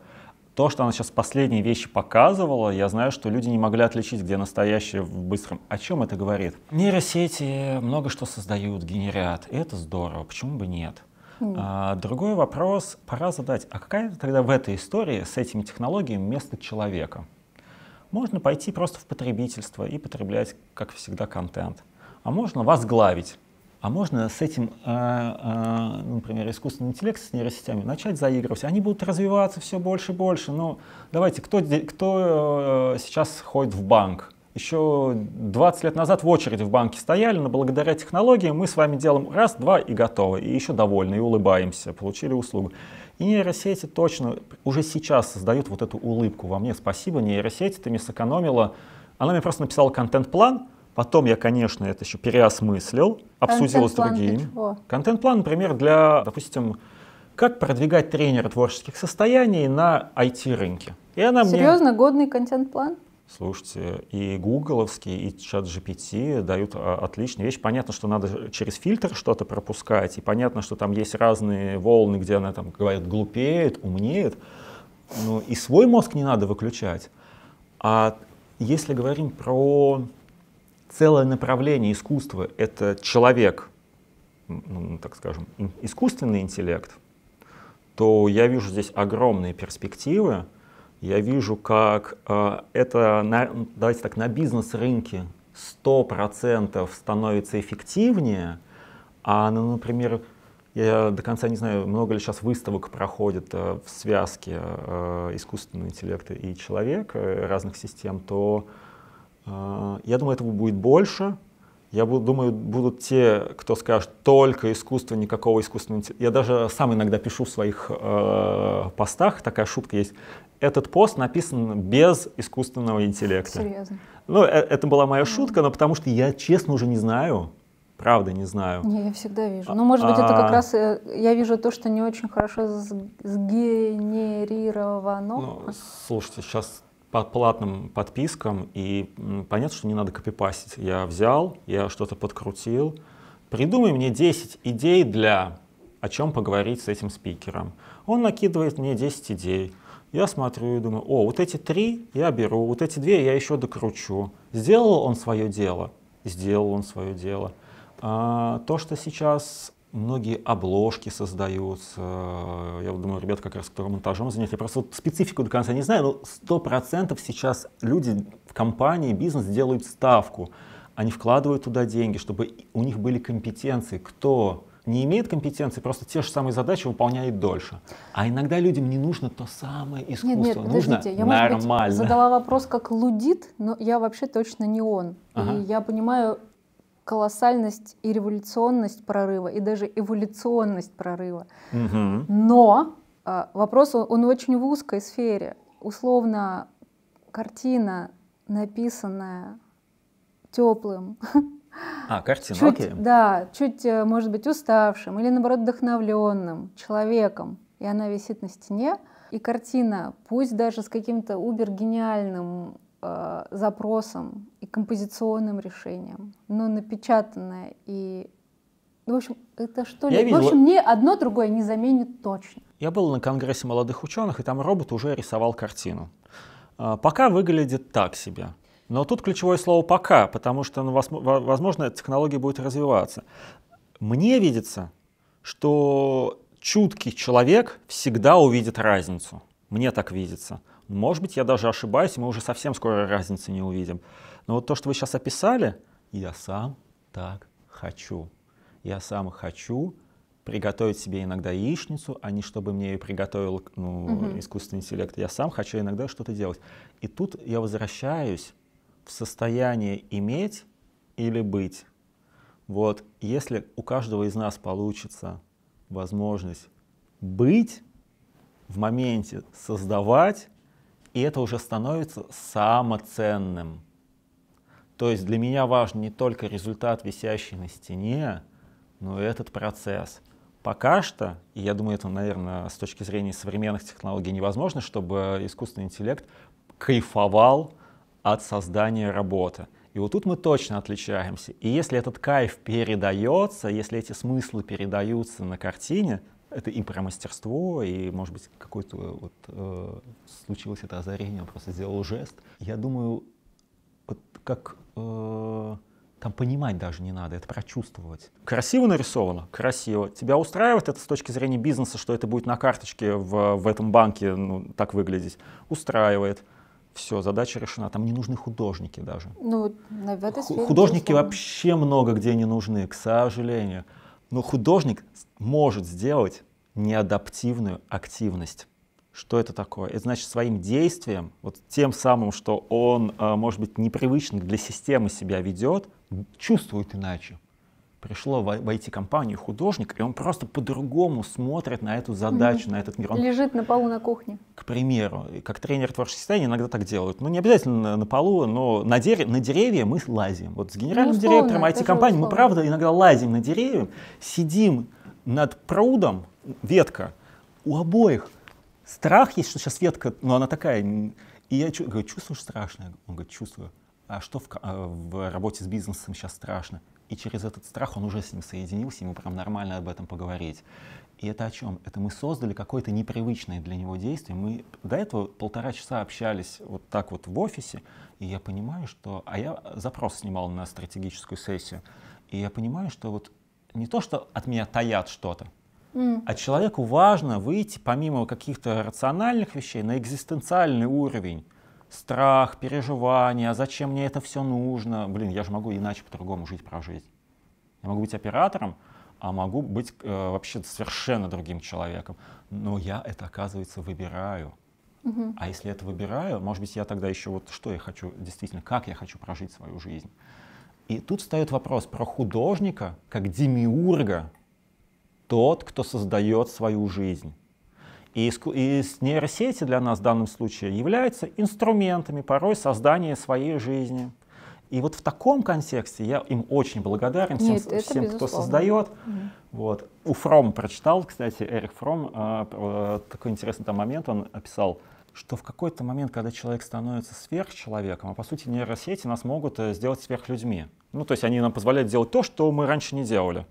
[SPEAKER 1] То, что она сейчас последние вещи показывала, я знаю, что люди не могли отличить, где настоящее в быстром. О чем это говорит? Нейросети много что создают, генерят. И это здорово, почему бы нет? А, другой вопрос пора задать. А какая тогда в этой истории с этими технологиями место человека? Можно пойти просто в потребительство и потреблять, как всегда, контент. А можно возглавить а можно с этим, а, а, ну, например, искусственным интеллектом, с нейросетями начать заигрывать. Они будут развиваться все больше и больше. Но давайте, кто, кто э, сейчас ходит в банк? Еще 20 лет назад в очереди в банке стояли, но благодаря технологиям мы с вами делаем раз, два и готово. И еще довольны, и улыбаемся, получили услугу. И нейросети точно уже сейчас создают вот эту улыбку во мне. Спасибо, нейросети, ты мне сэкономила. Она мне просто написала контент-план, Потом я, конечно, это еще переосмыслил, обсудил с другими. Контент-план, например, для, допустим, как продвигать тренера творческих состояний на IT-рынке. И она Серьезно,
[SPEAKER 2] мне... годный контент-план?
[SPEAKER 1] Слушайте, и гугловский, и чат GPT дают а, отличные вещи. Понятно, что надо через фильтр что-то пропускать, и понятно, что там есть разные волны, где она там говорит глупеет, умнеет. Ну, и свой мозг не надо выключать. А если говорим про целое направление искусства — это человек, ну, ну так скажем, искусственный интеллект, то я вижу здесь огромные перспективы. Я вижу, как э, это, на, давайте так, на бизнес-рынке 100% становится эффективнее, а, ну, например, я до конца не знаю, много ли сейчас выставок проходит э, в связке э, искусственного интеллекта и человека э, разных систем, то а, я думаю, этого будет больше. Я думаю, будут те, кто скажет, только искусство, никакого искусственного интеллекта. Я даже сам иногда пишу в своих э, постах, такая шутка есть. Этот пост написан без искусственного интеллекта. Серьезно? Ну, э, это была моя шутка, но потому что я честно уже не знаю, правда не знаю.
[SPEAKER 2] Не, я всегда вижу. А, ну, может быть, это как а. раз э, я вижу то, что не очень хорошо сгенерировано. Ну,
[SPEAKER 1] слушайте, сейчас по платным подпискам, и понятно, что не надо копипастить. Я взял, я что-то подкрутил. Придумай мне 10 идей для о чем поговорить с этим спикером. Он накидывает мне 10 идей. Я смотрю и думаю, о, вот эти три я беру, вот эти две я еще докручу. Сделал он свое дело? Сделал он свое дело. А, то, что сейчас многие обложки создаются. Я вот думаю, ребята как раз, которые монтажом заняты, я просто вот специфику до конца не знаю, но сто процентов сейчас люди в компании, бизнес делают ставку. Они вкладывают туда деньги, чтобы у них были компетенции. Кто не имеет компетенции, просто те же самые задачи выполняет дольше. А иногда людям не нужно то самое искусство, нет, нет, нужно подождите, я, нормально. быть, задала
[SPEAKER 2] вопрос как лудит, но я вообще точно не он. Ага. И я понимаю колоссальность и революционность прорыва, и даже эволюционность прорыва. Угу. Но э, вопрос, он, очень в узкой сфере. Условно, картина, написанная теплым,
[SPEAKER 1] а, картина, чуть, окей.
[SPEAKER 2] Да, чуть, э, может быть, уставшим или, наоборот, вдохновленным человеком, и она висит на стене, и картина, пусть даже с каким-то убер-гениальным э, запросам и композиционным решениям, но напечатанное и ну, в общем, это что ли? видел... В общем, ни одно другое не заменит точно.
[SPEAKER 1] Я был на конгрессе молодых ученых, и там робот уже рисовал картину. Э, Пока выглядит так себе. Но тут ключевое слово «пока», потому что, ну, возможно, технология будет развиваться. Мне видится, что чуткий человек всегда увидит разницу. Мне так видится. Может быть, я даже ошибаюсь, мы уже совсем скоро разницы не увидим. Но вот то, что вы сейчас описали, я сам так хочу. Я сам хочу приготовить себе иногда яичницу, а не чтобы мне ее приготовил ну, угу. искусственный интеллект. Я сам хочу иногда что-то делать. И тут я возвращаюсь в состояние иметь или быть. Вот, если у каждого из нас получится возможность быть в моменте, создавать, и это уже становится самоценным. То есть для меня важен не только результат, висящий на стене, но и этот процесс. Пока что, и я думаю, это, наверное, с точки зрения современных технологий невозможно, чтобы искусственный интеллект кайфовал от создания работы. И вот тут мы точно отличаемся. И если этот кайф передается, если эти смыслы передаются на картине, это и про мастерство, и, может быть, какое-то вот э, случилось это озарение, он просто сделал жест. Я думаю, вот как э, там понимать даже не надо, это прочувствовать. Красиво нарисовано? Красиво. Тебя устраивает это с точки зрения бизнеса, что это будет на карточке в, в этом банке ну, так выглядеть? Устраивает. Все, задача решена. Там не нужны художники даже.
[SPEAKER 2] Ну, в этой сфере, Художники
[SPEAKER 1] вообще много где не нужны, к сожалению. Но художник может сделать неадаптивную активность. Что это такое? Это значит своим действием, вот тем самым, что он, э, может быть, непривычно для системы себя ведет, чувствует иначе, пришло в IT-компанию художник, и он просто по-другому смотрит на эту задачу, mm на этот мир. Он,
[SPEAKER 2] Лежит на полу на кухне.
[SPEAKER 1] К примеру, как тренер творческого состояния иногда так делают. Ну, не обязательно на полу, но на, дерев- на деревья мы лазим. Вот с генеральным ну, условно, директором IT-компании мы, правда, иногда лазим на деревья, сидим над прудом, ветка, у обоих страх есть, что сейчас ветка, но ну, она такая. И я говорю, чувствуешь страшное? Он говорит, чувствую. А что в, а в работе с бизнесом сейчас страшно? и через этот страх он уже с ним соединился, ему прям нормально об этом поговорить. И это о чем? Это мы создали какое-то непривычное для него действие. Мы до этого полтора часа общались вот так вот в офисе, и я понимаю, что... А я запрос снимал на стратегическую сессию, и я понимаю, что вот не то, что от меня таят что-то, а человеку важно выйти помимо каких-то рациональных вещей на экзистенциальный уровень страх, переживания, зачем мне это все нужно. Блин, я же могу иначе по-другому жить, прожить. Я могу быть оператором, а могу быть э, вообще совершенно другим человеком. Но я это, оказывается, выбираю. Угу. А если это выбираю, может быть, я тогда еще вот что я хочу, действительно, как я хочу прожить свою жизнь. И тут встает вопрос про художника как демиурга, тот, кто создает свою жизнь. И из нейросети для нас в данном случае являются инструментами порой создания своей жизни. И вот в таком контексте я им очень благодарен всем, Нет, всем кто создает. Вот. У Фрома прочитал, кстати, Эрик Фром, э, такой интересный там момент, он описал, что в какой-то момент, когда человек становится сверхчеловеком, а по сути нейросети нас могут э, сделать сверхлюдьми. Ну, то есть они нам позволяют делать то, что мы раньше не делали.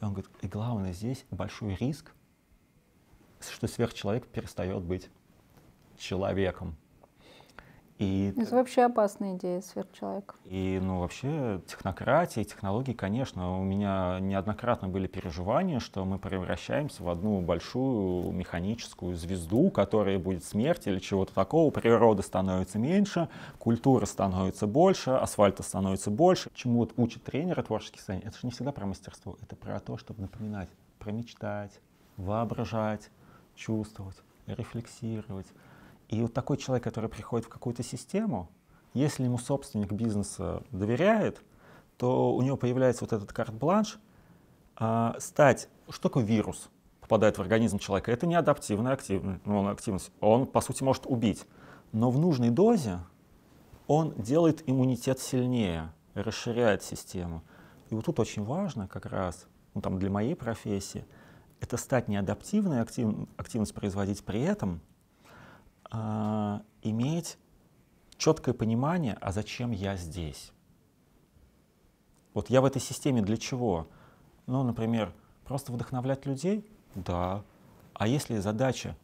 [SPEAKER 1] И он говорит, и главное здесь большой риск что сверхчеловек перестает быть человеком. И, ну,
[SPEAKER 2] это вообще опасная идея сверхчеловек.
[SPEAKER 1] И, ну, вообще, технократия, технологии, конечно, у меня неоднократно были переживания, что мы превращаемся в одну большую механическую звезду, которая будет смерть или чего-то такого. Природа становится меньше, культура становится больше, асфальта становится больше. Чему вот учат тренеры творческих состояний? Это же не всегда про мастерство, это про то, чтобы напоминать, про мечтать, воображать, чувствовать, рефлексировать. И вот такой человек, который приходит в какую-то систему, если ему собственник бизнеса доверяет, то у него появляется вот этот карт-бланш э, стать, что такое вирус, попадает в организм человека. Это не адаптивная активность, ну, активность. Он, по сути, может убить. Но в нужной дозе он делает иммунитет сильнее, расширяет систему. И вот тут очень важно как раз, ну, там, для моей профессии — это стать неадаптивной, актив, активность производить при этом, э, иметь четкое понимание, а зачем я здесь. Вот я в этой системе для чего? Ну, например, просто вдохновлять людей? Да. А если задача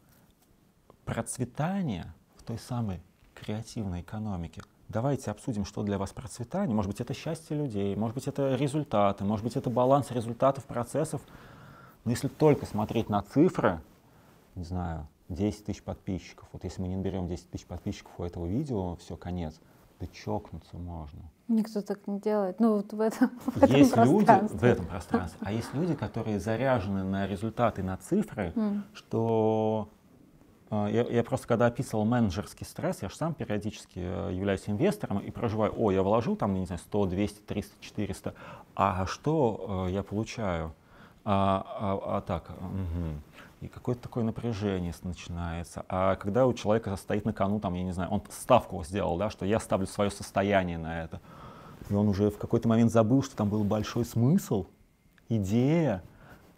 [SPEAKER 1] процветания в той самой креативной экономике, давайте обсудим, что для вас процветание. Может быть, это счастье людей, может быть, это результаты, может быть, это баланс результатов, процессов, но если только смотреть на цифры, не знаю, 10 тысяч подписчиков, вот если мы не наберем 10 тысяч подписчиков у этого видео, все, конец, да чокнуться можно.
[SPEAKER 2] Никто так не делает. Ну, вот в этом, в этом есть люди в этом
[SPEAKER 1] пространстве. А есть люди, которые заряжены на результаты, на цифры, mm. что э, я, я просто когда описывал менеджерский стресс, я же сам периодически э, являюсь инвестором и проживаю, о, я вложил там, не знаю, 100, 200, 300, 400, а что э, я получаю? а, а, атака. Угу. И какое-то такое напряжение начинается. А когда у человека стоит на кону, там, я не знаю, он ставку сделал, да, что я ставлю свое состояние на это. И он уже в какой-то момент забыл, что там был большой смысл, идея,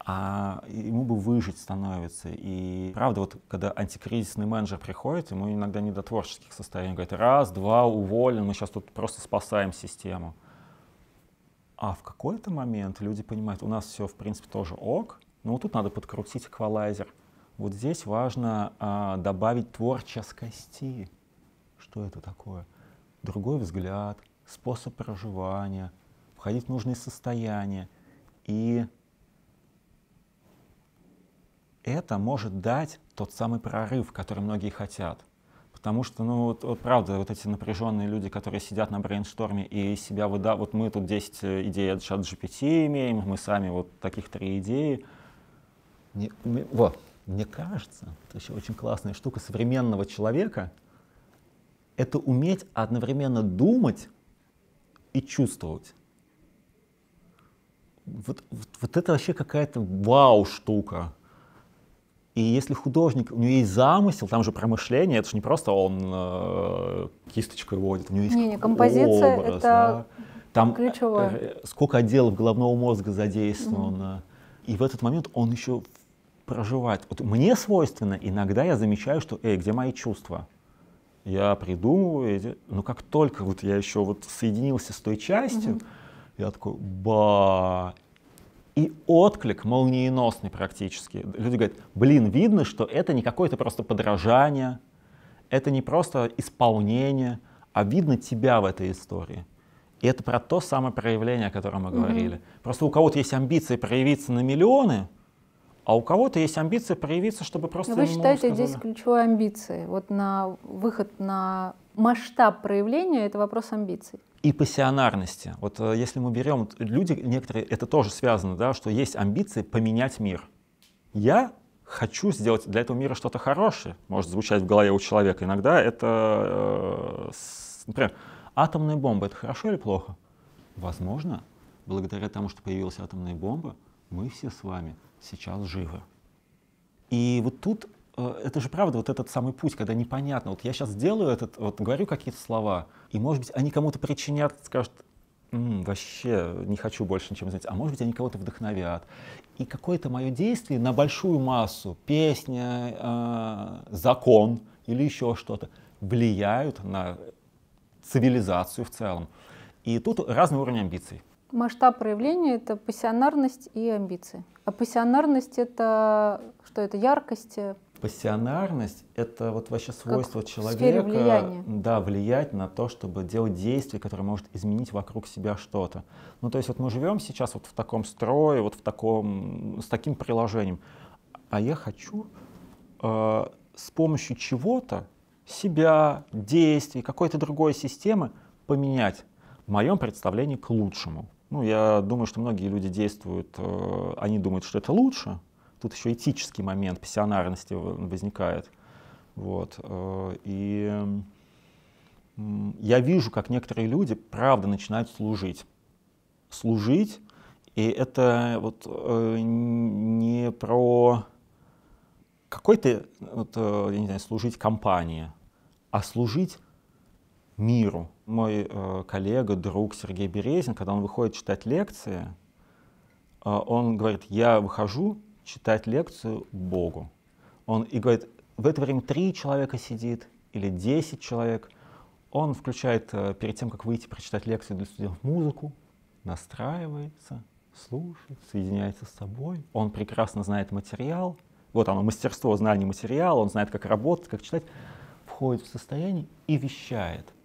[SPEAKER 1] а ему бы выжить становится. И правда, вот когда антикризисный менеджер приходит, ему иногда не до творческих состояний. говорит, раз, два, уволен, мы сейчас тут просто спасаем систему. А в какой-то момент люди понимают, у нас все, в принципе, тоже ок, но вот тут надо подкрутить эквалайзер. Вот здесь важно а, добавить творческости. Что это такое? Другой взгляд, способ проживания, входить в нужные состояния. И это может дать тот самый прорыв, который многие хотят. Потому что, ну, вот, вот правда, вот эти напряженные люди, которые сидят на брейншторме и себя выда... Вот мы тут 10 э, идей от чат GPT имеем, мы сами вот таких три идеи. Не, мне, во, мне кажется, это еще очень классная штука современного человека, это уметь одновременно думать и чувствовать. Вот, вот, вот это вообще какая-то вау-штука. И если художник, у него есть замысел, там же промышление, это же не просто он э, кисточкой водит, у него есть не, не, композиция образ, это да. там э, ключевое. Э, сколько отделов головного мозга задействовано. mm И в этот момент он еще проживает. Вот мне свойственно, иногда я замечаю, что, эй, где мои чувства? Я придумываю, но как только вот я еще вот соединился с той частью, mm я такой, ба, и отклик молниеносный практически. Люди говорят, блин, видно, что это не какое-то просто подражание, это не просто исполнение, а видно тебя в этой истории. И это про то самое проявление, о котором мы говорили. Mm-hmm. Просто у кого-то есть амбиции проявиться на миллионы, а у кого-то есть амбиции проявиться, чтобы просто... Ну, вы считаете здесь
[SPEAKER 2] ключевой амбиции? Вот на выход на масштаб проявления — это вопрос амбиций
[SPEAKER 1] и пассионарности. Вот э, если мы берем, люди некоторые, это тоже связано, да, что есть амбиции поменять мир. Я хочу сделать для этого мира что-то хорошее, может звучать в голове у человека. Иногда это, э, например, атомная бомба, это хорошо или плохо? Возможно, благодаря тому, что появилась атомная бомба, мы все с вами сейчас живы. И вот тут э, это же правда вот этот самый путь, когда непонятно. Вот я сейчас делаю этот, вот говорю какие-то слова, и, может быть, они кому-то причинят, скажут, М, вообще не хочу больше ничем заниматься, а может быть, они кого-то вдохновят. И какое-то мое действие на большую массу, песня, а, закон или еще что-то, влияют на цивилизацию в целом. И тут разные уровни амбиций.
[SPEAKER 2] Масштаб проявления — это пассионарность и амбиции. А пассионарность — это что? Это яркость, э,
[SPEAKER 1] пассионарность это вот вообще свойство как человека да, влиять на то, чтобы делать действие, которое может изменить вокруг себя что-то. Ну, то есть вот мы живем сейчас вот в таком строе, вот в таком, с таким приложением. А я хочу э, с помощью чего-то, себя, действий, какой-то другой системы поменять в моем представлении к лучшему. Ну, я думаю, что многие люди действуют, э, они думают, что это лучше, тут еще этический момент пассионарности возникает. Вот. Э, и я вижу, как некоторые люди, правда, начинают служить. Служить, и это вот э, не про какой-то, вот, э, я не знаю, служить компании, а служить миру. Мой коллега, друг Сергей Березин, когда он выходит читать лекции, он говорит, я выхожу читать лекцию Богу. Он и говорит, в это время три человека сидит или десять человек. Он включает э, перед тем, как выйти прочитать лекцию для студентов, музыку, настраивается, слушает, соединяется с собой. Он прекрасно знает материал. Вот оно, мастерство знания материала, он знает, как работать, как читать. Входит в состояние и вещает –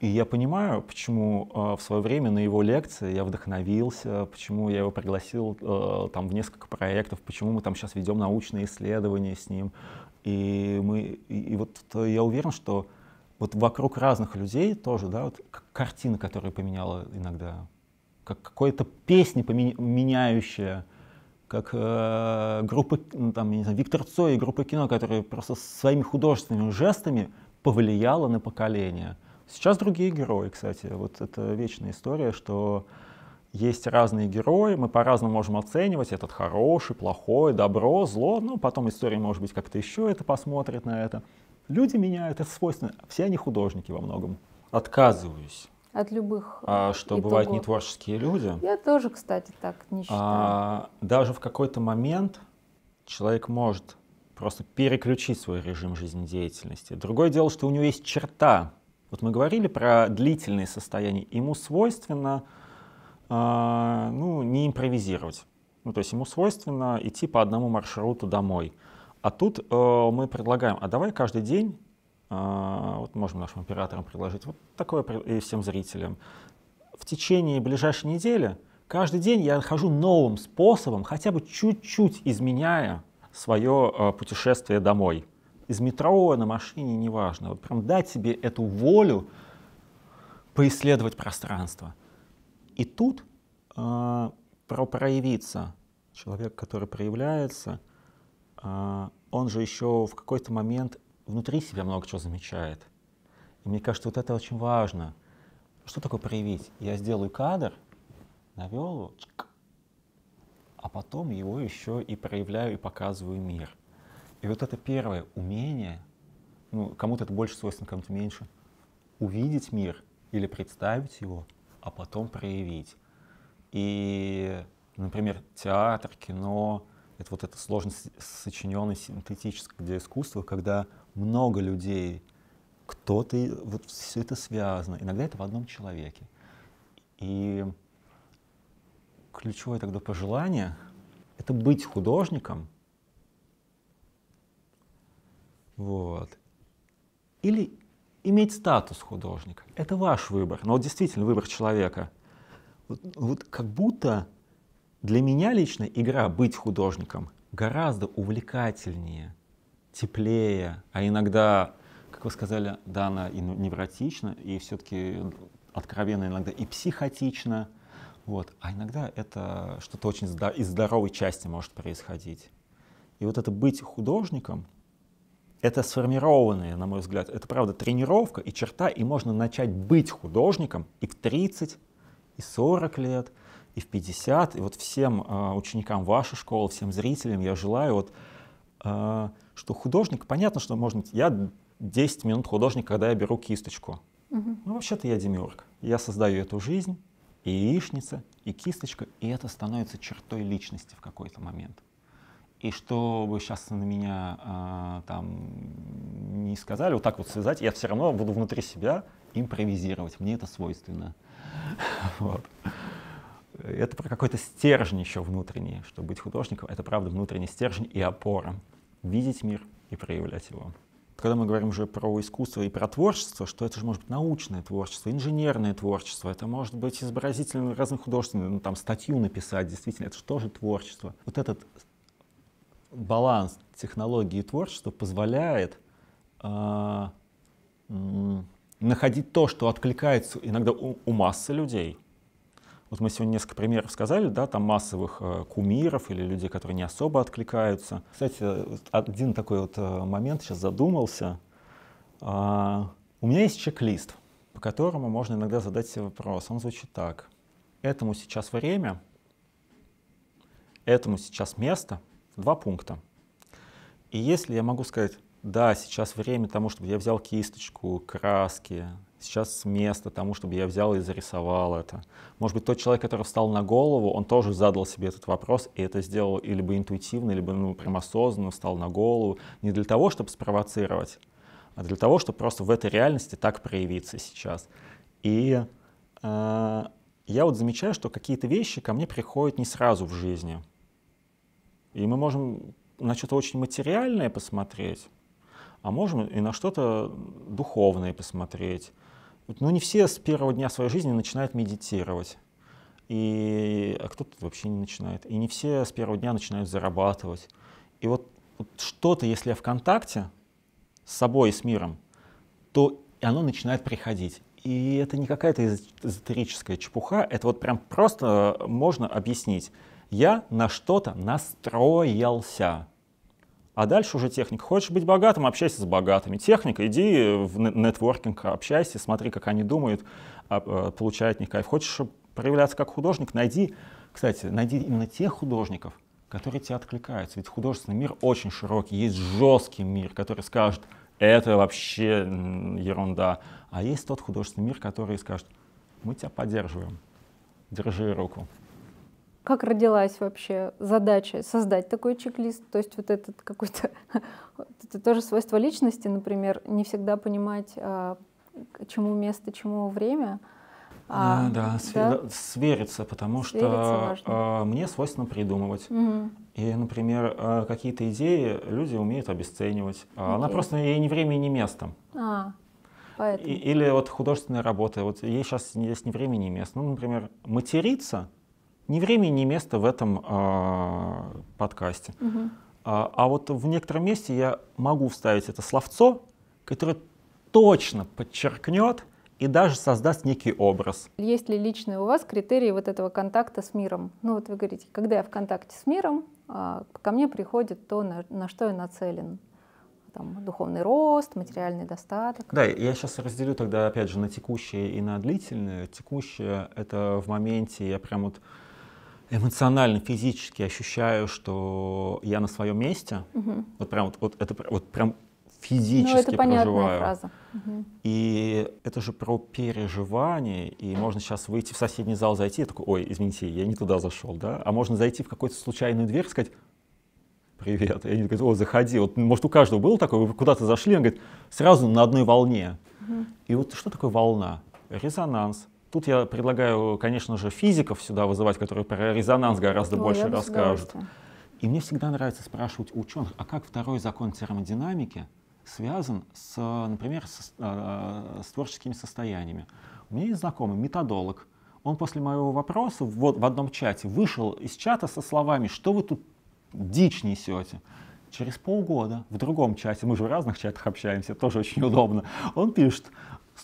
[SPEAKER 1] и я понимаю, почему э, в свое время на его лекции я вдохновился, почему я его пригласил э, там в несколько проектов, почему мы там сейчас ведем научные исследования с ним. И, мы, и, и вот я уверен, что вот вокруг разных людей тоже, да, вот картина, которая поменяла иногда, как какая-то песня меняющая, как э, группы, ну, там, не знаю, Виктор Цой и группа кино, которые просто своими художественными жестами повлияла на поколение. Сейчас другие герои, кстати. Вот это вечная история, что есть разные герои, мы по-разному можем оценивать, этот хороший, плохой, добро, зло, ну, потом история, может быть, как-то еще это посмотрит на это. Люди меняют, это свойственно, все они художники во многом. Отказываюсь.
[SPEAKER 2] От любых
[SPEAKER 1] А э, что итогов. бывают не творческие люди?
[SPEAKER 2] Я тоже, кстати, так не а, считаю. А,
[SPEAKER 1] даже в какой-то момент человек может просто переключить свой режим жизнедеятельности. Другое дело, что у него есть черта, вот мы говорили про длительные состояния. Ему свойственно э, ну, не импровизировать. Ну, то есть ему свойственно идти по одному маршруту домой. А тут э, мы предлагаем, а давай каждый день, э, вот можем нашим операторам предложить, вот такое и всем зрителям, в течение ближайшей недели каждый день я хожу новым способом, хотя бы чуть-чуть изменяя свое э, путешествие домой из метро, на машине, неважно. Вот прям дать себе эту волю поисследовать пространство. И тут э, про проявиться. Человек, который проявляется, э, он же еще в какой-то момент внутри себя много чего замечает. И мне кажется, вот это очень важно. Что такое проявить? Я сделаю кадр, навел, а потом его еще и проявляю и показываю мир. И вот это первое умение, ну, кому-то это больше свойственно, кому-то меньше, увидеть мир или представить его, а потом проявить. И, например, театр, кино, это вот эта сложность сочиненной синтетической для искусства, когда много людей, кто-то, вот все это связано. Иногда это в одном человеке. И ключевое тогда пожелание — это быть художником — вот. Или иметь статус художника. Это ваш выбор, но вот действительно выбор человека. Вот, вот как будто для меня лично игра быть художником гораздо увлекательнее, теплее, а иногда, как вы сказали, да, она и невротична, и все-таки откровенно иногда и психотично. Вот. А иногда это что-то очень из здоровой части может происходить. И вот это быть художником — это сформированная, на мой взгляд, это правда тренировка и черта, и можно начать быть художником и в 30, и 40 лет, и в 50. И вот всем э, ученикам вашей школы, всем зрителям я желаю, вот, э, что художник, понятно, что может быть, я 10 минут художник, когда я беру кисточку. Угу. Ну, вообще-то я демиург. Я создаю эту жизнь, и яичница, и кисточка, и это становится чертой личности в какой-то момент и чтобы сейчас на меня а, там не сказали, вот так вот связать, я все равно буду внутри себя импровизировать. Мне это свойственно. Вот. Это про какой-то стержень еще внутренний, что быть художником — это правда внутренний стержень и опора. Видеть мир и проявлять его. Когда мы говорим уже про искусство и про творчество, что это же может быть научное творчество, инженерное творчество, это может быть изобразительное, разных художественное, ну, там, статью написать, действительно, это же тоже творчество. Вот этот баланс технологии и творчества позволяет э, находить то, что откликается иногда у, у массы людей. Вот мы сегодня несколько примеров сказали, да, там массовых э, кумиров или людей, которые не особо откликаются. Кстати, один такой вот э, момент сейчас задумался. Э, у меня есть чек-лист, по которому можно иногда задать себе вопрос. Он звучит так. Этому сейчас время, этому сейчас место, два пункта. И если я могу сказать, да, сейчас время тому, чтобы я взял кисточку, краски, сейчас место тому, чтобы я взял и зарисовал это. Может быть, тот человек, который встал на голову, он тоже задал себе этот вопрос, и это сделал или бы интуитивно, либо ну, прям осознанно встал на голову, не для того, чтобы спровоцировать, а для того, чтобы просто в этой реальности так проявиться сейчас. И э, я вот замечаю, что какие-то вещи ко мне приходят не сразу в жизни — и мы можем на что-то очень материальное посмотреть, а можем и на что-то духовное посмотреть. Но ну, не все с первого дня своей жизни начинают медитировать. И, а кто-то вообще не начинает. И не все с первого дня начинают зарабатывать. И вот, вот что-то, если я в контакте с собой и с миром, то оно начинает приходить. И это не какая-то эзотерическая чепуха, это вот прям просто можно объяснить. Я на что-то настроился. А дальше уже техника. Хочешь быть богатым, общайся с богатыми. Техника, иди в нетворкинг, общайся, смотри, как они думают, а, э, получай от них кайф. Хочешь проявляться как художник, найди, кстати, найди именно тех художников, которые тебе откликаются. Ведь художественный мир очень широкий, есть жесткий мир, который скажет, это вообще ерунда. А есть тот художественный мир, который скажет, мы тебя поддерживаем, держи руку
[SPEAKER 2] как родилась вообще задача создать такой чек-лист? То есть вот этот какой-то... это тоже свойство личности, например, не всегда понимать, а, чему место, чему время. А, да, да,
[SPEAKER 1] свериться, потому свериться что важно. А, мне свойственно придумывать. Угу. И, например, а, какие-то идеи люди умеют обесценивать. Окей. Она просто ей не время, не место.
[SPEAKER 3] А, поэтому. или
[SPEAKER 1] вот художественная работа, вот ей сейчас есть не время, не место. Ну, например, материться — ни времени, ни места в этом э, подкасте. Угу. А, а вот в некотором месте я могу вставить это словцо, которое точно подчеркнет и даже создаст некий образ.
[SPEAKER 2] Есть ли личные у вас критерии вот этого контакта с миром? Ну вот вы говорите, когда я в контакте с миром, а, ко мне приходит то, на, на что я нацелен там, духовный рост, материальный достаток.
[SPEAKER 1] Да, я сейчас разделю тогда, опять же, на текущее и на длительное. Текущее — это в моменте я прям вот эмоционально, физически ощущаю, что я на своем месте. Угу. Вот прям вот, вот это вот прям физически ну, это проживаю. Фраза. Угу. И это же про переживание, и можно сейчас выйти в соседний зал, зайти, и такой, ой, извините, я не туда зашел, да? А можно зайти в какую-то случайную дверь и сказать, привет. И они говорят, о, заходи. Вот, может, у каждого было такое, вы куда-то зашли, он говорит, сразу на одной волне. Угу. И вот что такое волна? Резонанс, Тут я предлагаю, конечно же, физиков сюда вызывать, которые про резонанс гораздо ну, больше расскажут. И мне всегда нравится спрашивать ученых, а как второй закон термодинамики связан, с, например, с, э, с творческими состояниями? У меня есть знакомый методолог. Он после моего вопроса вот в одном чате вышел из чата со словами, что вы тут дичь несете. Через полгода в другом чате, мы же в разных чатах общаемся, тоже очень удобно, он пишет,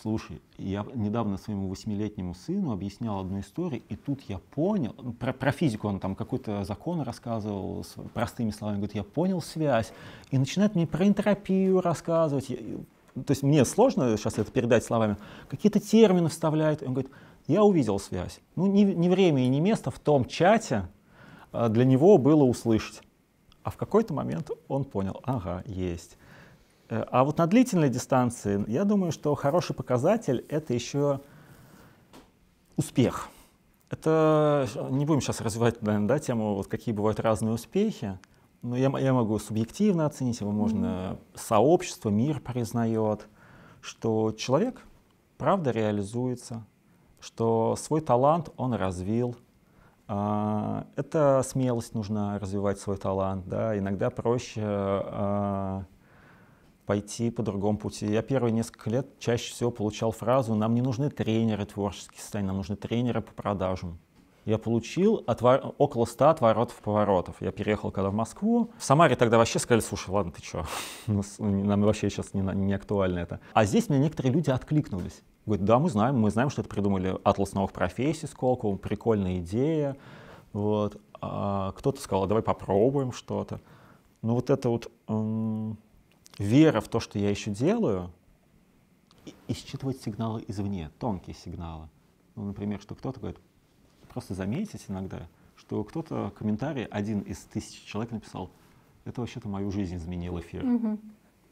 [SPEAKER 1] Слушай, я недавно своему восьмилетнему сыну объяснял одну историю, и тут я понял, ну, про, про физику он там какой-то закон рассказывал с простыми словами, говорит, я понял связь, и начинает мне про энтропию рассказывать. Я, то есть мне сложно сейчас это передать словами, какие-то термины вставляет. Он говорит, я увидел связь. Ну, не, не время и не место в том чате э, для него было услышать. А в какой-то момент он понял, ага, есть. Э, а вот на длительной дистанции, я думаю, что хороший показатель — это еще успех. Это, э, не будем сейчас развивать, наверное, да, тему, вот какие бывают разные успехи, но я, я могу субъективно оценить, его можно, сообщество, мир признает, что человек, правда, реализуется, что свой талант он развил, а, это смелость нужно развивать свой талант, да, иногда проще э, пойти по другому пути. Я первые несколько лет чаще всего получал фразу «нам не нужны тренеры творческих состояний, нам нужны тренеры по продажам». Я получил отвор... около 100 отворотов-поворотов. Я переехал когда в Москву. В Самаре тогда вообще сказали, слушай, ладно, ты чё, нам вообще сейчас не, не актуально это. А здесь мне некоторые люди откликнулись. Говорят, да, мы знаем, мы знаем, что это придумали атлас новых профессий сколько, прикольная идея. Вот. А кто-то сказал, «А давай попробуем что-то. Ну вот это вот эм, вера в то, что я еще делаю, и, считывать сигналы извне, тонкие сигналы. Ну, например, что кто-то говорит, просто заметить иногда, что кто-то комментарий, один из тысяч человек написал, это вообще-то мою жизнь изменил эфир. Угу.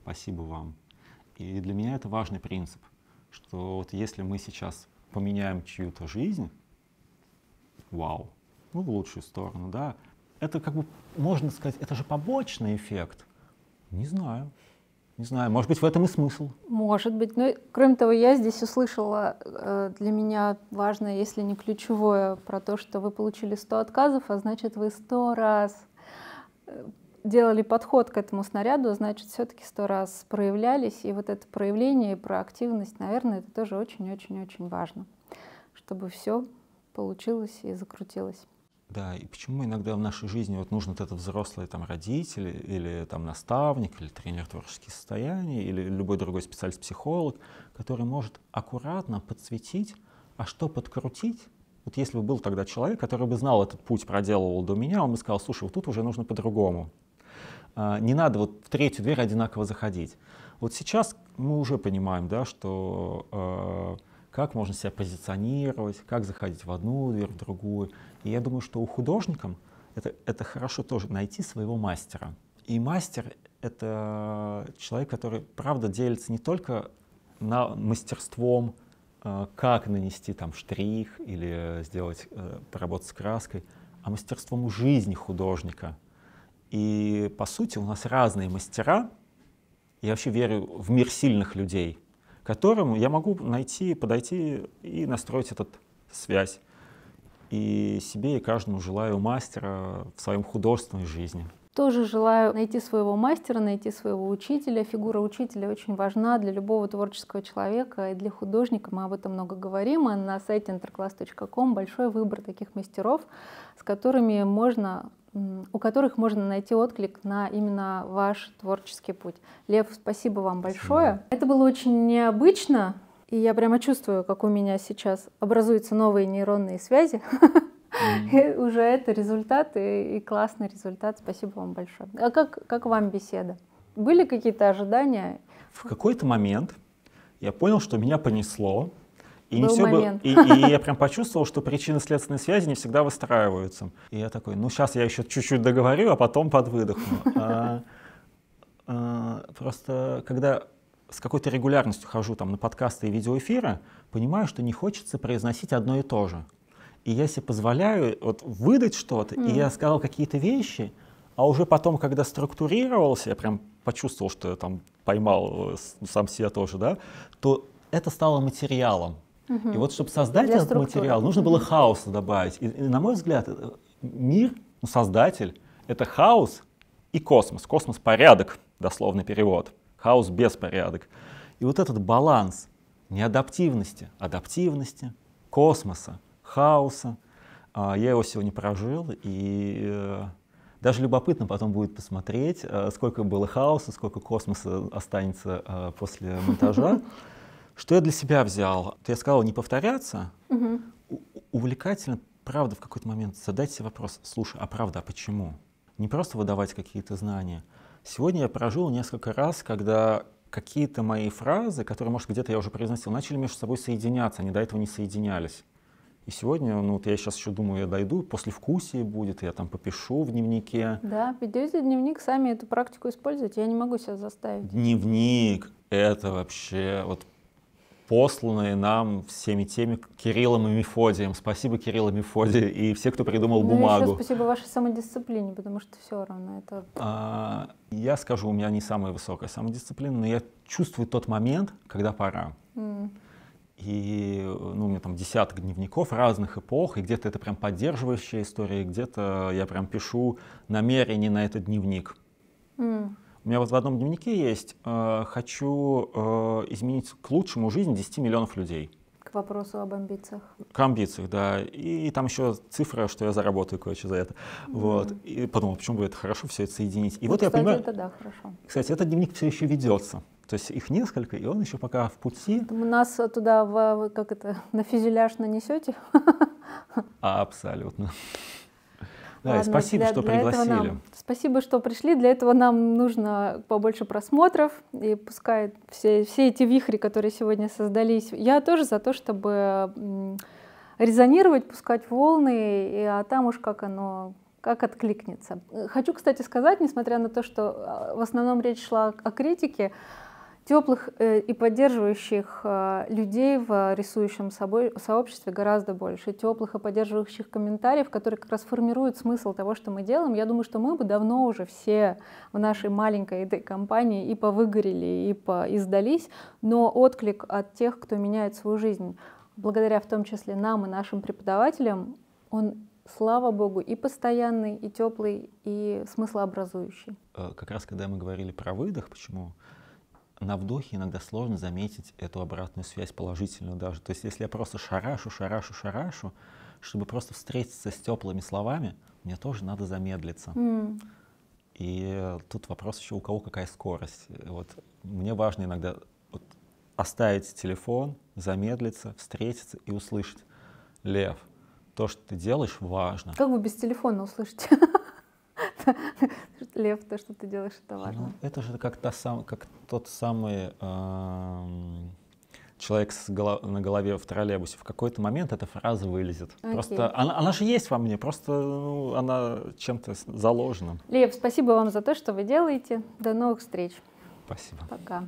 [SPEAKER 1] Спасибо вам. И для меня это важный принцип, что вот если мы сейчас поменяем чью-то жизнь, вау, ну в лучшую сторону, да, это как бы, можно сказать, это же побочный эффект. Не знаю. Не знаю, может быть, в этом и смысл.
[SPEAKER 2] Может быть. но ну, кроме того, я здесь услышала э, для меня важное, если не ключевое, про то, что вы получили 100 отказов, а значит, вы 100 раз э, делали подход к этому снаряду, а значит, все-таки 100 раз проявлялись. И вот это проявление и проактивность, наверное, это тоже очень-очень-очень важно, чтобы все получилось и закрутилось.
[SPEAKER 1] Да, и почему иногда в нашей жизни вот нужен вот этот взрослый там, родитель или там, наставник, или тренер творческих состояний, или любой другой специалист-психолог, который может аккуратно подсветить, а что подкрутить, вот если бы был тогда человек, который бы знал этот путь, проделывал до меня, он бы сказал, слушай, вот тут уже нужно по-другому. А, не надо вот в третью дверь одинаково заходить. Вот сейчас мы уже понимаем, да, что а, как можно себя позиционировать, как заходить в одну дверь, в другую. И я думаю, что у художникам это, это хорошо тоже найти своего мастера. И мастер — это человек, который, правда, делится не только на мастерством, э, как нанести там штрих или сделать, э, поработать с краской, а мастерством жизни художника. И, по сути, у нас разные мастера. Я вообще верю в мир сильных людей, которым я могу найти, подойти и настроить этот связь. И себе и каждому желаю мастера в своем художественной жизни.
[SPEAKER 2] Тоже желаю найти своего мастера, найти своего учителя. Фигура учителя очень важна для любого творческого человека и для художника. Мы об этом много говорим. А на сайте interclass.com большой выбор таких мастеров, с которыми можно у которых можно найти отклик на именно ваш творческий путь. Лев, спасибо вам большое. Спасибо. Это было очень необычно, и я прямо чувствую, как у меня сейчас образуются новые нейронные связи. Mm-hmm. И уже это результат и, и классный результат. Спасибо вам большое. А как, как вам беседа? Были какие-то ожидания?
[SPEAKER 1] В какой-то момент я понял, что меня понесло. И, не все момент. и, и я прям почувствовал, что причины следственной связи не всегда выстраиваются. И я такой, ну сейчас я еще чуть-чуть договорю, а потом подвыдохну. А, а, просто когда с какой-то регулярностью хожу там на подкасты и видеоэфиры, понимаю, что не хочется произносить одно и то же. И я себе позволяю вот выдать что-то, mm. и я сказал какие-то вещи, а уже потом, когда структурировался, я прям почувствовал, что я там поймал э, ну, сам себя тоже, да, то это стало материалом. Угу. И вот, чтобы создать Для этот структуры. материал, нужно было угу. хаоса добавить. И, и, на мой взгляд, э, мир, ну, создатель, это хаос и космос. Космос — порядок, дословный перевод хаос, беспорядок. И вот этот баланс неадаптивности, адаптивности, космоса, хаоса, а, я его сегодня прожил, и э, даже любопытно потом будет посмотреть, э, сколько было хаоса, сколько космоса останется э, после монтажа. Что я для себя взял? Я сказал не повторяться, увлекательно, правда, в какой-то момент задать себе вопрос, слушай, а правда, а почему? Не просто выдавать какие-то знания, Сегодня я прожил несколько раз, когда какие-то мои фразы, которые, может, где-то я уже произносил, начали между собой соединяться, они до этого не соединялись. И сегодня, ну вот я сейчас еще думаю, я дойду, после послевкусие будет, я там попишу в дневнике.
[SPEAKER 2] Да, ведете дневник, сами эту практику используете, я не могу себя заставить.
[SPEAKER 1] Дневник, это вообще вот посланные нам всеми теми Кириллом и Мефодием. Спасибо Кирилл и Мефодий и все, кто придумал ну, бумагу. Еще
[SPEAKER 2] спасибо вашей самодисциплине, потому что все равно это...
[SPEAKER 1] А, я скажу, у меня не самая высокая самодисциплина, но я чувствую тот момент, когда пора. Mm. И ну, у меня там десяток дневников разных эпох, и где-то это прям поддерживающая история, и где-то я прям пишу намерение на этот дневник. Mm. У меня вот в одном дневнике есть э, «Хочу э, изменить к лучшему жизнь 10 миллионов людей».
[SPEAKER 2] К вопросу об амбициях.
[SPEAKER 1] К амбициях, да. И, и там еще цифра, что я заработаю кое-что за это. Mm-hmm. Вот. И подумал, почему бы это хорошо все это соединить. И ну, вот кстати, я понимаю... это да, хорошо. Кстати, этот дневник все еще ведется. То есть их несколько, и он еще пока в пути.
[SPEAKER 2] У нас туда, в, как это, на фюзеляж нанесете?
[SPEAKER 1] Абсолютно.
[SPEAKER 3] Да, Ладно, спасибо, для, что для пригласили. Нам,
[SPEAKER 2] спасибо, что пришли. Для этого нам нужно побольше просмотров. И пускай все, все эти вихри, которые сегодня создались, я тоже за то, чтобы резонировать, пускать волны, и, а там уж как оно как откликнется. Э, хочу, кстати, сказать, несмотря на то, что а, в основном речь шла о критике, теплых э, и поддерживающих э, людей в рисующем собой, сообществе гораздо больше, теплых и поддерживающих комментариев, которые как раз формируют смысл того, что мы делаем. Я думаю, что мы бы давно уже все в нашей маленькой этой компании и повыгорели, и, по, но отклик от тех, кто меняет свою жизнь, благодаря в том числе нам и нашим преподавателям, он слава богу, и постоянный, и теплый, и смыслообразующий.
[SPEAKER 1] Э, как раз когда мы говорили про выдох, почему на вдохе иногда сложно заметить эту обратную связь положительную даже. То есть если я просто шарашу, шарашу, шарашу, чтобы просто встретиться с теплыми словами, мне тоже надо замедлиться. Mm. И тут вопрос еще у кого какая скорость. Вот мне важно иногда вот, оставить телефон, замедлиться, встретиться и услышать. Лев, то, что ты делаешь, важно. Как
[SPEAKER 2] вы без телефона услышите? что, Лев, то, что ты делаешь, это важно. Ну,
[SPEAKER 1] это же как, та сам, как тот самый э, человек с голов, на голове в троллейбусе. В какой-то момент эта фраза вылезет. Okay. Просто она, она же есть во мне, просто ну, она чем-то заложена.
[SPEAKER 2] Лев, спасибо вам за то, что вы делаете. До новых встреч. Спасибо. Пока.